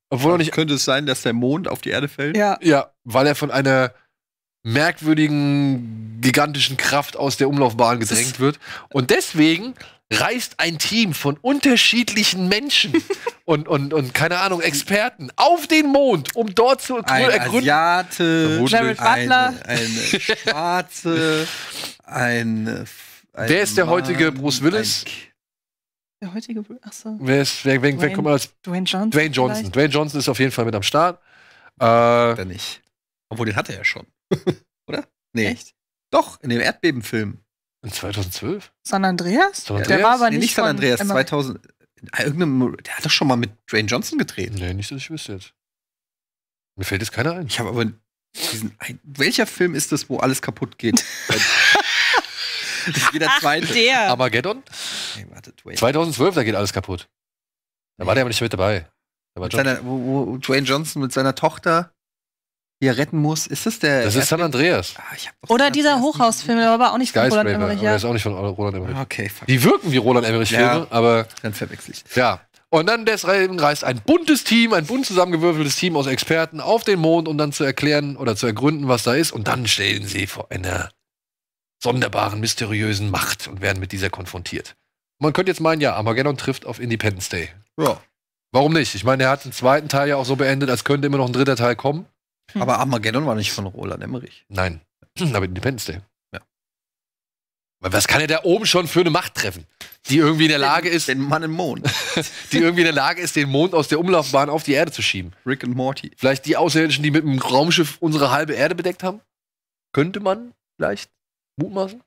Obwohl noch nicht. Könnte es sein, dass der Mond auf die Erde fällt? Ja. Ja, weil er von einer merkwürdigen, gigantischen Kraft aus der Umlaufbahn gedrängt wird. Und deswegen reist ein Team von unterschiedlichen Menschen und, und, und, keine Ahnung, Experten auf den Mond, um dort zu ein ergründen. Asiate, Jared Butler. Eine, eine Schwarze, ein, Wer ist der heutige Bruce Willis? Der heutige, achso. Wer, ist, wer, wer, Dwayne, kommt als Dwayne Johnson? Dwayne Johnson. Dwayne Johnson ist auf jeden Fall mit am Start. Äh, nicht. Obwohl, den hatte er ja schon. Oder? Nee. Echt? Doch, in dem Erdbebenfilm. In 2012? San Andreas? San Andreas? Der war aber nee, nicht, nicht San Andreas, 2000. der hat doch schon mal mit Dwayne Johnson gedreht. Nee, nicht, dass ich wüsste jetzt. Mir fällt jetzt keiner ein. Ich habe aber diesen. Welcher Film ist das, wo alles kaputt geht? das ist jeder zweite. Ach, der. Armageddon? Nee, warte, 2012, da geht alles kaputt. Da war der aber nicht mit dabei. Da war John seiner, wo, wo Dwayne Johnson mit seiner Tochter die retten muss. Ist das der? Das ist San Andreas. Ah, Oder dieser Hochhausfilm, der war aber auch nicht von Roland Emmerich. Ja. Der ist auch nicht von Roland Emmerich. Okay, fuck. Die wirken wie Roland Emmerich-Filme, ja, aber. Dann verwechsel ich. Ja. Und dann deswegen reist ein buntes Team, ein bunt zusammengewürfeltes Team aus Experten auf den Mond, um dann zu erklären oder zu ergründen, was da ist. Und dann stehen sie vor einer sonderbaren, mysteriösen Macht und werden mit dieser konfrontiert. Man könnte jetzt meinen, ja, Armageddon trifft auf Independence Day. Ja. Warum nicht? Ich meine, er hat den zweiten Teil ja auch so beendet, als könnte immer noch ein dritter Teil kommen. Hm. Aber Armageddon war nicht von Roland Emmerich. Nein, aber Independence Day. was kann er da oben schon für eine Macht treffen, die irgendwie in der Lage ist. Den Mann im Mond. die irgendwie in der Lage ist, den Mond aus der Umlaufbahn auf die Erde zu schieben. Rick und Morty. Vielleicht die Außerirdischen, die mit einem Raumschiff unsere halbe Erde bedeckt haben? Könnte man vielleicht mutmaßen?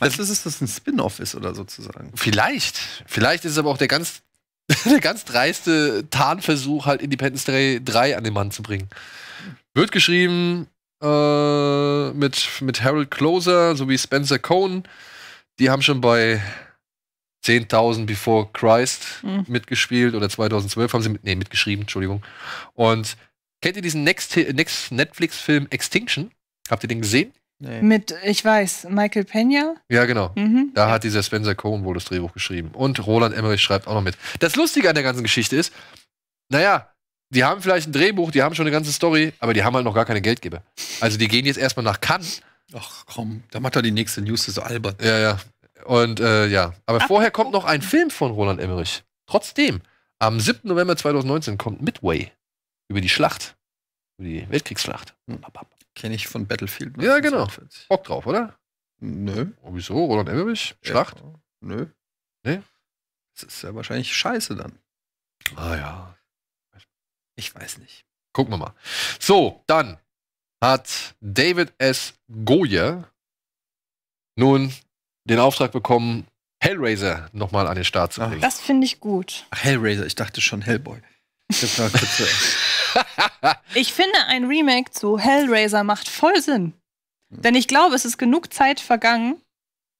Das ist dass das ein Spin-off ist oder sozusagen. Vielleicht. Vielleicht ist es aber auch der ganz, der ganz dreiste Tarnversuch, halt Independence Day 3 an den Mann zu bringen. Wird geschrieben äh, mit, mit Harold Closer sowie Spencer Cohen. Die haben schon bei 10.000 Before Christ mhm. mitgespielt oder 2012 haben sie mit, nee, mitgeschrieben, Entschuldigung. Und kennt ihr diesen Next, Next Netflix-Film Extinction? Habt ihr den gesehen? Nee. Mit, ich weiß, Michael Pena? Ja, genau. Mhm. Da hat dieser Spencer Cohen wohl das Drehbuch geschrieben. Und Roland Emmerich schreibt auch noch mit. Das Lustige an der ganzen Geschichte ist, naja, die haben vielleicht ein Drehbuch, die haben schon eine ganze Story, aber die haben halt noch gar keine Geldgeber. Also die gehen jetzt erstmal nach Cannes. Ach komm, da macht er die nächste News, das ist albern. Ja, ja. Und äh, ja. Aber Ach, vorher kommt noch ein Film von Roland Emmerich. Trotzdem, am 7. November 2019 kommt Midway über die Schlacht. Über die Weltkriegsschlacht. Hm. Kenne ich von Battlefield. Ne? Ja, genau. Bock drauf, oder? Nö. Oh, wieso? Roland Emmerich? Schlacht? Ja, nö. Nee? Das ist ja wahrscheinlich scheiße dann. Ah ja. Ich weiß nicht. Gucken wir mal. So, dann hat David S. Goye nun den Auftrag bekommen, Hellraiser nochmal an den Start zu bringen. Das finde ich gut. Ach, Hellraiser, ich dachte schon Hellboy. Ich, finde, ein Remake zu Hellraiser macht voll Sinn. Hm. Denn ich glaube, es ist genug Zeit vergangen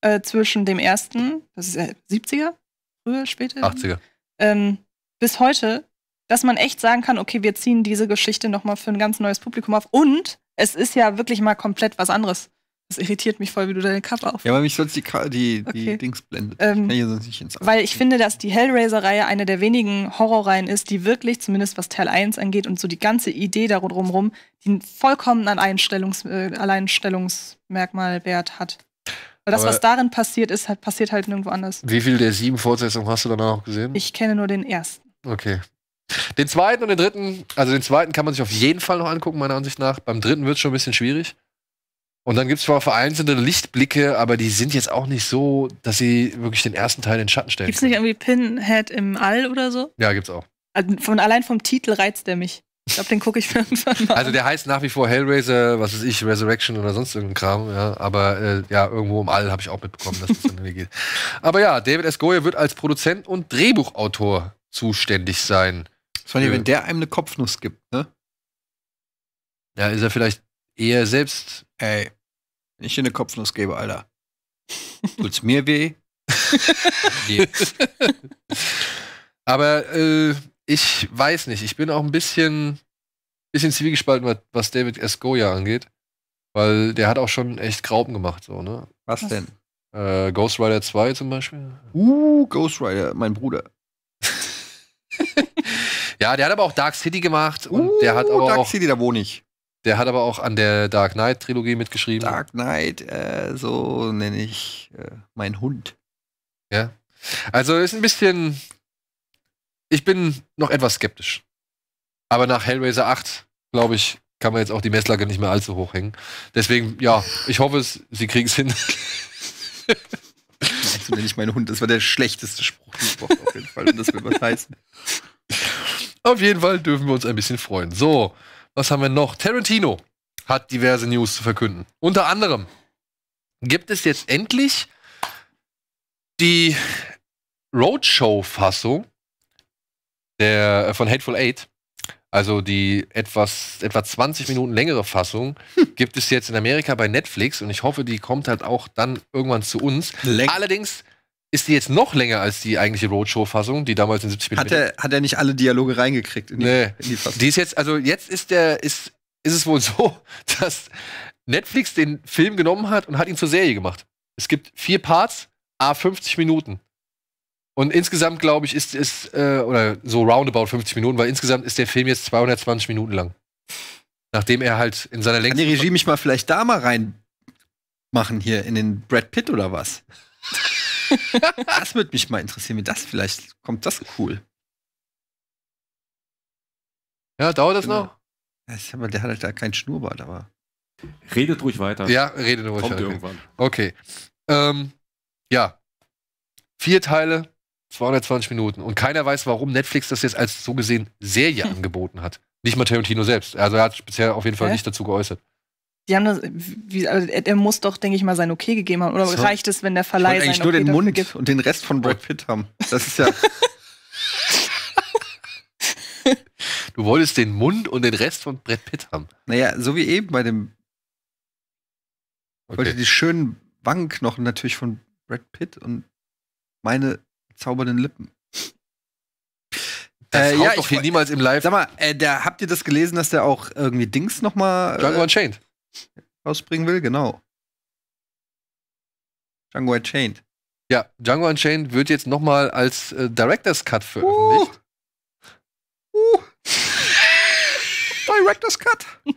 äh, zwischen dem ersten, das ist ja 70er, früher, später, 80er, ähm, bis heute, dass man echt sagen kann, okay, wir ziehen diese Geschichte nochmal für ein ganz neues Publikum auf. Und es ist ja wirklich mal komplett was anderes. Das irritiert mich voll, wie du deine Kappe auf. Ja, weil mich sonst die, Ka die, die Dings blendet. Ähm, ich sonst nicht ins weil ich finde, dass die Hellraiser-Reihe eine der wenigen Horrorreihen ist, die wirklich, zumindest was Teil 1 angeht und so die ganze Idee darum rum, die vollkommen an äh, Alleinstellungsmerkmal hat. Weil das, Aber was darin passiert ist, halt, passiert halt nirgendwo anders. Wie viel der sieben Fortsetzungen hast du danach noch gesehen? Ich kenne nur den ersten. Okay. Den zweiten und den dritten, also den zweiten kann man sich auf jeden Fall noch angucken, meiner Ansicht nach. Beim dritten wird es schon ein bisschen schwierig. Und dann gibt es zwar vereinzelte Lichtblicke, aber die sind jetzt auch nicht so, dass sie wirklich den ersten Teil in den Schatten stellen. Gibt es nicht irgendwie Pinhead im All oder so? Ja, gibt's auch. Also von, allein vom Titel reizt der mich. Ich glaube, den gucke ich irgendwann mal. Also der heißt nach wie vor Hellraiser, was weiß ich, Resurrection oder sonst irgendein Kram, ja. Aber äh, ja, irgendwo im All habe ich auch mitbekommen, dass das dann geht. Aber ja, David S. Goyer wird als Produzent und Drehbuchautor zuständig sein. Vor allem, wenn der einem eine Kopfnuss gibt, ne? Ja, ist er vielleicht eher selbst. Ey, wenn ich dir eine Kopfnuss gebe, Alter. Tut's mir weh? nee. Aber äh, ich weiß nicht. Ich bin auch ein bisschen, bisschen zwiegespalten, was David S. Goya angeht. Weil der hat auch schon echt Grauben gemacht, so, ne? Was, was? denn? Äh, Ghost Rider 2 zum Beispiel. Uh, Ghost Rider, mein Bruder. Ja, der hat aber auch Dark City gemacht. Und uh, der hat uh, aber Dark auch, City, da wohne ich. Der hat aber auch an der Dark Knight Trilogie mitgeschrieben. Dark Knight, äh, so nenne ich äh, meinen Hund. Ja. Also ist ein bisschen. Ich bin noch etwas skeptisch. Aber nach Hellraiser 8, glaube ich, kann man jetzt auch die Messlage nicht mehr allzu hoch hängen. Deswegen, ja, ich hoffe es, sie kriegen es hin. Meinst nenne ich meinen Hund? Das war der schlechteste Spruch überhaupt auf jeden Fall. Und das will was heißen. Auf jeden Fall dürfen wir uns ein bisschen freuen. So, was haben wir noch? Tarantino hat diverse News zu verkünden. Unter anderem gibt es jetzt endlich die Roadshow-Fassung äh, von Hateful Eight. Also die etwas, etwa 20 Minuten längere Fassung hm. gibt es jetzt in Amerika bei Netflix und ich hoffe, die kommt halt auch dann irgendwann zu uns. Läng Allerdings ist die jetzt noch länger als die eigentliche Roadshow-Fassung, die damals in 70 Minuten. Hat er, hat er nicht alle Dialoge reingekriegt in die, nee. in die Fassung? Die ist jetzt, also jetzt ist der, ist, ist es wohl so, dass Netflix den Film genommen hat und hat ihn zur Serie gemacht. Es gibt vier Parts, a 50 Minuten. Und insgesamt, glaube ich, ist es, äh, oder so roundabout 50 Minuten, weil insgesamt ist der Film jetzt 220 Minuten lang. Nachdem er halt in seiner Länge. Kann die Regie mich mal vielleicht da mal reinmachen hier in den Brad Pitt oder was? das würde mich mal interessieren, wie das vielleicht kommt. Das cool. Ja, dauert das genau. noch? Ich aber der hat halt da kein Schnurrbart, aber. Redet ruhig weiter. Ja, redet ruhig Kommt weiter. irgendwann. Okay. Ähm, ja. Vier Teile, 220 Minuten. Und keiner weiß, warum Netflix das jetzt als so gesehen Serie angeboten hat. Nicht mal Tarantino selbst. Also er hat speziell auf jeden Fall Hä? nicht dazu geäußert. Die haben das, wie, also er muss doch, denke ich mal, sein Okay gegeben haben. Oder so. reicht es, wenn der Verleih ich sein eigentlich nur okay den Mund gibt? und den Rest von Brad Pitt haben. Das ist ja. du wolltest den Mund und den Rest von Brad Pitt haben. Naja, so wie eben bei dem. Okay. wollte die schönen Wangenknochen natürlich von Brad Pitt und meine zaubernden Lippen. Das äh, ja, doch ich hier niemals im Live. Sag mal, äh, da habt ihr das gelesen, dass der auch irgendwie Dings nochmal. Django äh, Unchained rausbringen will, genau. Django Unchained. Ja, Django Unchained wird jetzt nochmal als äh, Director's Cut veröffentlicht. Uh. Uh. Director's Cut. Uh.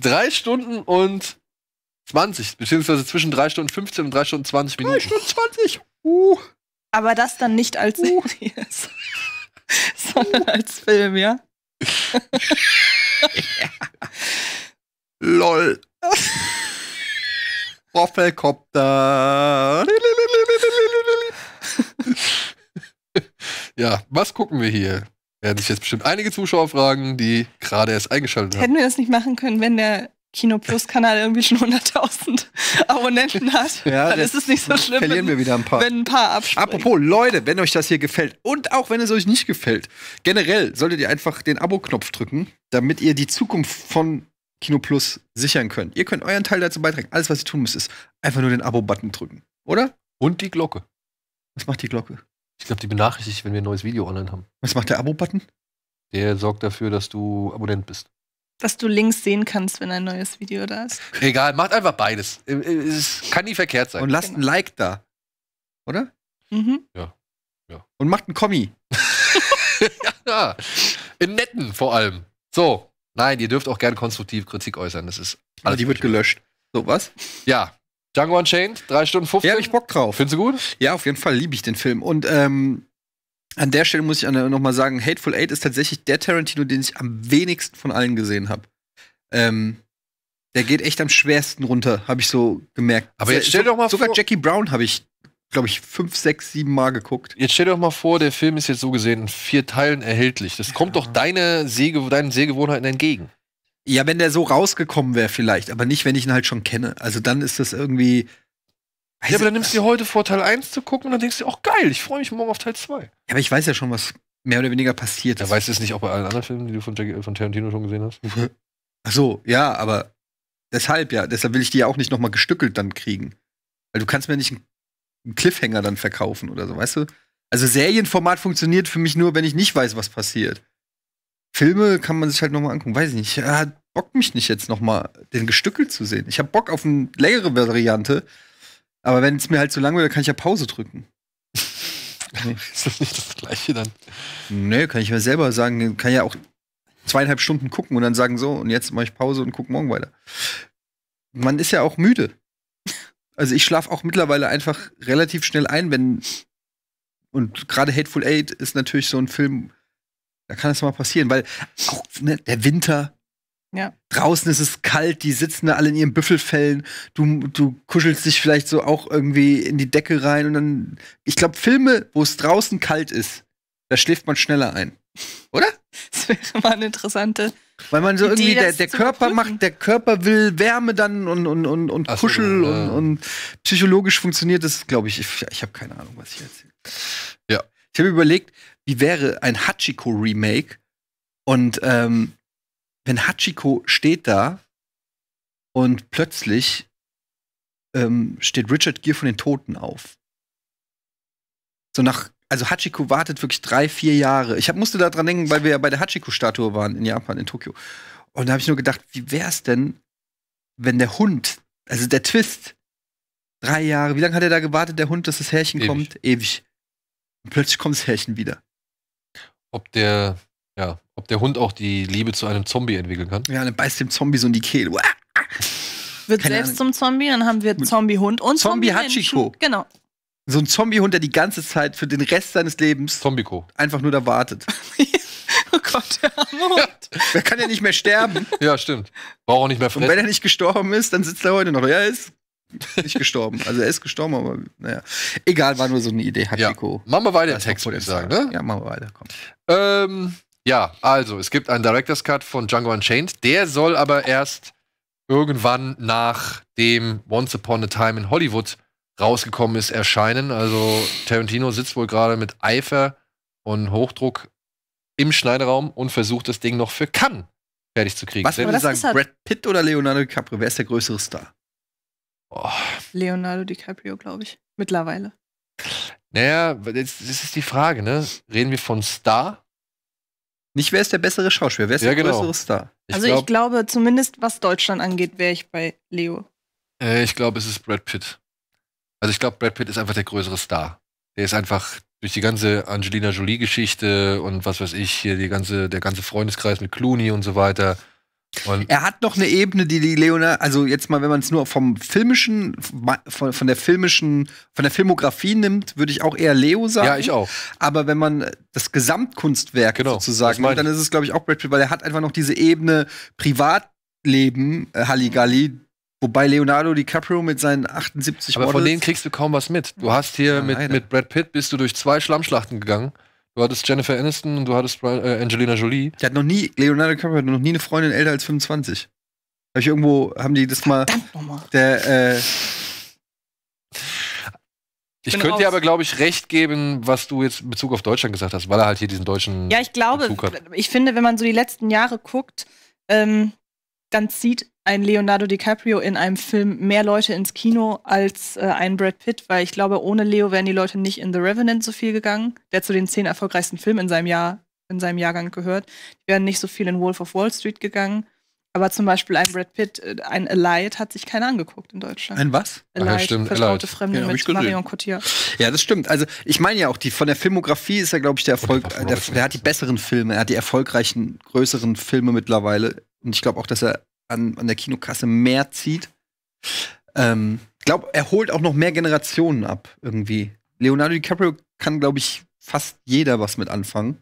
Drei Stunden und 20, beziehungsweise zwischen drei Stunden 15 und drei Stunden 20 Minuten. Drei Stunden 20. Uh. Aber das dann nicht als uh. Serie, sondern als Film, ja? LOL. Roffelkopter. ja, was gucken wir hier? Werden sich jetzt bestimmt einige Zuschauer fragen, die gerade erst eingeschaltet haben. Hätten wir das nicht machen können, wenn der Kino Plus Kanal irgendwie schon 100.000 Abonnenten hat, ja, dann ist es nicht so schlimm. Verlieren wir wieder ein paar. Wenn ein paar abspringen. Apropos Leute, wenn euch das hier gefällt und auch wenn es euch nicht gefällt, generell solltet ihr einfach den Abo-Knopf drücken, damit ihr die Zukunft von Kino Plus sichern könnt. Ihr könnt euren Teil dazu beitragen. Alles, was ihr tun müsst, ist einfach nur den Abo-Button drücken, oder? Und die Glocke. Was macht die Glocke? Ich glaube, die benachrichtigt, wenn wir ein neues Video online haben. Was macht der Abo-Button? Der sorgt dafür, dass du Abonnent bist. Dass du links sehen kannst, wenn ein neues Video da ist. Egal, macht einfach beides. Äh, äh, es kann nie verkehrt sein. Und lasst genau. ein Like da. Oder? Mhm. Ja. ja. Und macht einen Kommi. ja. In netten vor allem. So. Nein, ihr dürft auch gerne konstruktiv Kritik äußern. Das ist Aber ah, die wird gelöscht. So, was? Ja. Django Unchained, 3 Stunden 15. Ja, hab ich Bock drauf. Findest du gut? Ja, auf jeden Fall liebe ich den Film. Und ähm, an der Stelle muss ich nochmal sagen, Hateful Eight ist tatsächlich der Tarantino, den ich am wenigsten von allen gesehen habe. Ähm, der geht echt am schwersten runter, habe ich so gemerkt. Aber jetzt stell so, doch mal sogar vor. Jackie Brown habe ich glaube ich, fünf, sechs, sieben Mal geguckt. Jetzt stell dir doch mal vor, der Film ist jetzt so gesehen in vier Teilen erhältlich. Das ja. kommt doch deine Sehge deinen Sehgewohnheiten entgegen. Ja, wenn der so rausgekommen wäre, vielleicht, aber nicht, wenn ich ihn halt schon kenne. Also dann ist das irgendwie. Ja, aber dann nimmst du dir heute vor, Teil 1 zu gucken und dann denkst du, dir, oh geil, ich freue mich morgen auf Teil 2. Ja, aber ich weiß ja schon, was mehr oder weniger passiert ist. Ja, weißt du es nicht auch bei allen anderen Filmen, die du von, Jack, von Tarantino schon gesehen hast? ach so, ja, aber deshalb ja. Deshalb will ich die ja auch nicht nochmal gestückelt dann kriegen. Weil du kannst mir nicht einen einen Cliffhanger dann verkaufen oder so, weißt du? Also Serienformat funktioniert für mich nur, wenn ich nicht weiß, was passiert. Filme kann man sich halt nochmal angucken, weiß ich nicht. Ja, bockt mich nicht jetzt nochmal, den gestückelt zu sehen. Ich habe Bock auf eine längere Variante, aber wenn es mir halt zu lang wird, kann ich ja Pause drücken. Ist das nicht das Gleiche dann? Nee, kann ich mir selber sagen. Kann ja auch zweieinhalb Stunden gucken und dann sagen so, und jetzt mache ich Pause und guck morgen weiter. Man ist ja auch müde. Also ich schlafe auch mittlerweile einfach relativ schnell ein, wenn und gerade Hateful Eight ist natürlich so ein Film, da kann es mal passieren, weil auch ne, der Winter. Ja. Draußen ist es kalt, die sitzen da alle in ihren Büffelfällen. Du, du kuschelst dich vielleicht so auch irgendwie in die Decke rein und dann. Ich glaube, Filme, wo es draußen kalt ist, da schläft man schneller ein. Oder? Das wäre mal eine interessante weil man so irgendwie, der, der Körper macht, der Körper will Wärme dann und, und, und, und Kuschel so, ja. und, und, psychologisch funktioniert das, glaube ich. Ich, ich habe keine Ahnung, was ich erzähle. Ja. Ich habe überlegt, wie wäre ein Hachiko-Remake und ähm, wenn Hachiko steht da und plötzlich ähm, steht Richard Gere von den Toten auf. So nach also Hachiko wartet wirklich drei, vier Jahre. Ich hab, musste daran denken, weil wir ja bei der Hachiko-Statue waren in Japan, in Tokio. Und da habe ich nur gedacht, wie wäre es denn, wenn der Hund, also der Twist, drei Jahre, wie lange hat er da gewartet, der Hund, dass das Härchen Ewig. kommt? Ewig. Und plötzlich kommt das Härchen wieder. Ob der, ja, ob der Hund auch die Liebe zu einem Zombie entwickeln kann? Ja, dann beißt dem Zombie so in die Kehle. Wird Keine selbst Ahnung. zum Zombie, dann haben wir Zombie-Hund und Zombie-Hachiko. Zombie genau so ein Zombiehund, der die ganze Zeit für den Rest seines Lebens Zombico. einfach nur da wartet. oh Gott, der arme Hund. Der kann ja nicht mehr sterben. Ja, stimmt. Braucht auch nicht mehr fressen. Und wenn er nicht gestorben ist, dann sitzt er heute noch. Ja, er ist nicht gestorben. Also er ist gestorben, aber naja. Egal, war nur so eine Idee, hat ja. Nico. Machen wir weiter im Text, würde ich sagen, ne? Ja, machen wir weiter, komm. Ähm, ja, also, es gibt einen Director's Cut von Django Unchained. Der soll aber erst irgendwann nach dem Once Upon a Time in Hollywood rausgekommen ist, erscheinen. Also Tarantino sitzt wohl gerade mit Eifer und Hochdruck im Schneideraum und versucht das Ding noch für kann fertig zu kriegen. Was würde ich sagen, Brad Pitt oder Leonardo DiCaprio? Wer ist der größere Star? Oh. Leonardo DiCaprio, glaube ich. Mittlerweile. Naja, das ist die Frage, ne? Reden wir von Star? Nicht wer ist der bessere Schauspieler, wer ist ja, der genau. größere Star? Ich also glaub, ich glaube, zumindest was Deutschland angeht, wäre ich bei Leo. Äh, ich glaube, es ist Brad Pitt. Also ich glaube, Brad Pitt ist einfach der größere Star. Der ist einfach durch die ganze Angelina Jolie-Geschichte und was weiß ich, hier die ganze, der ganze Freundeskreis mit Clooney und so weiter. Und er hat noch eine Ebene, die die Leonard, also jetzt mal, wenn man es nur vom filmischen, von, von, der filmischen, von der Filmografie nimmt, würde ich auch eher Leo sagen. Ja, ich auch. Aber wenn man das Gesamtkunstwerk genau, sozusagen nimmt, dann ist es, glaube ich, auch Brad Pitt, weil er hat einfach noch diese Ebene Privatleben, äh, Halligalli, Wobei Leonardo DiCaprio mit seinen 78 Aber Models von denen kriegst du kaum was mit. Du hast hier ja, mit, mit Brad Pitt bist du durch zwei Schlammschlachten gegangen. Du hattest Jennifer Aniston und du hattest äh, Angelina Jolie. Der hat noch nie, Leonardo DiCaprio hat noch nie eine Freundin älter als 25. Hab ich irgendwo, haben die das mal. Der, äh, ich könnte dir aber, glaube ich, recht geben, was du jetzt in Bezug auf Deutschland gesagt hast, weil er halt hier diesen deutschen. Ja, ich glaube, ich finde, wenn man so die letzten Jahre guckt, ähm, dann zieht ein Leonardo DiCaprio in einem Film mehr Leute ins Kino als äh, ein Brad Pitt, weil ich glaube, ohne Leo wären die Leute nicht in The Revenant so viel gegangen, der zu den zehn erfolgreichsten Filmen in seinem Jahr, in seinem Jahrgang gehört. Die wären nicht so viel in Wolf of Wall Street gegangen. Aber zum Beispiel ein Brad Pitt, äh, ein Allied hat sich keiner angeguckt in Deutschland. Ein was? Elite, ja, stimmt. Vertraute Elite. Fremde ja, genau, mit Marion Cotillard. Ja, das stimmt. Also ich meine ja auch, die, von der Filmografie ist er, glaube ich, der Erfolg, oh, der, der, hat die besseren Filme, er hat die erfolgreichen, größeren Filme mittlerweile. Und ich glaube auch, dass er an, an der Kinokasse mehr zieht. Ähm, glaube, er holt auch noch mehr Generationen ab irgendwie. Leonardo DiCaprio kann, glaube ich, fast jeder was mit anfangen.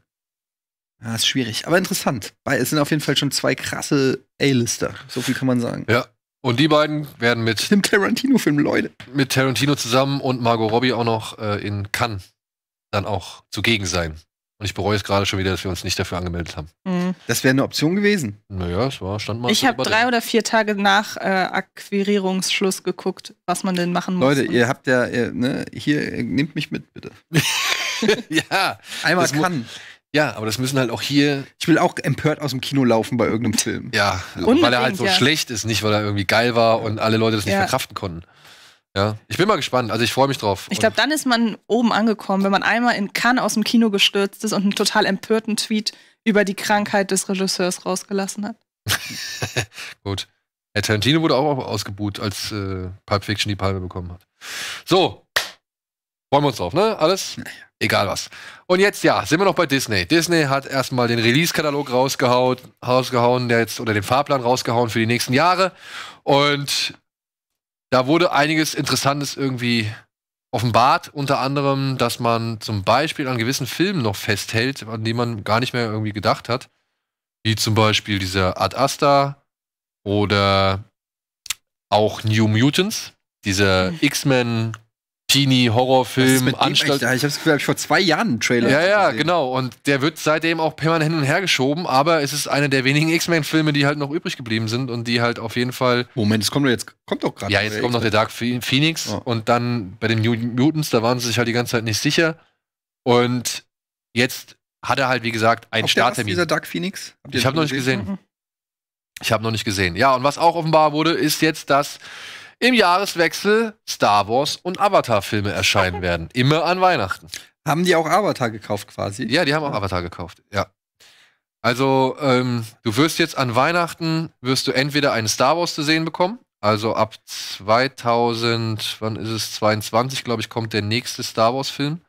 Ja, ist schwierig, aber interessant. Es sind auf jeden Fall schon zwei krasse A-Lister. So viel kann man sagen. Ja. Und die beiden werden mit dem Tarantino-Film, Leute. Mit Tarantino zusammen und Margot Robbie auch noch äh, in Cannes dann auch zugegen sein. Und ich bereue es gerade schon wieder, dass wir uns nicht dafür angemeldet haben. Mhm. Das wäre eine Option gewesen. Naja, es war, stand mal. Ich habe drei oder vier Tage nach äh, Akquirierungsschluss geguckt, was man denn machen muss. Leute, ihr habt ja, ihr, ne, hier, äh, nehmt mich mit, bitte. ja. Einmal kann. Ja, aber das müssen halt auch hier. Ich will auch empört aus dem Kino laufen bei irgendeinem Film. Ja, weil er halt so ja. schlecht ist, nicht weil er irgendwie geil war und alle Leute das nicht ja. verkraften konnten. Ja, ich bin mal gespannt. Also ich freue mich drauf. Ich glaube, dann ist man oben angekommen, wenn man einmal in Cannes aus dem Kino gestürzt ist und einen total empörten Tweet über die Krankheit des Regisseurs rausgelassen hat. Gut. Herr Tarantino wurde auch ausgebuht, als äh, Pulp Fiction die Palme bekommen hat. So. Freuen wir uns drauf, ne? Alles? Egal was. Und jetzt, ja, sind wir noch bei Disney. Disney hat erstmal den Release-Katalog rausgehauen, rausgehauen, der jetzt, oder den Fahrplan rausgehauen für die nächsten Jahre. Und da wurde einiges Interessantes irgendwie offenbart, unter anderem, dass man zum Beispiel an gewissen Filmen noch festhält, an die man gar nicht mehr irgendwie gedacht hat. Wie zum Beispiel dieser Ad Asta oder auch New Mutants, dieser mhm. X-Men Teenie-Horrorfilm, Anstalt. Ich habe es, ich, vor zwei Jahren einen Trailer. Ja, ja, gesehen. genau. Und der wird seitdem auch permanent hin und her geschoben, aber es ist einer der wenigen X-Men-Filme, die halt noch übrig geblieben sind und die halt auf jeden Fall. Moment, es kommt doch jetzt, kommt doch gerade. Ja, jetzt kommt noch der Dark Phoenix oh. und dann bei den New Mutants, da waren sie sich halt die ganze Zeit nicht sicher. Und jetzt hat er halt, wie gesagt, einen auf Starttermin. Ist dieser Dark Phoenix? Habt ich habe noch nicht gesehen. gesehen. Ich habe noch nicht gesehen. Ja, und was auch offenbar wurde, ist jetzt, dass im Jahreswechsel Star Wars und Avatar-Filme erscheinen werden. Immer an Weihnachten. Haben die auch Avatar gekauft quasi? Ja, die haben auch Avatar gekauft, ja. Also, ähm, du wirst jetzt an Weihnachten, wirst du entweder einen Star Wars zu sehen bekommen, also ab 2000, wann ist es, 22, glaube ich, kommt der nächste Star Wars-Film.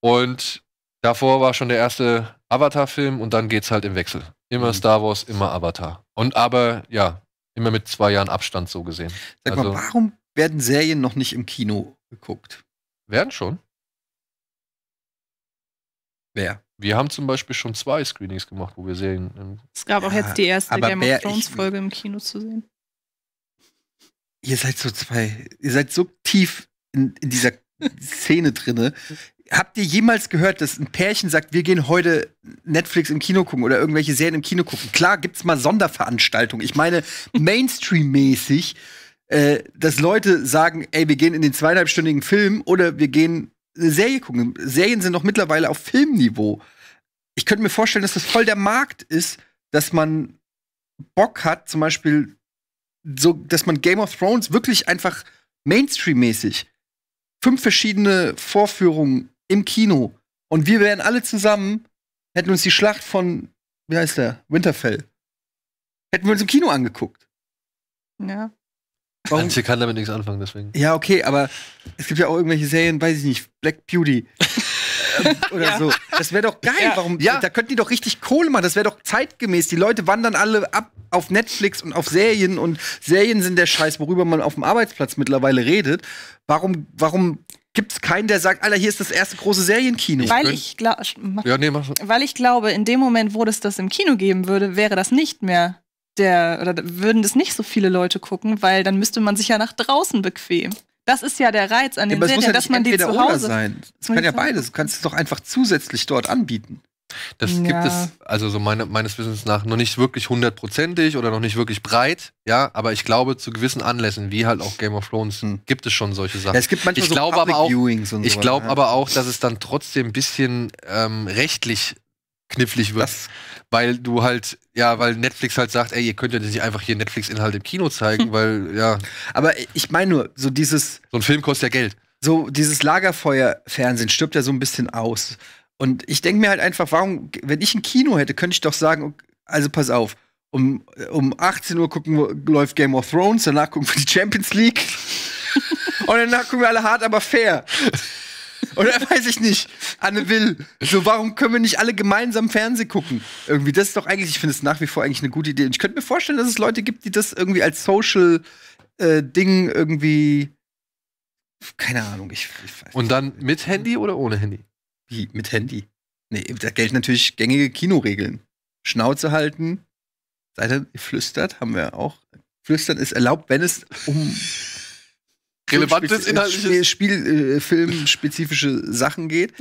Und davor war schon der erste Avatar-Film und dann geht's halt im Wechsel. Immer mhm. Star Wars, immer Avatar. Und aber, ja, Immer mit zwei Jahren Abstand so gesehen. Sag also, mal, warum werden Serien noch nicht im Kino geguckt? Werden schon. Wer? Wir haben zum Beispiel schon zwei Screenings gemacht, wo wir Serien. Es gab ja, auch jetzt die erste Game of Thrones Folge im Kino zu sehen. Ihr seid so zwei, ihr seid so tief in, in dieser Szene drinne. Habt ihr jemals gehört, dass ein Pärchen sagt, wir gehen heute Netflix im Kino gucken oder irgendwelche Serien im Kino gucken? Klar, gibt's mal Sonderveranstaltungen. Ich meine, Mainstream-mäßig, äh, dass Leute sagen, ey, wir gehen in den zweieinhalbstündigen Film oder wir gehen eine Serie gucken. Serien sind doch mittlerweile auf Filmniveau. Ich könnte mir vorstellen, dass das voll der Markt ist, dass man Bock hat, zum Beispiel, so, dass man Game of Thrones wirklich einfach Mainstream-mäßig fünf verschiedene Vorführungen im Kino. Und wir wären alle zusammen, hätten uns die Schlacht von, wie heißt der? Winterfell. Hätten wir uns im Kino angeguckt. Ja. Warum? Antje kann damit nichts anfangen, deswegen. Ja, okay, aber es gibt ja auch irgendwelche Serien, weiß ich nicht, Black Beauty. Ähm, oder ja. so. Das wäre doch geil. Ja. Warum? Ja. Da könnten die doch richtig Kohle machen. Das wäre doch zeitgemäß. Die Leute wandern alle ab auf Netflix und auf Serien und Serien sind der Scheiß, worüber man auf dem Arbeitsplatz mittlerweile redet. Warum, warum gibt es keinen, der sagt, Alter, hier ist das erste große Serienkino. Weil ich, glaub, ja, nee, weil ich glaube, in dem Moment, wo es das im Kino geben würde, wäre das nicht mehr der, oder würden das nicht so viele Leute gucken, weil dann müsste man sich ja nach draußen bequem. Das ist ja der Reiz an den ja, Serien, ja dass man die zu Hause... Sein. Das kann ja beides. Du kannst es doch einfach zusätzlich dort anbieten. Das ja. gibt es, also so meine, meines Wissens nach, noch nicht wirklich hundertprozentig oder noch nicht wirklich breit, ja, aber ich glaube, zu gewissen Anlässen, wie halt auch Game of Thrones, hm. gibt es schon solche Sachen. Ja, es gibt manchmal ich so glaube aber auch, Viewings und so. Ich glaube ja. aber auch, dass es dann trotzdem ein bisschen ähm, rechtlich knifflig wird. Das weil du halt, ja, weil Netflix halt sagt, ey, ihr könnt ja nicht einfach hier Netflix-Inhalt im Kino zeigen, hm. weil, ja. Aber ich meine nur, so dieses. So ein Film kostet ja Geld. So, dieses Lagerfeuer-Fernsehen stirbt ja so ein bisschen aus. Und ich denke mir halt einfach, warum, wenn ich ein Kino hätte, könnte ich doch sagen, also pass auf, um, um 18 Uhr gucken läuft Game of Thrones, danach gucken wir die Champions League. und danach gucken wir alle hart, aber fair. Oder weiß ich nicht. Anne will. So, warum können wir nicht alle gemeinsam Fernsehen gucken? Irgendwie, das ist doch eigentlich, ich finde es nach wie vor eigentlich eine gute Idee. Und ich könnte mir vorstellen, dass es Leute gibt, die das irgendwie als Social-Ding äh, irgendwie. Keine Ahnung, ich, ich weiß Und nicht. dann mit Handy oder ohne Handy? Wie? Mit Handy? Nee, da gelten natürlich gängige Kinoregeln. Schnauze halten, seid ihr flüstert, haben wir auch. Flüstern ist erlaubt, wenn es um relevantes inhaltliches Spiel, Spiel äh, spezifische Sachen geht.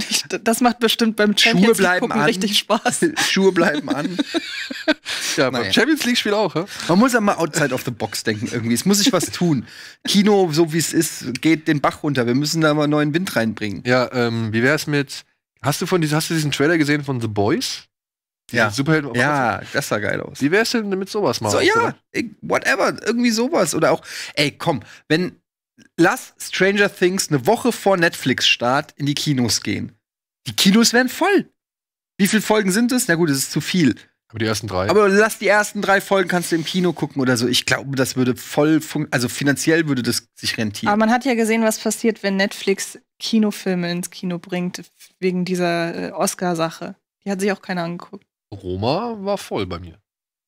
Das macht bestimmt beim Champions Schuhe bleiben League an. richtig Spaß. Schuhe bleiben an. ja, naja. beim Champions League Spiel auch, ja? Man muss ja mal outside of the box denken irgendwie. Es muss sich was tun. Kino, so wie es ist, geht den Bach runter. Wir müssen da mal neuen Wind reinbringen. Ja, ähm, wie es mit Hast du, von, hast du diesen Trailer gesehen von The Boys? ja. Superhelden. Ja, das sah geil aus. Wie wär's denn mit sowas mal? So, ja, ich, whatever, irgendwie sowas. Oder auch, ey, komm, wenn, lass Stranger Things eine Woche vor Netflix-Start in die Kinos gehen. Die Kinos wären voll. Wie viele Folgen sind es? Na gut, es ist zu viel. Aber die ersten drei. Aber lass die ersten drei Folgen kannst du im Kino gucken oder so. Ich glaube, das würde voll, also finanziell würde das sich rentieren. Aber man hat ja gesehen, was passiert, wenn Netflix Kinofilme ins Kino bringt, wegen dieser äh, Oscar-Sache. Die hat sich auch keiner angeguckt. Roma war voll bei mir.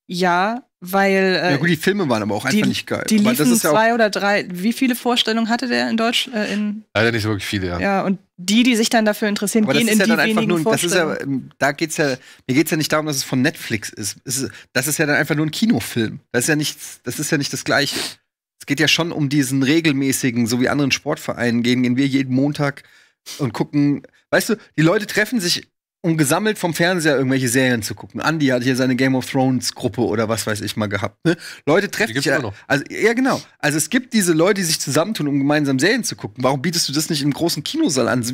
Ja, weil. Äh, ja, gut, die Filme waren aber auch die, einfach nicht geil. Die aber liefen ja zwei oder drei. Wie viele Vorstellungen hatte der in Deutsch? Äh, in Leider nicht so wirklich viele, ja. Ja, und die, die sich dann dafür interessieren, aber gehen in ja die wenigen nur, Das ist ja, ähm, da geht's ja, mir geht's ja nicht darum, dass es von Netflix ist. Das ist ja dann einfach nur ein Kinofilm. Das ist ja nichts, das ist ja nicht das Gleiche. Es geht ja schon um diesen regelmäßigen, so wie anderen Sportvereinen gehen, gehen wir jeden Montag und gucken. Weißt du, die Leute treffen sich, um gesammelt vom Fernseher irgendwelche Serien zu gucken. Andy hat hier seine Game of Thrones Gruppe oder was weiß ich mal gehabt. Ne? Leute treffen sich ja. Also, ja, genau. Also es gibt diese Leute, die sich zusammentun, um gemeinsam Serien zu gucken. Warum bietest du das nicht im großen Kinosaal an?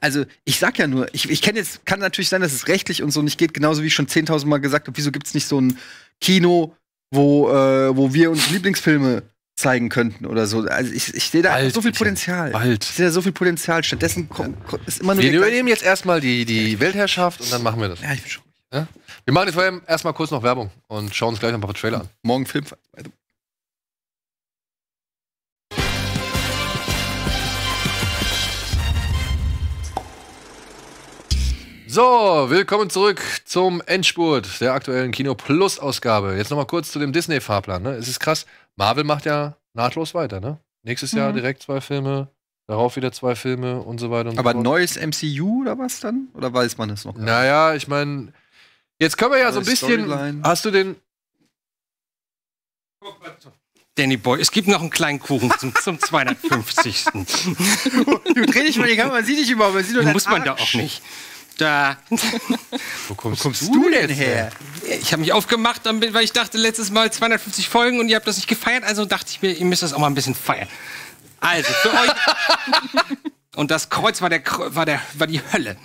Also ich sag ja nur, ich, ich kenne jetzt, kann natürlich sein, dass es rechtlich und so nicht geht, genauso wie ich schon 10.000 Mal gesagt habe, wieso gibt es nicht so ein Kino, wo, äh, wo wir uns Lieblingsfilme zeigen könnten oder so. Also ich, ich sehe da bald, so viel Potenzial. Bald. Ich sehe da so viel Potenzial. Stattdessen kommt, ist immer nur. Wir übernehmen jetzt erstmal die, die Weltherrschaft und dann machen wir das. Ja, ich bin schon. Ja? Wir machen jetzt vorher erstmal kurz noch Werbung und schauen uns gleich noch ein paar Trailer an. Morgen Film. Also- so, willkommen zurück zum Endspurt der aktuellen Kino Plus Ausgabe. Jetzt nochmal kurz zu dem Disney-Fahrplan. Ne? Es ist krass. Marvel macht ja nahtlos weiter, ne? Nächstes mhm. Jahr direkt zwei Filme, darauf wieder zwei Filme und so weiter und Aber so fort. neues MCU oder was dann? Oder weiß man es noch? Gar naja, ich meine, jetzt können wir ja Neue so ein bisschen. Storyline. Hast du den. Danny Boy, es gibt noch einen kleinen Kuchen zum, zum 250. du dreh dich mal die Kamera, man sieht dich überhaupt, man sieht nur Muss man da auch nicht. Da. Wo kommst, Wo kommst du, du, denn her? her? Ich habe mich aufgemacht, weil ich dachte, letztes Mal 250 Folgen und ihr habt das nicht gefeiert. Also dachte ich mir, ihr müsst das auch mal ein bisschen feiern. Also, für euch. und das Kreuz war, der, war, der, war die Hölle.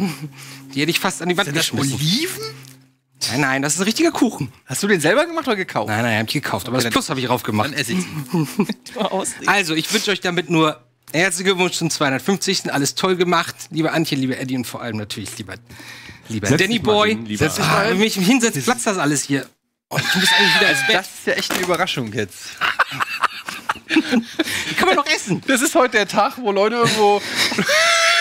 Die hätte ich fast an die Wand Sind geschmissen. Das Oliven? Nein, nein, das ist ein richtiger Kuchen. Hast du den selber gemacht oder gekauft? Nein, nein, habe ich gekauft. Aber okay, das Plus habe ich drauf gemacht. Dann esse ich Also, ich wünsche euch damit nur Herzlichen Glückwunsch zum 250. Alles toll gemacht. Liebe Antje, lieber Eddie und vor allem natürlich lieber, lieber Danny Boy. Hin, lieber ah, wenn ich mich hinsetze, platzt das alles hier. Oh, du bist eigentlich wieder also Das ist ja echt eine Überraschung jetzt. Kann man noch essen? Das ist heute der Tag, wo Leute irgendwo.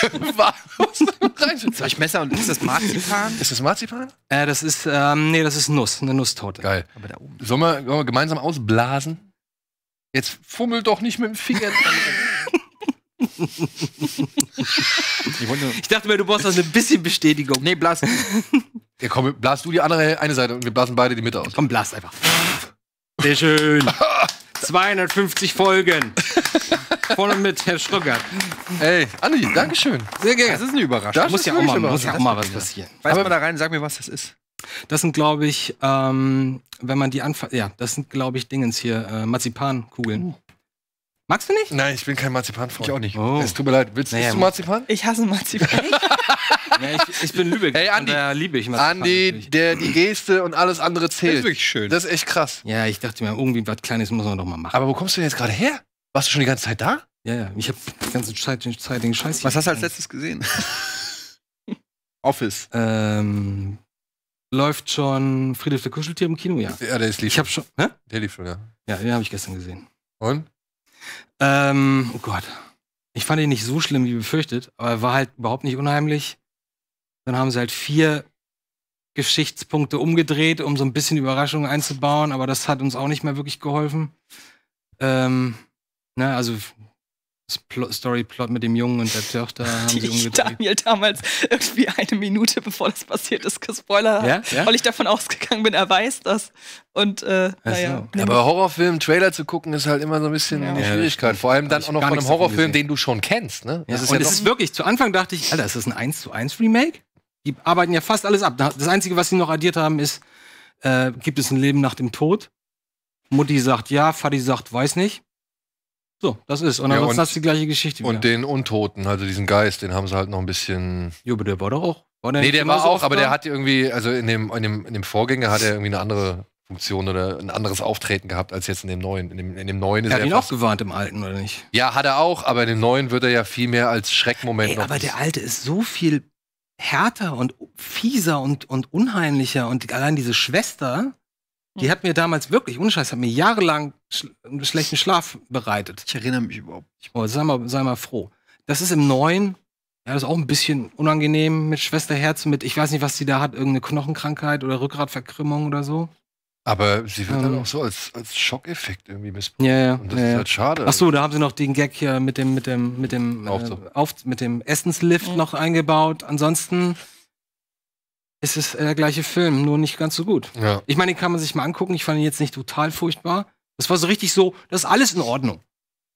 Soll ich Messer und ist das Marzipan? Ist das Marzipan? Äh, das ist, ähm, nee, das ist Nuss, eine Nusstorte. Geil. Aber da oben. Sollen wir, sollen wir gemeinsam ausblasen? Jetzt fummel doch nicht mit dem Finger. ich, dachte mir, du brauchst das also ein bisschen Bestätigung. Nee, blast. Ja, komm, blast du die andere eine Seite und wir blasen beide die Mitte aus. Komm, blast einfach. Sehr schön. 250 Folgen. Voll und mit, Herr Schröckert. Ey, Andi, Dankeschön. Sehr gerne. Das ist eine Überraschung. Das muss ja auch mal, muss auch mal was passieren. Weiß mal da rein, sag mir, was das ist. Das sind, glaube ich, ähm, wenn man die anfangen. ja, das sind, glaube ich, Dingens hier, äh, Marzipankugeln. Uh. Magst du nicht? Nein, ich bin kein Marzipan-Freund. Ich auch nicht. Oh. Es tut mir leid. Willst naja, du Marzipan? Ich hasse Marzipan. ja, ich, ich, bin Lübeck. Hey, Andi. Da liebe ich Marzipan. Andi, der, die Geste und alles andere zählt. Das ist wirklich schön. Das ist echt krass. Ja, ich dachte mir, irgendwie was Kleines muss man doch mal machen. Aber wo kommst du denn jetzt gerade her? Warst du schon die ganze Zeit da? Ja, ja. Ich habe die ganze Zeit, den Scheiß hier Was hast du als letztes gesehen? Office. Ähm, läuft schon Friedrich der Kuscheltier im Kino, ja. Ja, der ist lief. Ich hab schon, hä? Der lief schon, ja. Ja, den habe ich gestern gesehen. Und? Ähm, oh Gott. Ich fand ihn nicht so schlimm wie befürchtet, aber er war halt überhaupt nicht unheimlich. Dann haben sie halt vier Geschichtspunkte umgedreht, um so ein bisschen Überraschung einzubauen, aber das hat uns auch nicht mehr wirklich geholfen. Ähm, ne, also Storyplot mit dem Jungen und der Tochter haben die sie umgedreht. Daniel damals irgendwie eine Minute bevor das passiert ist gespoilert ja? ja? weil ich davon ausgegangen bin, er weiß das. Und äh, naja. So. Aber Horrorfilm, Trailer zu gucken, ist halt immer so ein bisschen ja. eine Schwierigkeit. Vor allem dann auch noch von einem Horrorfilm, den du schon kennst. Ne? Das ist und es ist wirklich, zu Anfang dachte ich, Alter, ist das ein 1 zu 1 Remake? Die arbeiten ja fast alles ab. Das Einzige, was sie noch addiert haben, ist, äh, gibt es ein Leben nach dem Tod? Mutti sagt ja, Fadi sagt, weiß nicht. So, das ist. Und ja, ansonsten und, hast du die gleiche Geschichte. Wieder. Und den Untoten, also diesen Geist, den haben sie halt noch ein bisschen. Jo, aber der war doch auch. War der nee, der war auch, aber der hat irgendwie, also in dem, in, dem, in dem Vorgänger hat er irgendwie eine andere Funktion oder ein anderes Auftreten gehabt als jetzt in dem neuen. In dem, in dem neuen ist er. Hat ihn auch gewarnt im alten, oder nicht? Ja, hat er auch, aber in dem neuen wird er ja viel mehr als Schreckmoment Ey, noch. Aber der alte ist so viel härter und fieser und, und unheimlicher und allein diese Schwester, die hat mir damals wirklich, ohne Scheiß, hat mir jahrelang sch einen schlechten Schlaf bereitet. Ich erinnere mich überhaupt nicht. Oh, sei mal, sei mal froh. Das ist im Neuen, ja, das ist auch ein bisschen unangenehm mit Schwesterherz, mit, ich weiß nicht, was sie da hat, irgendeine Knochenkrankheit oder Rückgratverkrümmung oder so. Aber sie wird ähm, dann auch so als, als Schockeffekt irgendwie missbraucht. Ja, ja. Und das ja, ist halt schade. Ach so, da haben sie noch den Gag hier mit dem, mit dem, mit dem, äh, auf, mit dem Essenslift mhm. noch eingebaut. Ansonsten es ist äh, der gleiche Film, nur nicht ganz so gut. Ja. Ich meine, den kann man sich mal angucken. Ich fand ihn jetzt nicht total furchtbar. Das war so richtig so, das ist alles in Ordnung.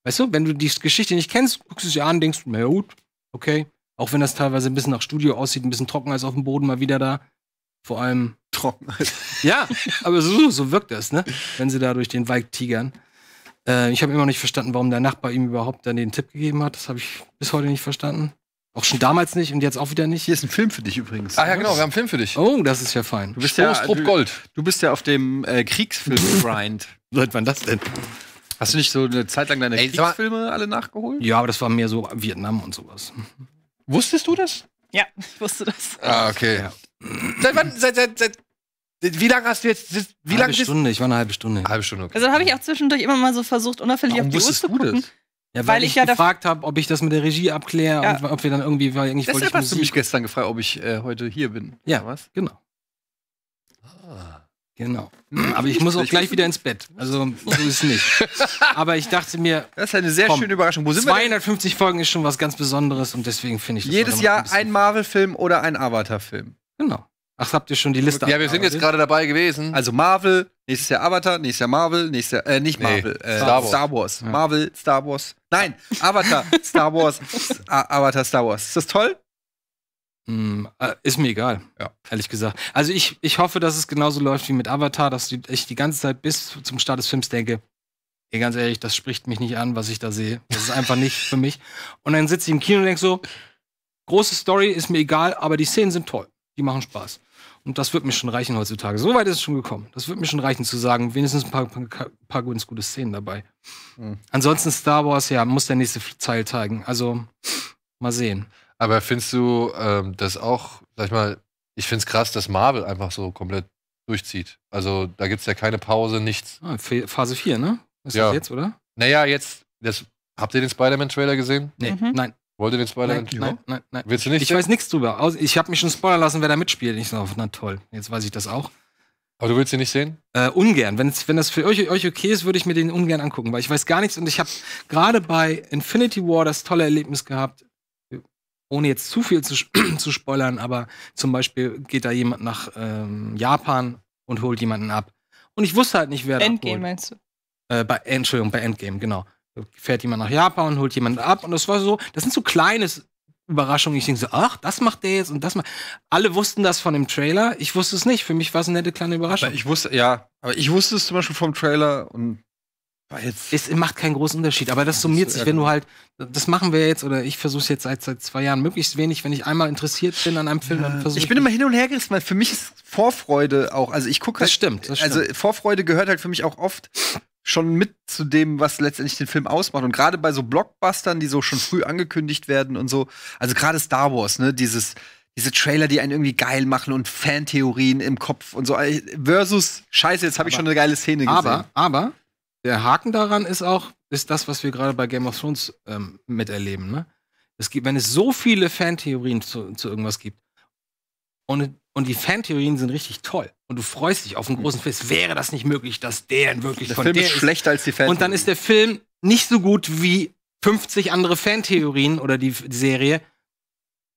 Weißt du, wenn du die Geschichte nicht kennst, guckst du sie an, denkst, na gut, okay. Auch wenn das teilweise ein bisschen nach Studio aussieht, ein bisschen trocken als auf dem Boden mal wieder da. Vor allem. Trocken Ja, aber so, so wirkt das, ne? Wenn sie da durch den Wald tigern. Äh, ich habe immer noch nicht verstanden, warum der Nachbar ihm überhaupt dann den Tipp gegeben hat. Das habe ich bis heute nicht verstanden. Auch schon damals nicht und jetzt auch wieder nicht? Hier ist ein Film für dich übrigens. Ach ja, genau, wir haben einen Film für dich. Oh, das ist ja fein. Du bist Stoß, ja du, Gold. Du bist ja auf dem äh, Kriegsfilm-Grind. Seit wann das denn? Hast du nicht so eine Zeit lang deine Ey, Kriegsfilme alle nachgeholt? Ja, aber das war mehr so Vietnam und sowas. Wusstest du das? Ja, ich wusste das. Ah, okay. Ja. Seit wann, seit, seit, seit, wie lange hast du jetzt, wie lange Halbe Stunde, ich war eine halbe Stunde. Halbe Stunde, okay. Also habe ich auch zwischendurch immer mal so versucht, unauffällig Warum auf die Uhr zu gucken. Das? Ja, weil, weil ich, ich, ja gefragt habe, ob ich das mit der Regie abkläre ja. und ob wir dann irgendwie, weil eigentlich wollte ich hast Musik. du mich gestern gefragt, ob ich äh, heute hier bin. Ja, was? Genau. Ah. Genau. Aber ich muss auch gleich wieder ins Bett. Also so ist es nicht. Aber ich dachte mir, das ist eine sehr komm, schöne Überraschung. Wo sind 250 wir Folgen ist schon was ganz Besonderes und deswegen finde ich das jedes Jahr ein, ein Marvel-Film oder ein Avatar-Film. Genau. Ach, habt ihr schon die Liste? Ja, wir sind jetzt gerade dabei gewesen. Also Marvel, nächstes Jahr Avatar, nächstes Jahr Marvel, nächstes Jahr äh, nicht Marvel, nee, äh, Star Wars, Wars. Ja. Marvel, Star Wars, Nein, Avatar, Star Wars, Avatar, Star Wars. Ist das toll? Mm, äh, ist mir egal, ja. ehrlich gesagt. Also ich, ich hoffe, dass es genauso läuft wie mit Avatar, dass ich die ganze Zeit bis zum Start des Films denke, ey, ganz ehrlich, das spricht mich nicht an, was ich da sehe. Das ist einfach nicht für mich. Und dann sitze ich im Kino und denke so, große Story ist mir egal, aber die Szenen sind toll. Die machen Spaß. Und das wird mir schon reichen heutzutage. So weit ist es schon gekommen. Das wird mir schon reichen zu sagen, wenigstens ein paar, paar, paar ganz gute Szenen dabei. Mhm. Ansonsten Star Wars, ja, muss der nächste Teil zeigen. Also mal sehen. Aber findest du ähm, das auch, sag ich mal, ich find's krass, dass Marvel einfach so komplett durchzieht. Also da gibt's ja keine Pause, nichts. Ah, Phase 4, ne? Ist ja. das jetzt, oder? Naja, jetzt, das, habt ihr den Spider-Man-Trailer gesehen? Nee. Mhm. Nein. Wollt ihr den Spoiler? Nein, nein, nein, nein, Willst du nicht? Ich sehen? weiß nichts drüber. Ich habe mich schon spoilern lassen, wer da mitspielt. Ich so, na toll, jetzt weiß ich das auch. Aber du willst sie nicht sehen? Äh, ungern. Wenn's, wenn das für euch, euch okay ist, würde ich mir den ungern angucken, weil ich weiß gar nichts und ich habe gerade bei Infinity War das tolle Erlebnis gehabt, ohne jetzt zu viel zu, zu spoilern, aber zum Beispiel geht da jemand nach ähm, Japan und holt jemanden ab. Und ich wusste halt nicht, wer Endgame da Endgame meinst du? Äh, bei, Entschuldigung, bei Endgame, genau fährt jemand nach Japan, und holt jemanden ab und das war so, das sind so kleine Überraschungen. Ich denke so, ach, das macht der jetzt und das macht. Alle wussten das von dem Trailer. Ich wusste es nicht. Für mich war es eine nette kleine Überraschung. Aber ich wusste, ja, aber ich wusste es zum Beispiel vom Trailer und Es macht keinen großen Unterschied, aber das summiert sich, wenn du halt, das machen wir jetzt oder ich versuche es jetzt seit, seit zwei Jahren möglichst wenig, wenn ich einmal interessiert bin an einem Film, ja. dann versuche ich. bin immer hin und her gerissen, weil für mich ist Vorfreude auch, also ich gucke halt, Das stimmt, das also stimmt. Also Vorfreude gehört halt für mich auch oft schon mit zu dem, was letztendlich den Film ausmacht. Und gerade bei so Blockbustern, die so schon früh angekündigt werden und so, also gerade Star Wars, ne, dieses, diese Trailer, die einen irgendwie geil machen und Fantheorien im Kopf und so, äh, versus Scheiße, jetzt habe ich schon eine geile Szene gesehen. Aber, aber, der Haken daran ist auch, ist das, was wir gerade bei Game of Thrones ähm, miterleben, ne? Es gibt, wenn es so viele Fantheorien zu, zu irgendwas gibt, und und die Fantheorien sind richtig toll. Und du freust dich auf einen großen Film. Wäre das nicht möglich, dass der in wirklich der von Film der ist schlechter als die Fantheorien. Und dann ist der Film nicht so gut wie 50 andere Fantheorien oder die, die Serie.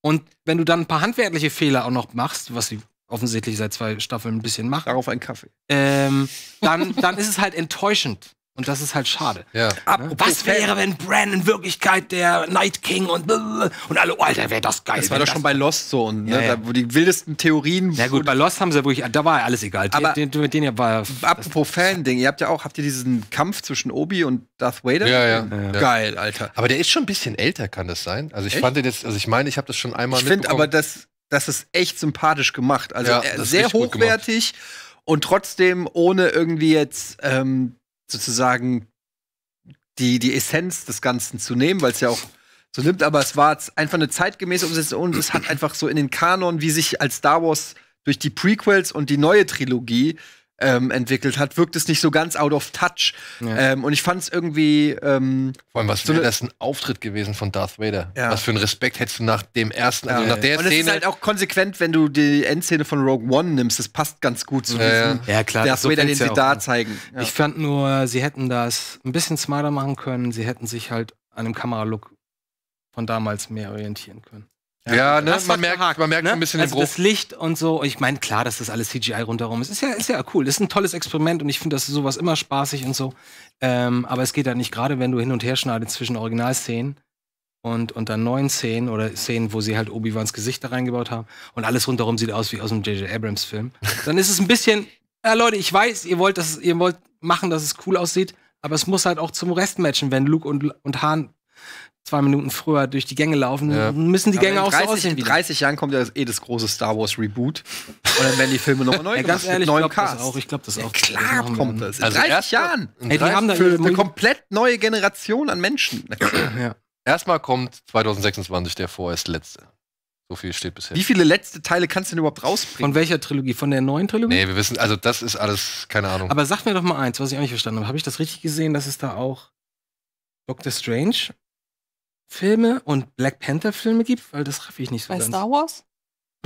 Und wenn du dann ein paar handwerkliche Fehler auch noch machst, was sie offensichtlich seit zwei Staffeln ein bisschen machen. Darauf einen Kaffee. Ähm, dann, dann ist es halt enttäuschend. Und das ist halt schade. Ja. Ne? Was wäre, wenn Bran in Wirklichkeit der Night King und und alle, Alter, wäre das geil. Das war doch schon bei Lost so und ne, ja, ja. Da, wo die wildesten Theorien. Na gut, bei Lost haben sie wirklich, da war ja alles egal. Aber den, mit denen war. Apropos Fan-Ding, ihr habt ja auch, habt ihr diesen Kampf zwischen Obi und Darth Vader? Ja, ja. Geil, Alter. Aber der ist schon ein bisschen älter, kann das sein? Also ich Echt? fand den jetzt, also ich meine, ich habe das schon einmal. Ich finde aber, das, das ist echt sympathisch gemacht. Also sehr hochwertig und trotzdem ohne irgendwie jetzt. Ähm, sozusagen die, die Essenz des Ganzen zu nehmen, weil es ja auch so nimmt, aber es war einfach eine zeitgemäße Umsetzung und es hat einfach so in den Kanon, wie sich als Star Wars durch die Prequels und die neue Trilogie ähm, entwickelt hat, wirkt es nicht so ganz out of touch. Ja. Ähm, und ich fand es irgendwie. Ähm, Vor allem, was wäre so ne das ein Auftritt gewesen von Darth Vader? Ja. Was für einen Respekt hättest du nach dem ersten, also ja, nach der und Szene. Und es ist halt auch konsequent, wenn du die Endszene von Rogue One nimmst. Das passt ganz gut zu diesem ja, klar, Darth so Vader, den sie da zeigen. Ich fand nur, sie hätten das ein bisschen smarter machen können. Sie hätten sich halt an dem Kameralook von damals mehr orientieren können. Ja, ne? man, merkt, gehakt, man merkt ne? ein bisschen also den Bruch. Das Licht und so. Und ich meine, klar, dass das alles CGI rundherum ist. Ist ja, ist ja cool. Das ist ein tolles Experiment und ich finde das sowas immer spaßig und so. Ähm, aber es geht ja halt nicht gerade, wenn du hin und her schneidest zwischen Originalszenen und, und dann neuen Szenen oder Szenen, wo sie halt Obi-Wans Gesicht da reingebaut haben und alles rundherum sieht aus wie aus einem J.J. Abrams-Film. dann ist es ein bisschen, ja Leute, ich weiß, ihr wollt, das, ihr wollt machen, dass es cool aussieht, aber es muss halt auch zum Rest matchen, wenn Luke und, und Han zwei Minuten früher durch die Gänge laufen, ja. müssen die Gänge auch so aussehen. In 30 Jahren kommt ja eh das große Star Wars Reboot. Und dann werden die Filme nochmal neu ja, ganz ehrlich, mit ich glaube das auch. Ich glaube das auch. klar das kommt das. In also 30 Jahren. In hey, 30 die haben da für eine komplett neue Generation an Menschen. ja. Erstmal kommt 2026 der vorerst letzte. So viel steht bisher. Wie viele letzte Teile kannst du denn überhaupt rausbringen? Von welcher Trilogie? Von der neuen Trilogie? Nee, wir wissen, also das ist alles, keine Ahnung. Aber sag mir doch mal eins, was ich auch nicht verstanden habe. Habe ich das richtig gesehen, dass es da auch Doctor Strange Filme und Black Panther Filme gibt, weil das raff ich nicht so Bei ganz. Star Wars?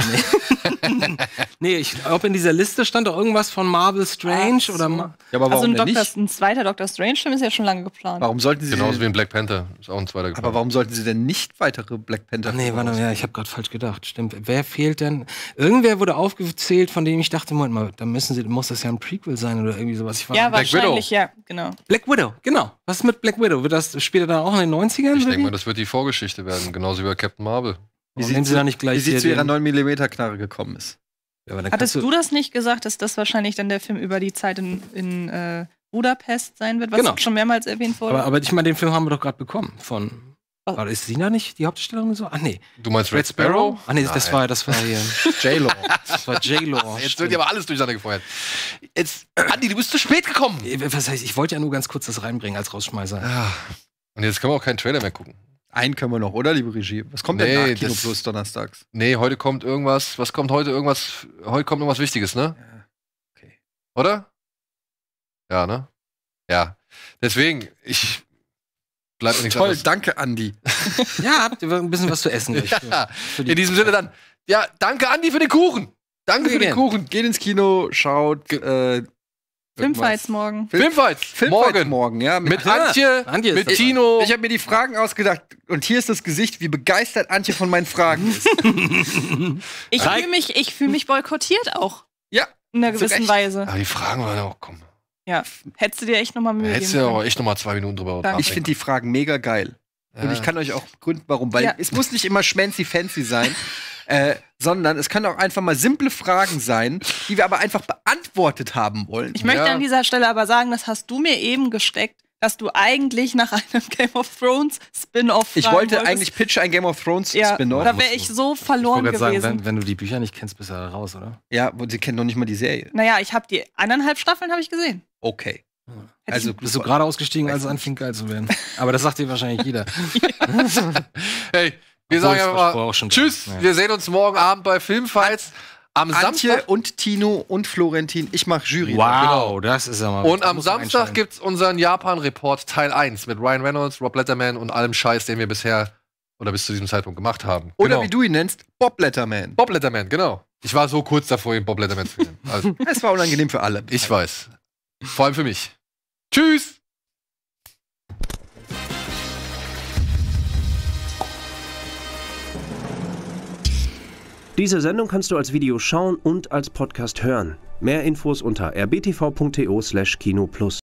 Nee. nee, ich glaube, in dieser Liste stand doch irgendwas von Marvel Strange so. oder. Ma ja, aber also warum also ein, Doktor, nicht? ein zweiter Doctor Strange-Film ist ja schon lange geplant. Warum sollten sie. Genauso wie ein Black Panther ist auch ein zweiter geplant. Aber warum sollten sie denn nicht weitere Black Panther? Ach, nee, warte mal, ja, ich habe gerade falsch gedacht. Stimmt. Wer fehlt denn? Irgendwer wurde aufgezählt, von dem ich dachte, Moment mal, da müssen sie, muss das ja ein Prequel sein oder irgendwie sowas. Ich war ja, Black wahrscheinlich, Widow. ja, genau. Black Widow, genau. Was ist mit Black Widow? Wird das später dann auch in den 90ern? Ich denke mal, das wird die Vorgeschichte werden, genauso wie bei Captain Marvel. Wie sie, sie da nicht gleich wie sie zu ihrer 9mm Knarre gekommen ist. Ja, Hattest du, du das nicht gesagt, dass das wahrscheinlich dann der Film über die Zeit in, in äh, Budapest sein wird, was genau. schon mehrmals erwähnt wurde? Aber, aber ich meine, den Film haben wir doch gerade bekommen von. Oh. War, ist Sina nicht die Hauptstellung so? Ah nee. Du meinst Red, Red Sparrow? Ah nee, Nein. das war das war hier. j law Das war j law Jetzt wird ja aber alles durcheinander gefeuert. Jetzt, Andi, du bist zu spät gekommen. Äh, was heißt, ich wollte ja nur ganz kurz das reinbringen als Rausschmeißer. Ah. Und jetzt können wir auch keinen Trailer mehr gucken. Einen können wir noch, oder, liebe Regie? Was kommt nee, denn nach Kino das, Plus donnerstags? Nee, heute kommt irgendwas. Was kommt heute? Irgendwas. Heute kommt irgendwas Wichtiges, ne? Ja. Okay. Oder? Ja, ne? Ja. Deswegen, ich. Bleib mir nichts Toll, anders. danke, Andi. ja, habt ihr ein bisschen was zu essen? ja. Für, In diesem Sinne dann. Ja, danke, Andi, für den Kuchen. Danke Gehen. für den Kuchen. Geht ins Kino, schaut. Äh, Filmfights morgen. Filmfights. Filmfights morgen. morgen, ja. Mit, mit Antje, Antje mit Tino. Ich, ich habe mir die Fragen ausgedacht und hier ist das Gesicht, wie begeistert Antje von meinen Fragen ist. ich fühle mich, fühl mich boykottiert auch. Ja. In einer gewissen Weise. Aber die Fragen waren auch, komm. Ja, hättest du dir echt nochmal Mühe Hättest du dir auch echt nochmal zwei Minuten drüber ja. Ich finde die Fragen mega geil. Ja. Und ich kann euch auch gründen, warum. Weil ja. es muss nicht immer schmancy fancy sein. äh, sondern es können auch einfach mal simple Fragen sein, die wir aber einfach beantwortet haben wollen. Ich möchte ja. an dieser Stelle aber sagen, das hast du mir eben gesteckt, dass du eigentlich nach einem Game of Thrones Spin-off Ich wollte wolltest. eigentlich pitch ein Game of Thrones ja, Spin-off. Da wäre ich so verloren ich gewesen. Sagen, wenn, wenn, du die Bücher nicht kennst, bist du da raus, oder? Ja, sie kennen noch nicht mal die Serie. Naja, ich habe die eineinhalb Staffeln habe ich gesehen. Okay. also bist du gerade ausgestiegen, als es anfing geil zu werden. Aber das sagt dir wahrscheinlich jeder. hey, wir sagen einfach mal Tschüss. Ja. Wir sehen uns morgen Abend bei Filmfights. Am Antje Samstag und Tino und Florentin. Ich mache Jury. Wow, genau. das ist aber. mal. Und am Samstag gibt es unseren Japan-Report Teil 1 mit Ryan Reynolds, Rob Letterman und allem Scheiß, den wir bisher oder bis zu diesem Zeitpunkt gemacht haben. Oder genau. wie du ihn nennst, Bob Letterman. Bob Letterman, genau. Ich war so kurz davor, ihn Bob Letterman zu nennen. Also, es war unangenehm für alle. Ich weiß. Vor allem für mich. Tschüss! Diese Sendung kannst du als Video schauen und als Podcast hören. Mehr Infos unter rbtv.to/kinoplus.